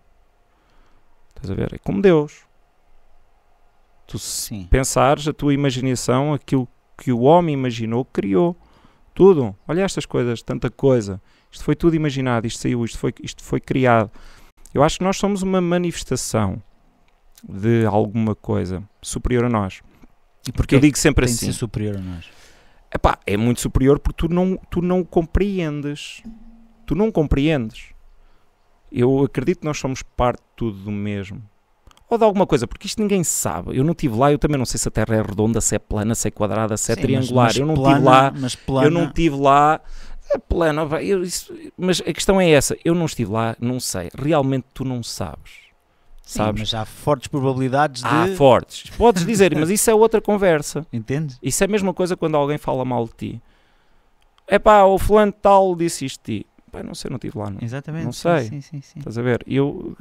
B: Estás a ver? É como Deus. Tu Sim. pensares a tua imaginação, aquilo que o homem imaginou, criou. Tudo. Olha estas coisas, tanta coisa. Isto foi tudo imaginado, isto saiu, isto foi, isto foi criado. Eu acho que nós somos uma manifestação de alguma coisa superior a nós. Porque, eu digo sempre tem assim. Tem superior a nós. Epá, é muito superior porque tu não, tu não compreendes. Tu não compreendes. Eu acredito que nós somos parte de tudo do mesmo. Ou de alguma coisa, porque isto ninguém sabe. Eu não estive lá, eu também não sei se a Terra é redonda, se é plana, se é quadrada, se é Sim, triangular. Mas, mas eu não estive lá. Plana... Eu não estive lá. É plana, eu, isso, mas a questão é essa. Eu não estive lá, não sei. Realmente tu não sabes. Sim, sabes? mas há fortes probabilidades de. Há fortes. Podes dizer, mas isso é outra conversa. Entendes? Isso é a mesma coisa quando alguém fala mal de ti. É pá, o fulano tal disse isto de ti. Pá, não sei, não estive lá. Não, Exatamente. Não sei. Sim, sim, sim, Estás a ver? Eu,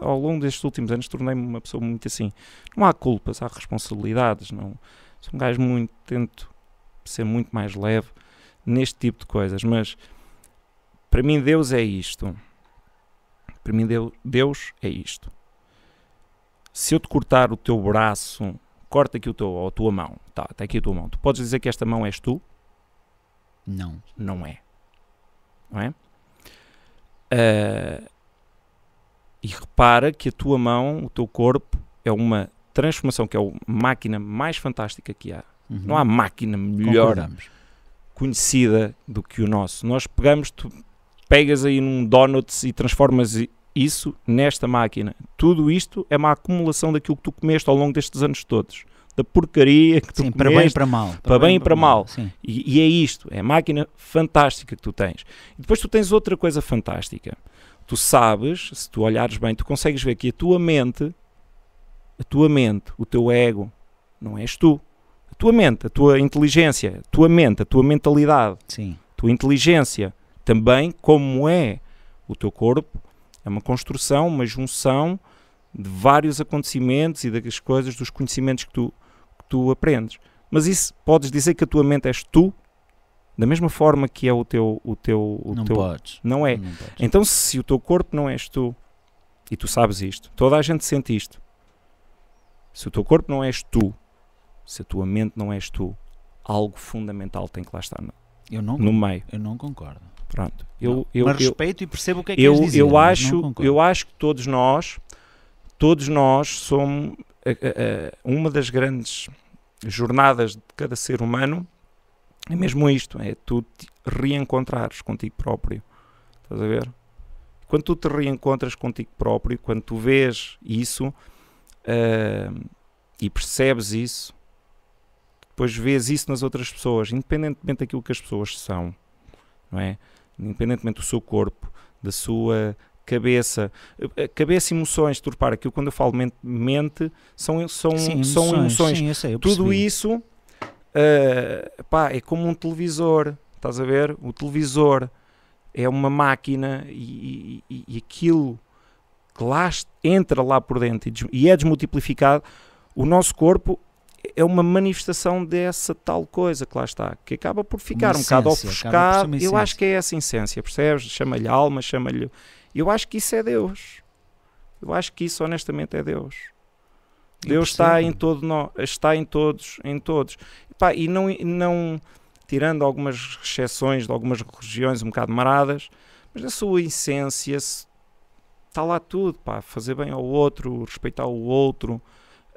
B: ao longo destes últimos anos, tornei-me uma pessoa muito assim. Não há culpas, há responsabilidades. Não. Sou um gajo muito. Tento ser muito mais leve neste tipo de coisas, mas para mim, Deus é isto. Para mim, Deus é isto se eu te cortar o teu braço, corta aqui o teu, a tua mão, tá, está aqui a tua mão, tu podes dizer que esta mão és tu?
A: Não. Não é.
B: Não é? Uh, e repara que a tua mão, o teu corpo, é uma transformação, que é a máquina mais fantástica que há. Uhum. Não há máquina melhor conhecida do que o nosso. Nós pegamos, tu pegas aí num donuts e transformas isso nesta máquina. Tudo isto é uma acumulação daquilo que tu comeste ao longo destes anos todos. Da porcaria que tu Sim, comeste, para bem e para mal. Para, para bem, bem, e para, para mal. mal. E, e, é isto, é a máquina fantástica que tu tens. E depois tu tens outra coisa fantástica. Tu sabes, se tu olhares bem, tu consegues ver que a tua mente, a tua mente, o teu ego, não és tu. A tua mente, a tua inteligência, a tua mente, a tua mentalidade, Sim. a tua inteligência, também como é o teu corpo, é uma construção, uma junção de vários acontecimentos e das coisas, dos conhecimentos que tu, que tu aprendes. Mas isso podes dizer que a tua mente és tu, da mesma forma que é o teu. O teu o não teu, podes. Não é. Não Então, se o teu corpo não és tu, e tu sabes isto, toda a gente sente isto. Se o teu corpo não és tu, se a tua mente não és tu, algo fundamental tem que lá estar no,
A: eu não, no meio. Eu não concordo.
B: Pronto. Eu, não, eu, mas respeito eu, e percebo o que é que eu, dizer, eu é? acho Eu acho que todos nós, todos nós somos a, eh, a, eh, eh, uma das grandes jornadas de cada ser humano é mesmo isto, é tu te reencontrares contigo próprio. Estás a ver? Quando tu te reencontras contigo próprio, quando tu vês isso uh, e percebes isso, depois vês isso nas outras pessoas, independentemente daquilo que as pessoas são, não é? independentemente do seu corpo, da sua cabeça, eh, cabeça e emoções, turpar aquilo quando eu falo mente, mente são, são, sim, são emoções. emoções. Sim, sei, Tudo isso uh, pá, é como um televisor, estás a ver? O televisor é uma máquina e, e, e aquilo que lá entra lá por dentro e, e é desmultiplicado, o nosso corpo é uma manifestação dessa tal coisa que lá está, que acaba por ficar um bocado ofuscado. Eu acho que é essa essência, percebes? Chama-lhe alma, chama-lhe. Eu acho que
C: isso é Deus.
B: Eu acho que isso honestamente é Deus. Eu Deus percebo. está em todo nós, está em todos, em todos. E, pá, e não, não tirando algumas exceções de algumas regiões um bocado maradas, mas na sua essência está lá tudo, pá, fazer bem ao outro, respeitar o outro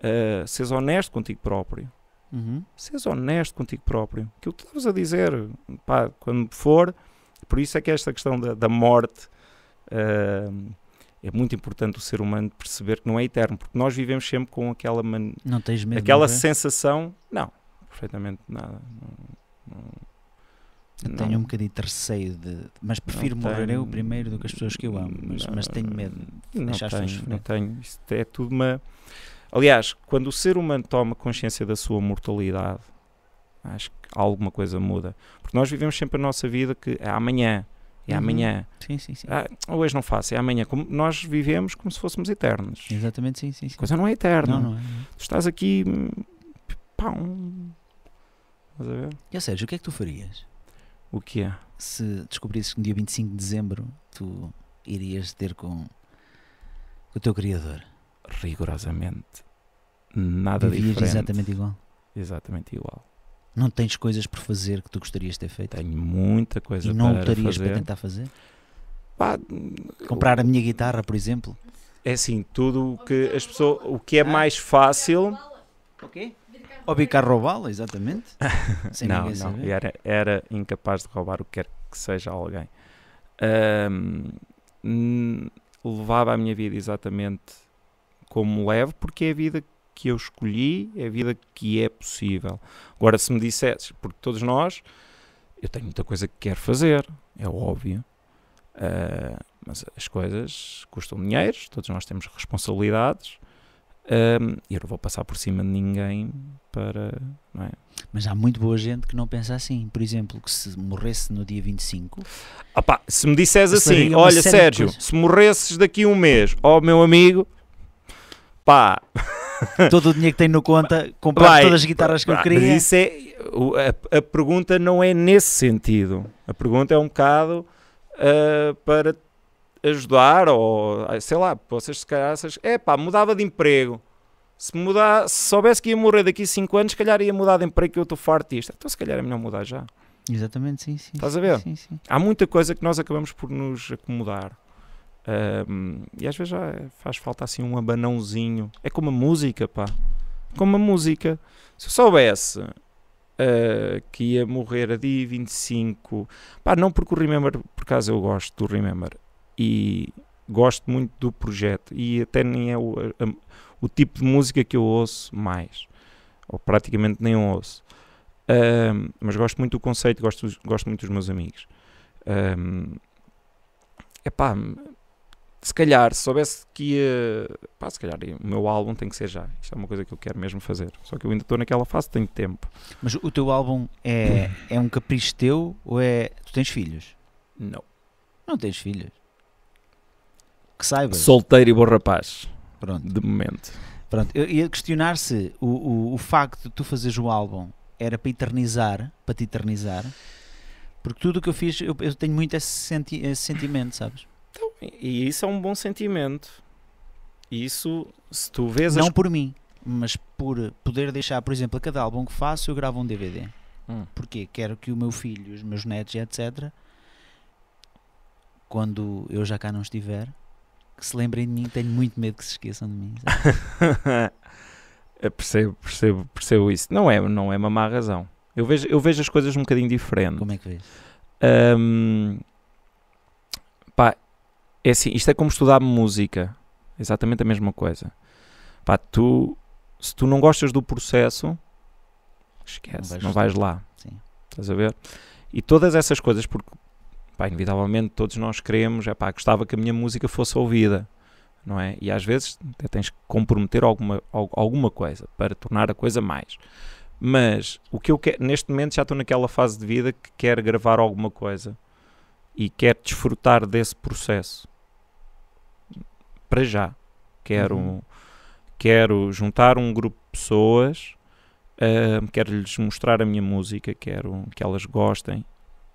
B: uh, seres honesto contigo próprio. Uhum. Seres honesto contigo próprio. Aquilo que tu estavas a dizer, pá, quando for, por isso é que esta questão da, da morte uh, é muito importante o ser humano perceber que não é eterno, porque nós vivemos sempre com aquela man... não tens medo, aquela sensação. Não, perfeitamente nada. Não, não,
A: eu não. tenho um bocadinho de receio de. Mas prefiro morrer eu primeiro do que as pessoas que eu amo. Mas, não, mas tenho medo de deixar as pessoas. Não
B: tenho. Isto é tudo uma. Aliás, quando o ser humano toma consciência da sua mortalidade, acho que alguma coisa muda. Porque nós vivemos sempre a nossa vida que é amanhã, é uhum. amanhã. Sim, sim, sim. Ah, hoje não faço, é amanhã. Como nós vivemos como se fôssemos eternos. Exatamente, sim, sim. sim. A coisa não é eterna. Não, não é.
D: é. Tu estás
A: aqui. Pão. Estás a ver? E, Sérgio, o que é que tu farias? O que é? Se descobrisses que no dia 25 de dezembro tu irias ter com, com o teu Criador rigorosamente nada Vivias diferente. exatamente igual. Exatamente igual. Não tens coisas por fazer que tu gostarias de ter feito? Tenho muita coisa e não para lutarias para tentar fazer? Pá, Comprar eu... a minha guitarra, por exemplo?
B: É assim, tudo o que as pessoas, o que é ah. mais fácil. O quê? Ou bicar roubá-la, exatamente. Sem não, não. Era, era incapaz de roubar o que quer que seja a alguém. Um, levava a minha vida exatamente como levo, porque é a vida que eu escolhi, é a vida que é possível. Agora, se me dissesses, porque todos nós, eu tenho muita coisa que quero fazer, é óbvio, uh, mas as coisas custam dinheiro, todos nós temos responsabilidades. Um, ah, eu não vou passar por cima
A: de ninguém para. É? Mas há muito boa gente que não pensa assim. Por exemplo, que se morresse no dia 25. Opa, se me dissesses assim: Olha, Sérgio, se morresses
C: daqui a um
B: mês, ó
C: oh, meu amigo,
B: pá.
A: Todo o dinheiro que tenho na conta, comprar todas as guitarras que eu queria. Mas isso
B: é, a, a, pergunta não é nesse sentido. A pergunta é um bocado uh, para ajudar, ou ah, sei lá, vocês se calhar, vocês, é pá, mudava de emprego. Se, mudar, se soubesse que ia morrer daqui a 5 anos, se calhar ia mudar de emprego que eu estou farto disto. Então se calhar é melhor mudar já. Exatamente,
A: sim, sim. Estás a ver? Sim, sim.
B: Há muita coisa que nós acabamos por nos acomodar. Um, e às vezes já faz falta assim um abanãozinho. É como a música, pá. Como a música. Se eu soubesse uh, que ia morrer a dia 25, pá, não porque o Remember, por acaso eu gosto do Remember e gosto muito do projeto e até nem é o, a, o tipo de música que eu ouço mais, ou praticamente nem ouço. Um, mas gosto muito do conceito, gosto, gosto muito dos meus amigos. Um, pá se calhar, se soubesse que ia. Pá, se calhar o meu álbum tem que ser já. Isto é uma coisa que eu quero mesmo fazer. Só que eu ainda estou naquela fase, tenho tempo. Mas o teu álbum é,
A: é um capricho teu ou é. Tu tens filhos? Não. Não tens filhos? Que saibas. Solteiro
B: e bom rapaz.
A: Pronto. De momento. Pronto, eu ia questionar se o, o, o facto de tu fazeres o álbum era para eternizar, para te eternizar, porque tudo o que eu fiz, eu, eu tenho muito esse, senti esse sentimento, sabes? E isso é
B: um bom sentimento. Isso,
A: se tu vês. Não as... por mim, mas por poder deixar, por exemplo, a cada álbum que faço, eu gravo um DVD. Hum. Porque quero que o meu filho, os meus netos, etc., quando eu já cá não estiver, que se lembrem de mim. Tenho muito medo que se esqueçam de mim.
B: percebo, percebo, percebo isso. Não é, não é uma má razão. Eu vejo, eu vejo as coisas um bocadinho diferente. Como é que vês? Um, pá, é assim, isto é como estudar música, exatamente a mesma coisa. Pá, tu, se tu não gostas do processo, esquece, não vais, não vais lá. Sim. Estás a ver? E todas essas coisas, porque, pá, inevitavelmente todos nós queremos, é pá, gostava que a minha música fosse ouvida, não é? E às vezes até tens que comprometer alguma, alguma coisa para tornar a coisa mais. Mas o que eu quero, neste momento já estou naquela fase de vida que quer gravar alguma coisa e quer desfrutar desse processo para já. Quero, uhum. quero juntar um grupo de pessoas, uh, ah, quero lhes mostrar a minha música, quero que elas gostem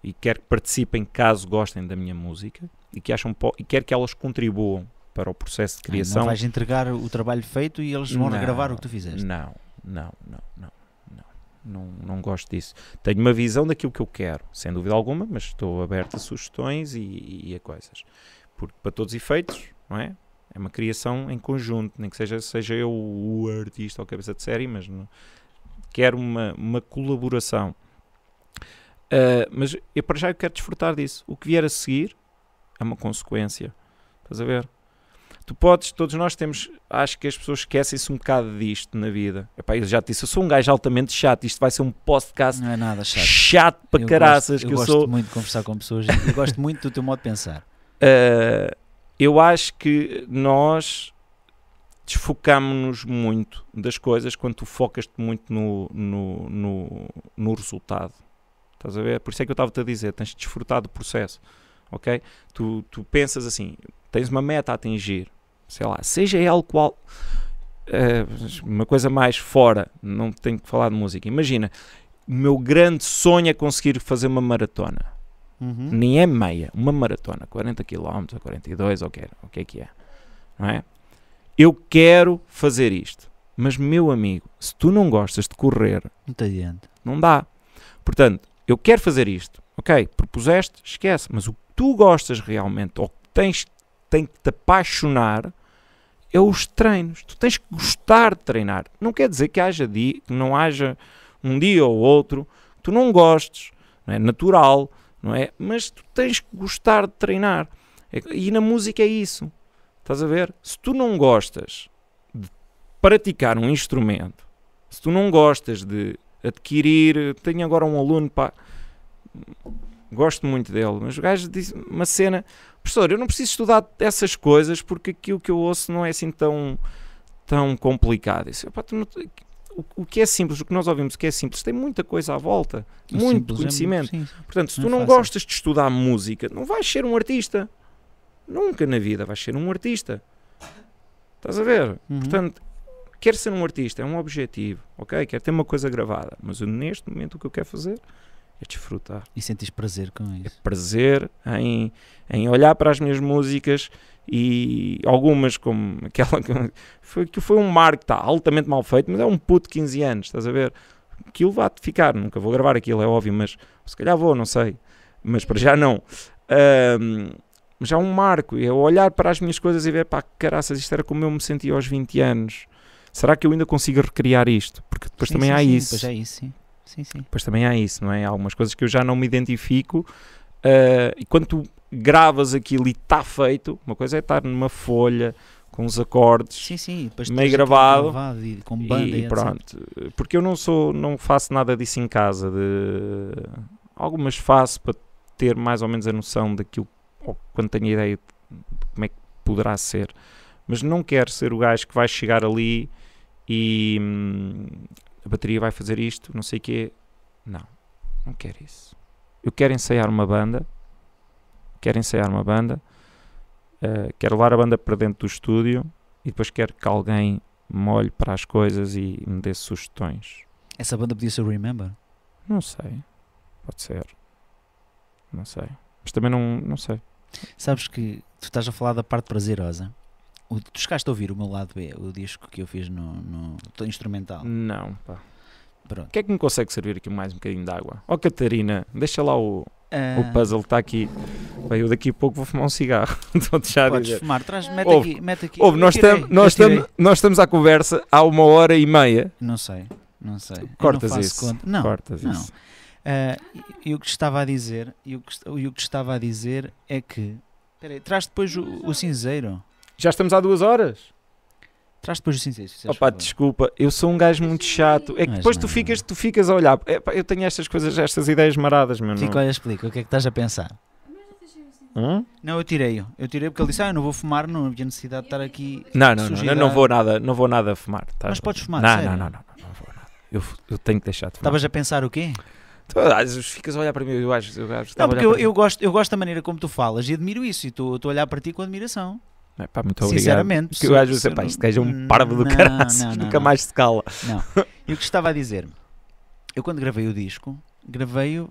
B: e quero que participem caso gostem da minha música e que acham e quero que elas contribuam para o processo de criação. Não vais
A: entregar o trabalho feito e eles vão gravar o que tu fizeste. Não, não, não,
B: não, não, não, gosto disso. Tenho uma visão daquilo que eu quero, sem dúvida alguma, mas estou aberto a sugestões e, e a coisas. Porque para todos os efeitos, não é? É uma criação em conjunto, nem que seja, seja eu o artista ou cabeça de série, mas não, quero uma, uma colaboração. Uh, mas eu para já eu quero desfrutar disso. O que vier a seguir é uma consequência. Estás a ver? Tu podes, todos nós temos, acho que as pessoas esquecem-se um bocado disto na vida. Epá, eu já te disse, eu sou um gajo altamente chato, isto vai ser um podcast Não é nada chato. chato para eu caraças. Gosto, eu, eu gosto sou...
A: muito de conversar com pessoas, eu gosto muito do teu modo de pensar.
B: Uh, eu acho que nós desfocamos-nos muito das coisas quando tu focas-te muito no, no, no, no, resultado. Estás a ver? Por isso é que eu estava-te a dizer, tens de desfrutar do processo, ok? Tu, tu pensas assim, tens uma meta a atingir, sei lá, seja ela qual... Eh, uma coisa mais fora, não tenho que falar de música. Imagina, o meu grande sonho é conseguir fazer uma maratona Uhum. Nem é meia, uma maratona, 40 km ou 42, ou é, o que é que é. Não é? Eu quero fazer isto. Mas, meu amigo, se tu não gostas de correr, não, não dá. Portanto, eu quero fazer isto. Ok, propuseste, esquece. Mas o que tu gostas realmente, ou tens, tem que te apaixonar, é os treinos. Tu tens que gostar de treinar. Não quer dizer que haja dia, que não haja um dia ou outro que tu não gostes, não é natural não é? Mas tu tens que gostar de treinar. É e na música é isso. Estás a ver? Se tu não gostas de praticar um instrumento, se tu não gostas de adquirir. Tenho agora um aluno, pá, gosto muito dele, mas o gajo disse uma cena: professor, eu não preciso estudar essas coisas porque aquilo que eu ouço não é assim tão, tão complicado. Isso é pá, tu não, o, que é simples, o que nós ouvimos que é simples, tem muita coisa à volta, é é muito conhecimento. É, Portanto, se tu é não fácil. gostas de estudar música, não vais ser um artista. Nunca na vida vais ser um artista. Estás a ver? Uhum. Portanto, quero ser um artista, é um objetivo, ok? Quero ter uma coisa gravada, mas eu, neste momento o que eu quero fazer é desfrutar. E sentes prazer com isso? É prazer em, em olhar para as minhas músicas e algumas como aquela que foi, que foi um mar que está altamente mal feito, mas é um puto de 15 anos, estás a ver? Aquilo vai ficar, nunca vou gravar aquilo, é óbvio, mas se calhar vou, não sei, mas para já não. Um, mas é um marco, é olhar para as minhas coisas e ver, pá, caraças, isto era como eu me sentia aos 20 anos. Será que eu ainda consigo recriar isto? Porque depois sim, também sim, há sim, isso. Depois é isso, sim. Sim, sim. Depois também há isso, não é? Há algumas coisas que eu já não me identifico. Uh, e quando tu gravas aquilo e está feito. Uma coisa é estar numa folha com os acordes sim, sim, meio gravado, gravado, e, com banda e, e pronto. Etc. Porque eu não sou, não faço nada disso em casa. De... Algumas faço para ter mais ou menos a noção daquilo, ou quando tenho ideia de como é que poderá ser. Mas não quero ser o gajo que vai chegar ali e hum, a bateria vai fazer isto, não sei o quê. Não, não quero isso. Eu quero ensaiar uma banda quero ensaiar uma banda, uh, quer levar a banda para dentro do estúdio e depois quer que alguém molhe para as coisas e me dê
A: sugestões. Essa banda podia ser Remember? Não sei. Pode ser. Não sei. Mas também não, não sei. Sabes que tu estás a falar da parte prazerosa. O, tu chegaste a ouvir o meu lado B, o disco que eu fiz no, no, no instrumental?
B: Não, pá. Pronto. O que é que me consegue servir aqui mais um bocadinho de água? Ó oh, Catarina, deixa lá o, ah. o puzzle está aqui. Bem, eu daqui a pouco vou fumar um cigarro. Estou Podes fumar, traz, mete ouve, aqui. Mete aqui. Ouve, nós, tirei, nós, tam, nós estamos à conversa há uma hora e meia.
A: Não sei, não sei. Cortas não isso. Conta. Não, Cortas não. isso. Ah, e o que estava a dizer, e o que estava a dizer é que. Espera aí, traz depois o, o cinzeiro. Já estamos há duas horas. Traz depois o cinzeiro. Opa,
B: desculpa,
A: eu sou um gajo muito
B: chato. É que Mas depois não, tu ficas, tu ficas a olhar. É, pá, eu tenho estas coisas, estas ideias maradas, meu Fico, olha,
A: explica, o que é que estás a pensar? Hum? Não, eu tirei-o. Eu tirei porque ele disse: Ah, eu não vou fumar, não havia necessidade de estar aqui. Não, não, não, eu não vou
B: nada, não vou nada fumar. Tá? Mas podes fumar, não, sério? Não, não, não, não, não vou nada. Eu, eu tenho que deixar de fumar. Estavas a
A: pensar o quê? ficas a olhar para mim, eu acho.
C: Eu acho
B: não, porque eu, eu,
A: gosto, eu gosto da maneira como tu falas e admiro isso. E estou a olhar para ti com admiração. É, pá, muito obrigado. Sinceramente, que eu acho que este gajo é um parvo do caralho. nunca não. mais se cala. Não. E o que estava a dizer, eu quando gravei o disco, gravei-o,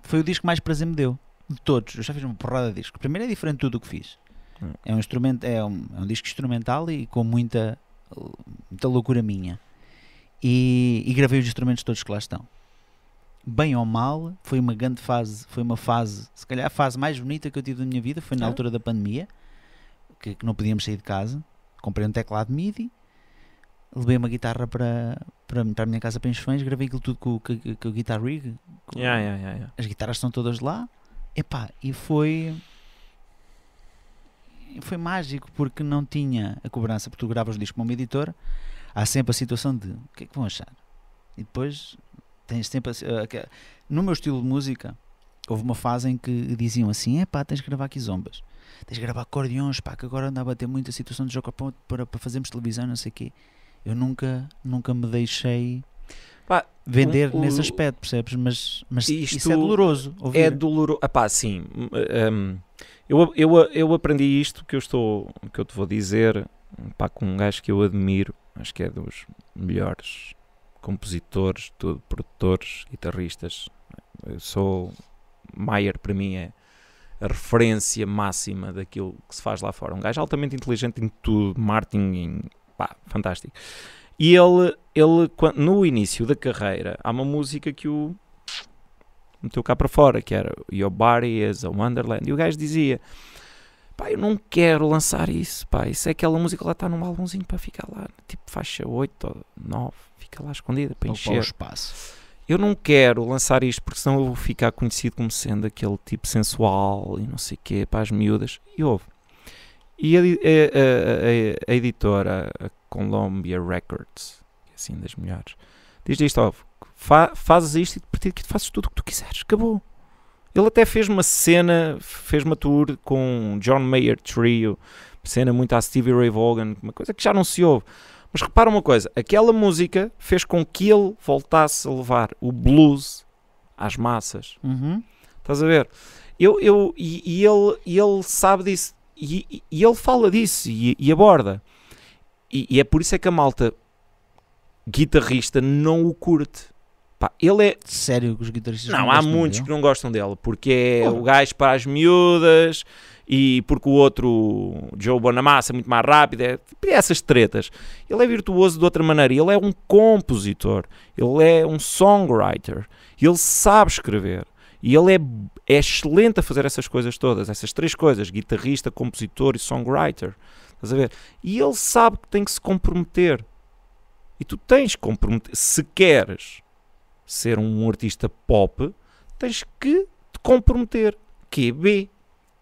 A: foi o disco que mais prazer me deu, de todos. Eu já fiz uma porrada de discos. Primeiro é diferente de tudo o que fiz. Hum. É um, instrumento, é, um, é um disco instrumental e com muita, muita loucura minha. E, e, gravei os instrumentos todos que lá estão. Bem ou mal, foi uma grande fase, foi uma fase, se calhar a fase mais bonita que eu tive da minha vida, foi na é? altura da pandemia que, que não podíamos sair de casa. Comprei um teclado MIDI, levei uma guitarra para, para, para a minha casa para fãs, gravei aquilo tudo com, com, com, com o Guitar Rig. Com, yeah, yeah, yeah, as guitarras estão todas lá. Epá, e foi. Foi mágico porque não tinha a cobrança, porque tu gravas o disco um editor, há sempre a situação de o que é que vão achar? E depois tens sempre. A, eh, no meu estilo de música, houve uma fase em que diziam assim: é pá, tens que gravar aqui zombas tens de gravar acordeões, pá, que agora andava a ter muita a situação do jogo para, para fazermos televisão, não sei o quê. Eu nunca, nunca me deixei pá, vender um, nesse aspecto, percebes? Mas, mas isto é doloroso. Ouvir. É
B: doloroso. Ah, pá, sim. Um, eu, eu, eu aprendi isto que eu estou, que eu te vou dizer, pá, com um gajo que eu admiro, acho que é dos melhores compositores, tudo, produtores, guitarristas. Eu sou Mayer para mim é a referência máxima daquilo que se faz lá fora. Um gajo altamente inteligente em tudo, marketing, em, pá, fantástico. E ele, ele, no início da carreira, há uma música que o meteu cá para fora, que era Your Body is a Wonderland. E o gajo dizia: pá, eu não quero lançar isso, pá, isso é aquela música lá está num álbumzinho para ficar lá, tipo faixa 8 ou 9, fica lá escondida para encher. Para o espaço eu não quero lançar isto porque senão eu vou ficar conhecido como sendo aquele tipo sensual e não sei o quê, para as miúdas. E houve. E a, a, a, a editora, a Columbia Records, é assim das melhores, diz isto: ó, fa, fazes isto e a partir daqui fazes tudo o que tu quiseres. Acabou. Ele até fez uma cena, fez uma tour com John Mayer Trio, cena muito a Stevie Ray Vaughan, uma coisa que já não se ouve. Mas repara uma coisa, aquela música fez com que ele voltasse a levar o blues às massas. Uhum. Estás a ver? Eu, eu, e, e ele, e ele sabe disso, e, e ele fala disso, e, e aborda. E, e é por isso é que a malta guitarrista não o curte. Pá, ele é. Sério, os guitarristas não, não há muitos dele? que não gostam dele, porque é oh. o gajo para as miúdas e porque o outro, Joe Bonamassa, é muito mais rápido, é, tipo essas tretas. Ele é virtuoso de outra maneira, ele é um compositor, ele é um songwriter, ele sabe escrever. E ele é, é excelente a fazer essas coisas todas, essas três coisas: guitarrista, compositor e songwriter. Estás a ver? E ele sabe que tem que se comprometer. E tu tens que comprometer. Se queres ser um artista pop,
C: tens que te comprometer.
B: Que é B.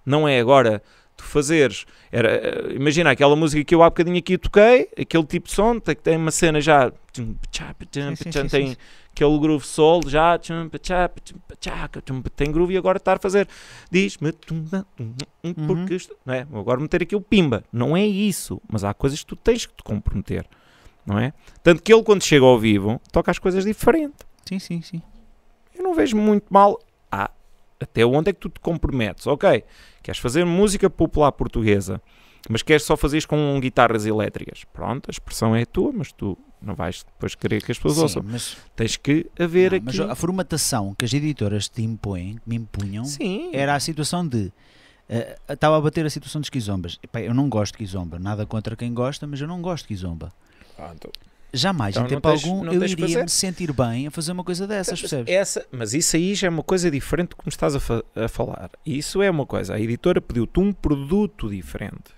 B: Não é agora tu fazeres. Era, eh, imagina aquela música que eu há bocadinho aqui toquei, aquele tipo de som, que tem uma cena já. Sim, sim, tem sim, aquele groove solo já. Tem groove e agora estar a fazer. Diz-me. Porque. Uhum. Não é? Agora meter aqui o pimba. Não é isso. Mas há coisas que tu tens que te comprometer não é? Tanto que ele, quando chega ao vivo, toca as coisas diferente. Sim, sim, sim. Eu não vejo muito mal. Ah, até onde é que tu te comprometes? Ok, queres fazer música popular portuguesa, mas queres só fazer com guitarras elétricas. Pronto, a expressão é tua, mas tu não vais depois querer que as pessoas sim, ouçam. Mas,
A: Tens que haver não, aqui. Mas a formatação que as editoras te impõem, me impunham, sim. era a situação de eh, estava uh, a bater a situação dos quizombas. eu não gosto de quizomba, nada contra quem gosta, mas eu não gosto de quizomba. Jamais, então, em tempo tens, algum, eu iria me sentir bem a fazer uma coisa dessas, então, percebes? Essa, mas isso aí já é uma coisa diferente do que me estás a,
B: fa a falar. Isso é uma coisa. A editora pediu-te um produto diferente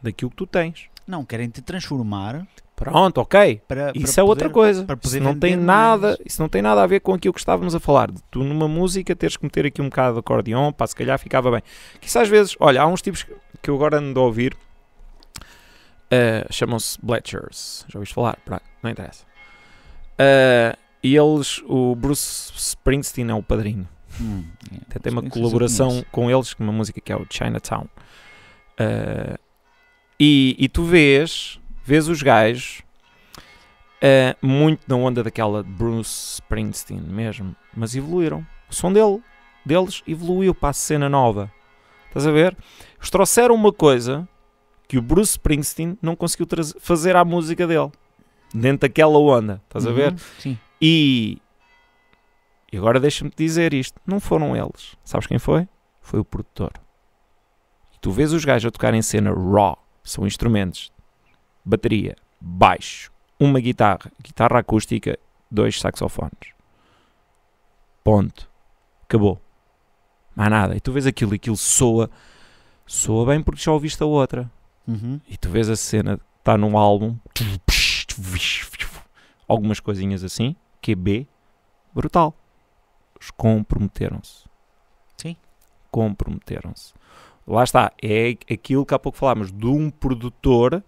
B: daquilo que tu tens. Não, querem-te transformar. Pronto, ok. Para, isso é outra coisa. Para poder isso, não tem nada, isso não tem nada a ver com aquilo que estávamos a falar. De tu numa música teres que meter aqui um bocado de acordeão, pá, se calhar ficava bem. Que isso às vezes, olha, há uns tipos que eu agora ando a ouvir Uh, Chamam-se Bletchers. Já ouviste falar? não interessa. Uh, e eles, o Bruce Springsteen é o padrinho. Hum, Até tem uma colaboração com eles, com uma música que é o Chinatown. Uh, e, e, tu vês, vês os gajos uh, muito na onda daquela Bruce Springsteen mesmo, mas evoluíram. O som dele, deles evoluiu para a cena nova. Estás a ver? Eles trouxeram uma coisa que o Bruce Springsteen não conseguiu fazer à música dele, dentro daquela onda, estás uhum, a ver? Sim. E, e agora deixa-me dizer isto: não foram eles, sabes quem foi? Foi o produtor. tu vês os gajos a tocar em cena raw, são instrumentos, bateria, baixo, uma guitarra, guitarra acústica, dois saxofones. Ponto. Acabou. Mais nada. E tu vês aquilo, e aquilo soa, soa bem porque já ouviste a outra. Uhum. E tu vês a cena, está num álbum, algumas coisinhas assim, QB,
C: é brutal.
B: comprometeram-se. Sim. Comprometeram-se. Lá está, é aquilo que há pouco falámos, de um produtor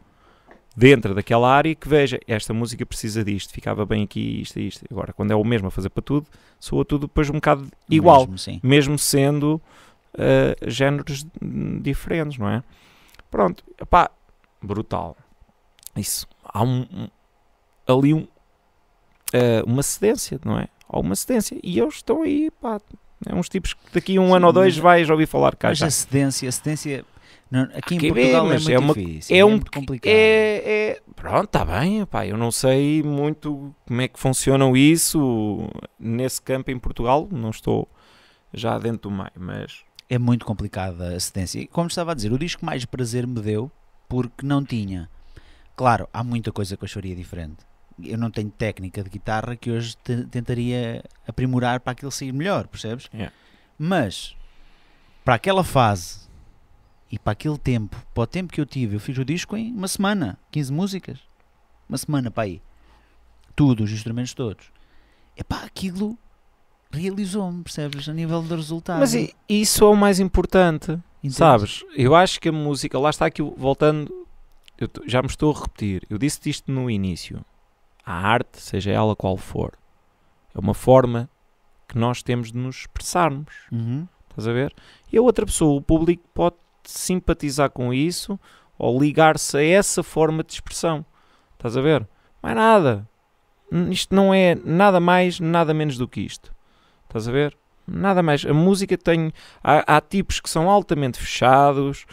B: dentro daquela área que veja, esta música precisa disto, ficava bem aqui, isto e isto. Agora, quando é o mesmo a fazer para tudo, soa tudo depois um bocado igual, mesmo, mesmo sendo uh, géneros diferentes, não é? Pronto, pá, brutal. Isso, há um, um ali um, uh, uma cedência, não é? Há uma cedência. E eles estão aí, pá, é uns tipos que daqui a um Sim, ano ou dois vais ouvir falar cá. Mas já. a
A: cedência, a
B: cedência não,
A: aqui, em Portugal é, é muito é uma, difícil,
B: é, é um, complicado. É, é, pronto, está bem, pá, eu não sei muito como é que funcionam isso nesse campo em Portugal, não estou já
A: dentro do meio, mas é muito complicada a cedência. E como estava a dizer, o disco mais prazer me deu porque não tinha. Claro, há muita coisa que eu acharia diferente. Eu não tenho técnica de guitarra que hoje te tentaria aprimorar para aquilo sair melhor, percebes? Yeah. Mas para aquela fase e para aquele tempo, para o tempo que eu tive, eu fiz o disco em uma semana, 15 músicas. Uma semana para aí. Tudo, os instrumentos todos. É pá, aquilo realizou-me, percebes? A nível de resultado. Mas
B: isso é o mais importante, Entendi. sabes? Eu acho que a música, lá está aqui, voltando, eu já me estou a repetir, eu disse isto no início. A arte, seja ela qual for, é uma forma que nós temos de nos expressarmos. Uhum. Estás a ver? E a outra pessoa, o público, pode simpatizar com isso ou ligar-se a essa forma de expressão. Estás a ver? Mais nada. Isto não é nada mais, nada menos do que isto. Estás a ver? Nada mais. A música tem. Há, há tipos que são altamente fechados.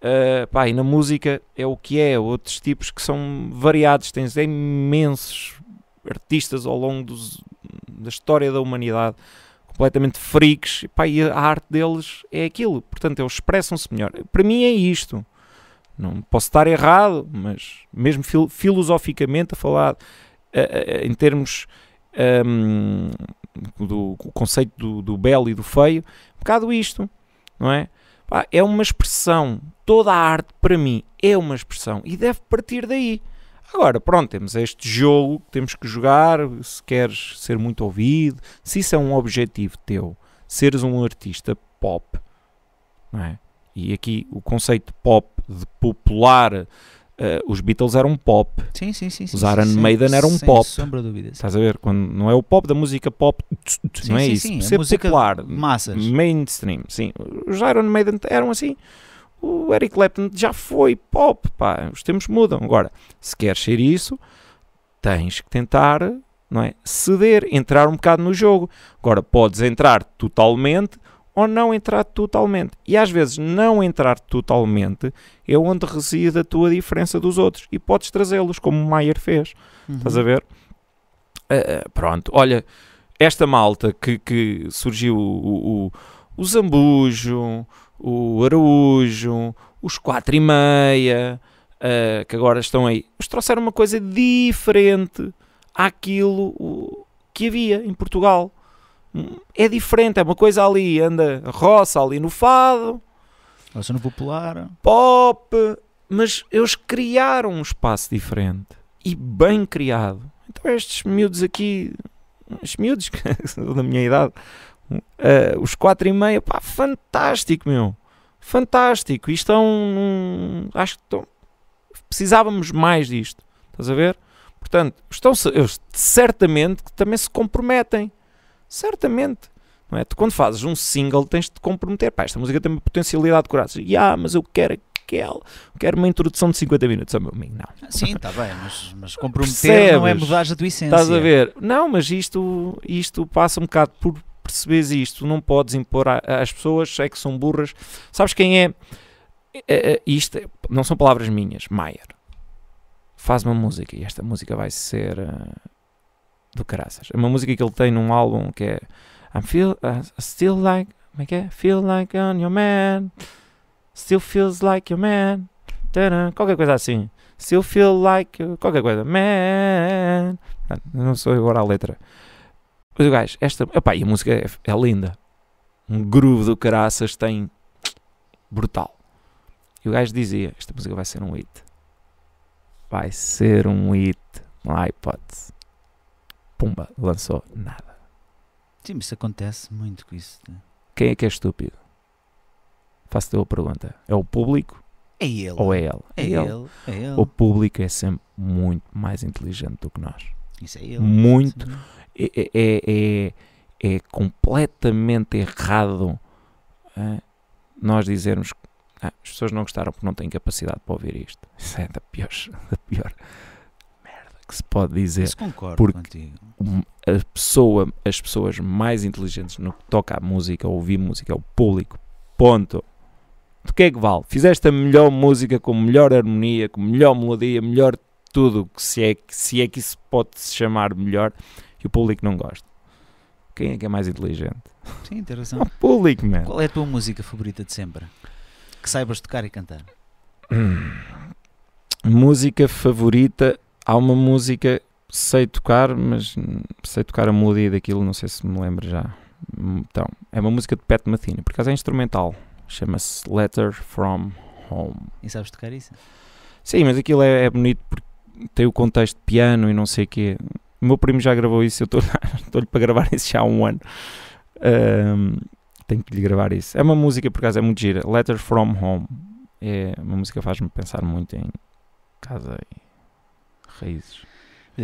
B: Uh, pá, e na música é o que é. Outros tipos que são variados. Tens imensos artistas ao longo dos, da história da humanidade completamente freaks. Pá, e a arte deles é aquilo. Portanto, eles expressam-se melhor. Para mim é isto. Não posso estar errado, mas mesmo fil filosoficamente a falar, uh, uh, em termos um, ehm, do, do conceito do, do, belo e do feio, um bocado isto, não é? Pá, é uma expressão. Toda a arte, para mim, é uma expressão e deve partir daí. Agora, pronto, temos este jogo que temos que jogar. Se queres ser muito ouvido, se isso é um objetivo teu, seres um artista pop, não é? E aqui o conceito pop de popular Uh, os Beatles eram pop. Sim, sim, sim. Os Iron sim, Maiden eram sem pop. Sem sombra de dúvida. Estás a ver? Quando não é o pop da música pop, tch, tch, sim, não é sim, isso. Sim, Ser
A: popular, massas.
B: mainstream, sim. Os Iron Maiden eram assim. O Eric Clapton já foi pop, pá. Os tempos mudam. Agora, se queres ser isso, tens que tentar, não é? Ceder, entrar um bocado no jogo. Agora, podes entrar totalmente ou não entrar totalmente. E às vezes não entrar totalmente é onde reside a tua diferença dos outros e podes trazê-los, como o Maier fez. Uhum. Estás a ver? Uh, pronto, olha, esta malta que, que surgiu o, o, o Zambujo, o Araújo, os 4 e meia, uh, que agora estão aí, eles trouxeram uma coisa diferente àquilo que havia em Portugal é diferente, é uma coisa ali,
C: anda roça ali no fado. Roça no popular. Pop. Mas eles criaram um
B: espaço diferente e bem criado.
C: Então estes miúdos aqui, os miúdos da minha idade, uh, os quatro e
B: meia, pá, fantástico, meu. Fantástico. E estão, é um, acho que estão, precisávamos mais disto. Estás a ver? Portanto, estão, eles certamente que também se comprometem Certamente. Não é? Tu quando fazes um single tens de te comprometer. Pá, esta música tem uma potencialidade de coração. E ah, mas eu quero aquele, quero uma introdução de 50 minutos. ao meu amigo, não.
A: Sim, está bem, mas, mas comprometer Percebes? não é mudar a tua essência. Estás a
B: ver? Não, mas isto, isto passa um bocado por perceberes isto. Não podes impor às pessoas, é que são burras. Sabes quem é? é, é, é isto é, não são palavras minhas, Maier. Faz uma música e esta música vai ser eh, do caraças. É uma música que ele tem num álbum que é I'm feel, I uh, still like, como
C: é que é? Feel like I'm your man, still feels like your man, Tadã, qualquer coisa assim. Still feel like, you, uh, qualquer coisa, man.
B: Não sou agora a letra. Mas o gajo, esta, opa, e a música é, é linda. Um groove do caraças tem brutal. E o gajo dizia: Esta música vai ser um hit. Vai ser um hit. My há hipótese pumba, lançou
A: nada. Sim, mas isso acontece muito com isso. Né?
B: Quem é que é estúpido? Faço-te a pergunta. É o público? É ele. Ou é ele? É, é ele. ele. É ele. O público é sempre muito mais inteligente do que nós. Isso é ele. Muito. É, é, é, é, é, completamente errado nós dizermos que ah, as pessoas não gostaram porque não têm capacidade para ouvir isto. Isso é da pior. Da pior que se pode dizer. Isso concordo porque contigo. A pessoa, as pessoas mais inteligentes no que toca à música, ouvir música, é o público. Ponto. Do que é que vale? Fizeste a melhor música com melhor harmonia, com melhor melodia, melhor tudo, que se é, se é que isso pode se chamar melhor, e o público não gosta. Quem é que é mais inteligente? Sim, tem razão. O público, mano.
A: Qual é a tua música favorita de sempre? Que saibas tocar e cantar?
B: Hum. música favorita há uma música, sei tocar, mas sei tocar a melodia daquilo, não sei se me lembro já. Então, é uma música de Pat Metheny, por acaso é instrumental, chama-se Letter From Home.
A: E sabes tocar isso?
B: Sim, mas aquilo é, é bonito porque tem o contexto de piano e não sei o quê. O meu primo já gravou isso, eu estou-lhe para gravar isso já há um ano. Um, tenho que lhe gravar isso. É uma música, por acaso, é muito gira. Letter From Home. É uma música que faz-me pensar
A: muito em casa e Raízes.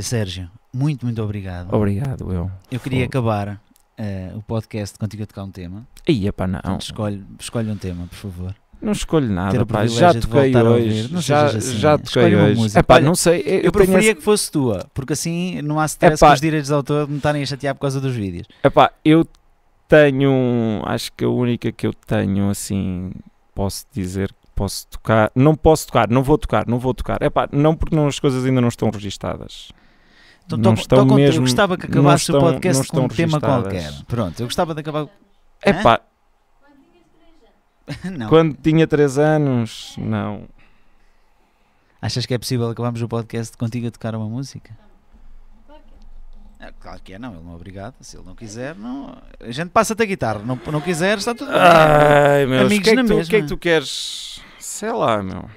A: Sérgio, muito, muito obrigado. Obrigado, eu. Eu queria acabar uh, o podcast contigo a tocar um tema. Aí, epá, não. Então, escolhe, escolhe um tema, por favor. Não escolho nada, pá, já toquei hoje. já, assim, já toquei hoje. Epá, Olha, não sei, eu, eu preferia que fosse tua, porque assim não há stress epá, com os direitos de autor de me estarem a chatear por causa dos vídeos. Epá, eu tenho, acho que a
B: única que eu tenho, assim, posso dizer posso tocar, não posso tocar, não vou tocar, não vou tocar. É pá, não porque não, as coisas ainda não estão registadas. Então, tô, não estão tô mesmo, eu gostava que acabasse estão, o podcast com um registadas. tema qualquer. Pronto,
A: eu gostava de acabar. É pá. Quando tinha 3 anos, não. Achas que é possível acabarmos o podcast contigo a tocar uma música? É, claro que é, não, ele não é obrigado. Se ele não quiser, não... a gente passa-te a guitarra. Não, não quiser, está tudo
B: bem. Ai, meu Amigos é na O que é que tu queres? Sei lá, meu.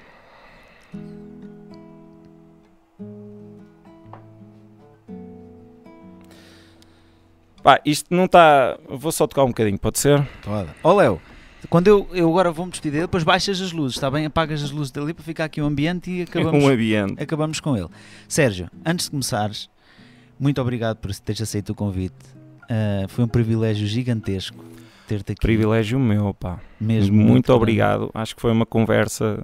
A: Pá, isto não está. Vou só tocar um bocadinho, pode ser? Pode. Então, ó, Léo, quando eu, eu agora vou-me despedir depois baixas as luzes, está bem? Apagas as luzes dali para ficar aqui o ambiente e acabamos, um ambiente. acabamos com ele. Sérgio, antes de começares, muito obrigado por teres aceito o convite. Uh, foi um privilégio gigantesco ter-te aqui. Privilégio meu, pá. Mesmo. Muito, muito obrigado.
B: Acho que foi uma conversa.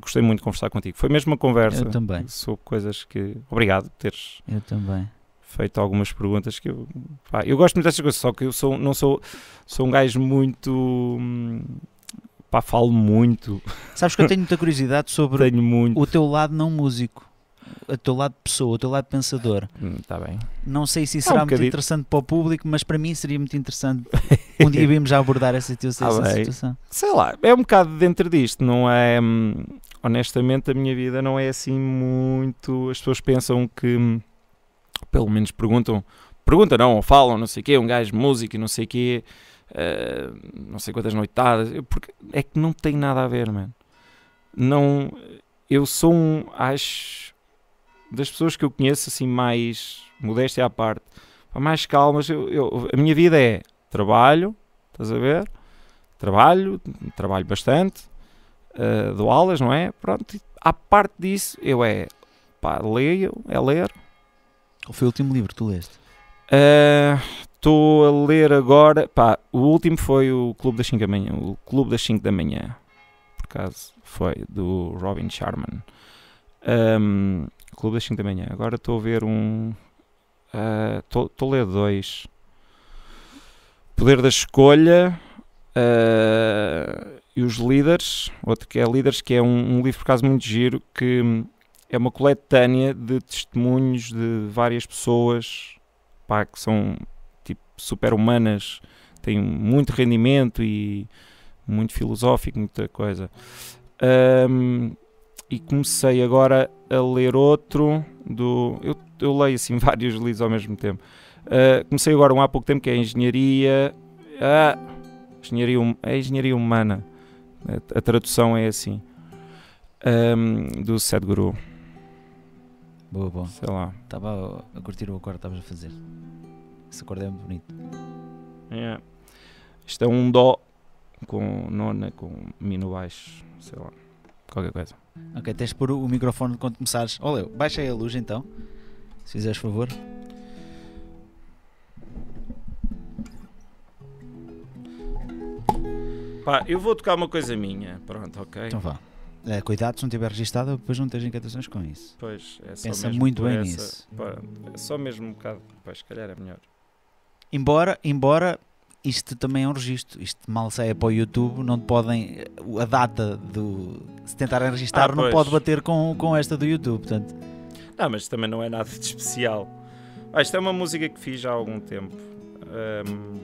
B: Gostei muito de conversar contigo. Foi mesmo uma conversa. Eu também. Sobre coisas que. Obrigado por teres. Eu também. Feito algumas perguntas que eu. Pá, eu gosto muito destas coisas, só que eu sou, não sou. Sou um gajo muito. Hum, pá, falo muito.
A: Sabes que eu tenho muita curiosidade sobre. tenho muito. O teu lado não músico o teu lado pessoa, o teu lado pensador. Está hum, bem. Não sei se isso é será um muito interessante para o público, mas para mim seria muito interessante. um dia vimos já abordar essa, situação, ah, essa situação.
B: Sei lá, é um bocado dentro disto, não é? Hum, honestamente, a minha vida não é assim muito. As pessoas pensam que, hum, pelo menos perguntam, perguntam não, ou falam, não sei o quê, um gajo de música e não sei o quê. Uh, não sei quantas noitadas, porque é que não tem nada a ver, mano. Não, eu sou um, acho, das pessoas que eu conheço, assim, mais modéstia à parte, mais calmas. Eu, eu, a minha vida é trabalho, estás a ver? Trabalho, trabalho bastante, uh, dou aulas, não é? Pronto, à parte disso, eu é pá, leio, é ler.
A: Qual foi o último livro que tu leste?
B: Estou uh, a ler agora, pá, o último foi o Clube das 5 da Manhã, o Clube das 5 da Manhã, por acaso, foi do Robin Sharman. Um, ehm, Clube das 5 da manhã. Agora estou a ver um. Uh, a ler dois. Poder da escolha. Uh, e os líderes. Outro que é Líderes, que é um, um, livro por acaso muito giro, que é uma coletânea de testemunhos de várias pessoas pá, que são tipo super humanas, têm muito rendimento e muito filosófico, muita coisa. Um, e comecei agora a ler outro do. Eu, eu leio assim vários livros ao mesmo tempo. Uh, comecei agora um há pouco tempo que é Engenharia. Ah, engenharia hum-, é Engenharia Humana. A, a tradução é assim. Um,
A: do Sadhguru. Boa, boa. Sei lá. Estava a curtir o acorde que estavas a fazer. Esse acorde é muito bonito.
B: é Isto é um Dó
A: com nona, com no baixo, sei lá qualquer coisa. Ok, tens de pôr o microfone quando começares. Olha, eu, baixa aí a luz então, se fizeres favor.
B: Pá, eu vou tocar uma coisa minha. Pronto, ok. Então vá.
A: É, cuidado se não estiver registado, depois não tens inquietações com isso. Pois, é só Pensa mesmo muito bem essa, nisso.
B: Pá, é só mesmo um bocado. Pois, se calhar é melhor.
A: Embora, embora isto também é um registro. Isto mal sai é para o YouTube, não podem. Eh, a data do. Se tentarem registrar, ah, não pode bater com, com esta do YouTube, portanto.
B: Não, mas também não é nada de especial. Ah, isto é uma música que fiz há algum tempo. Um,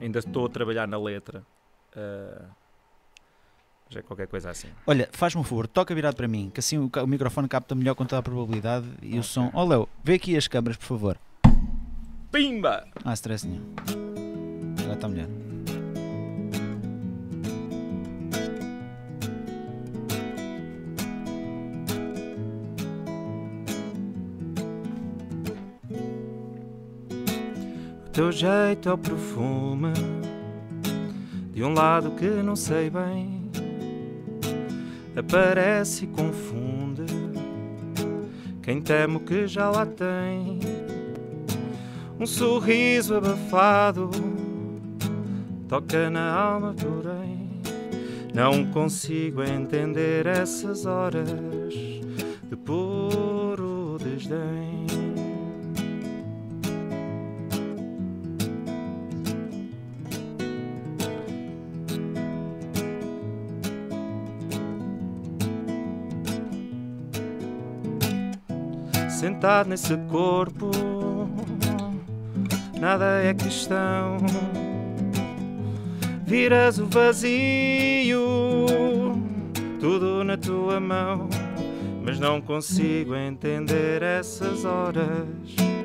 B: ainda estou a trabalhar na letra. Uh, ah, mas é qualquer coisa assim.
A: Olha, faz-me um favor, toca virado para mim, que assim o, o microfone capta melhor com toda a probabilidade e okay. o som. Ó oh, vê aqui as câmaras, por favor. Pimba! há stres nenhum. Já está melhor.
C: O teu jeito é o perfume de um lado que não sei bem aparece e confunde quem temo que já lá tem um sorriso abafado toca na alma, porém não consigo entender essas horas de puro desdém. Sentado nesse corpo nada é questão. Viras o vazio, tudo na tua mão. Mas não consigo entender essas horas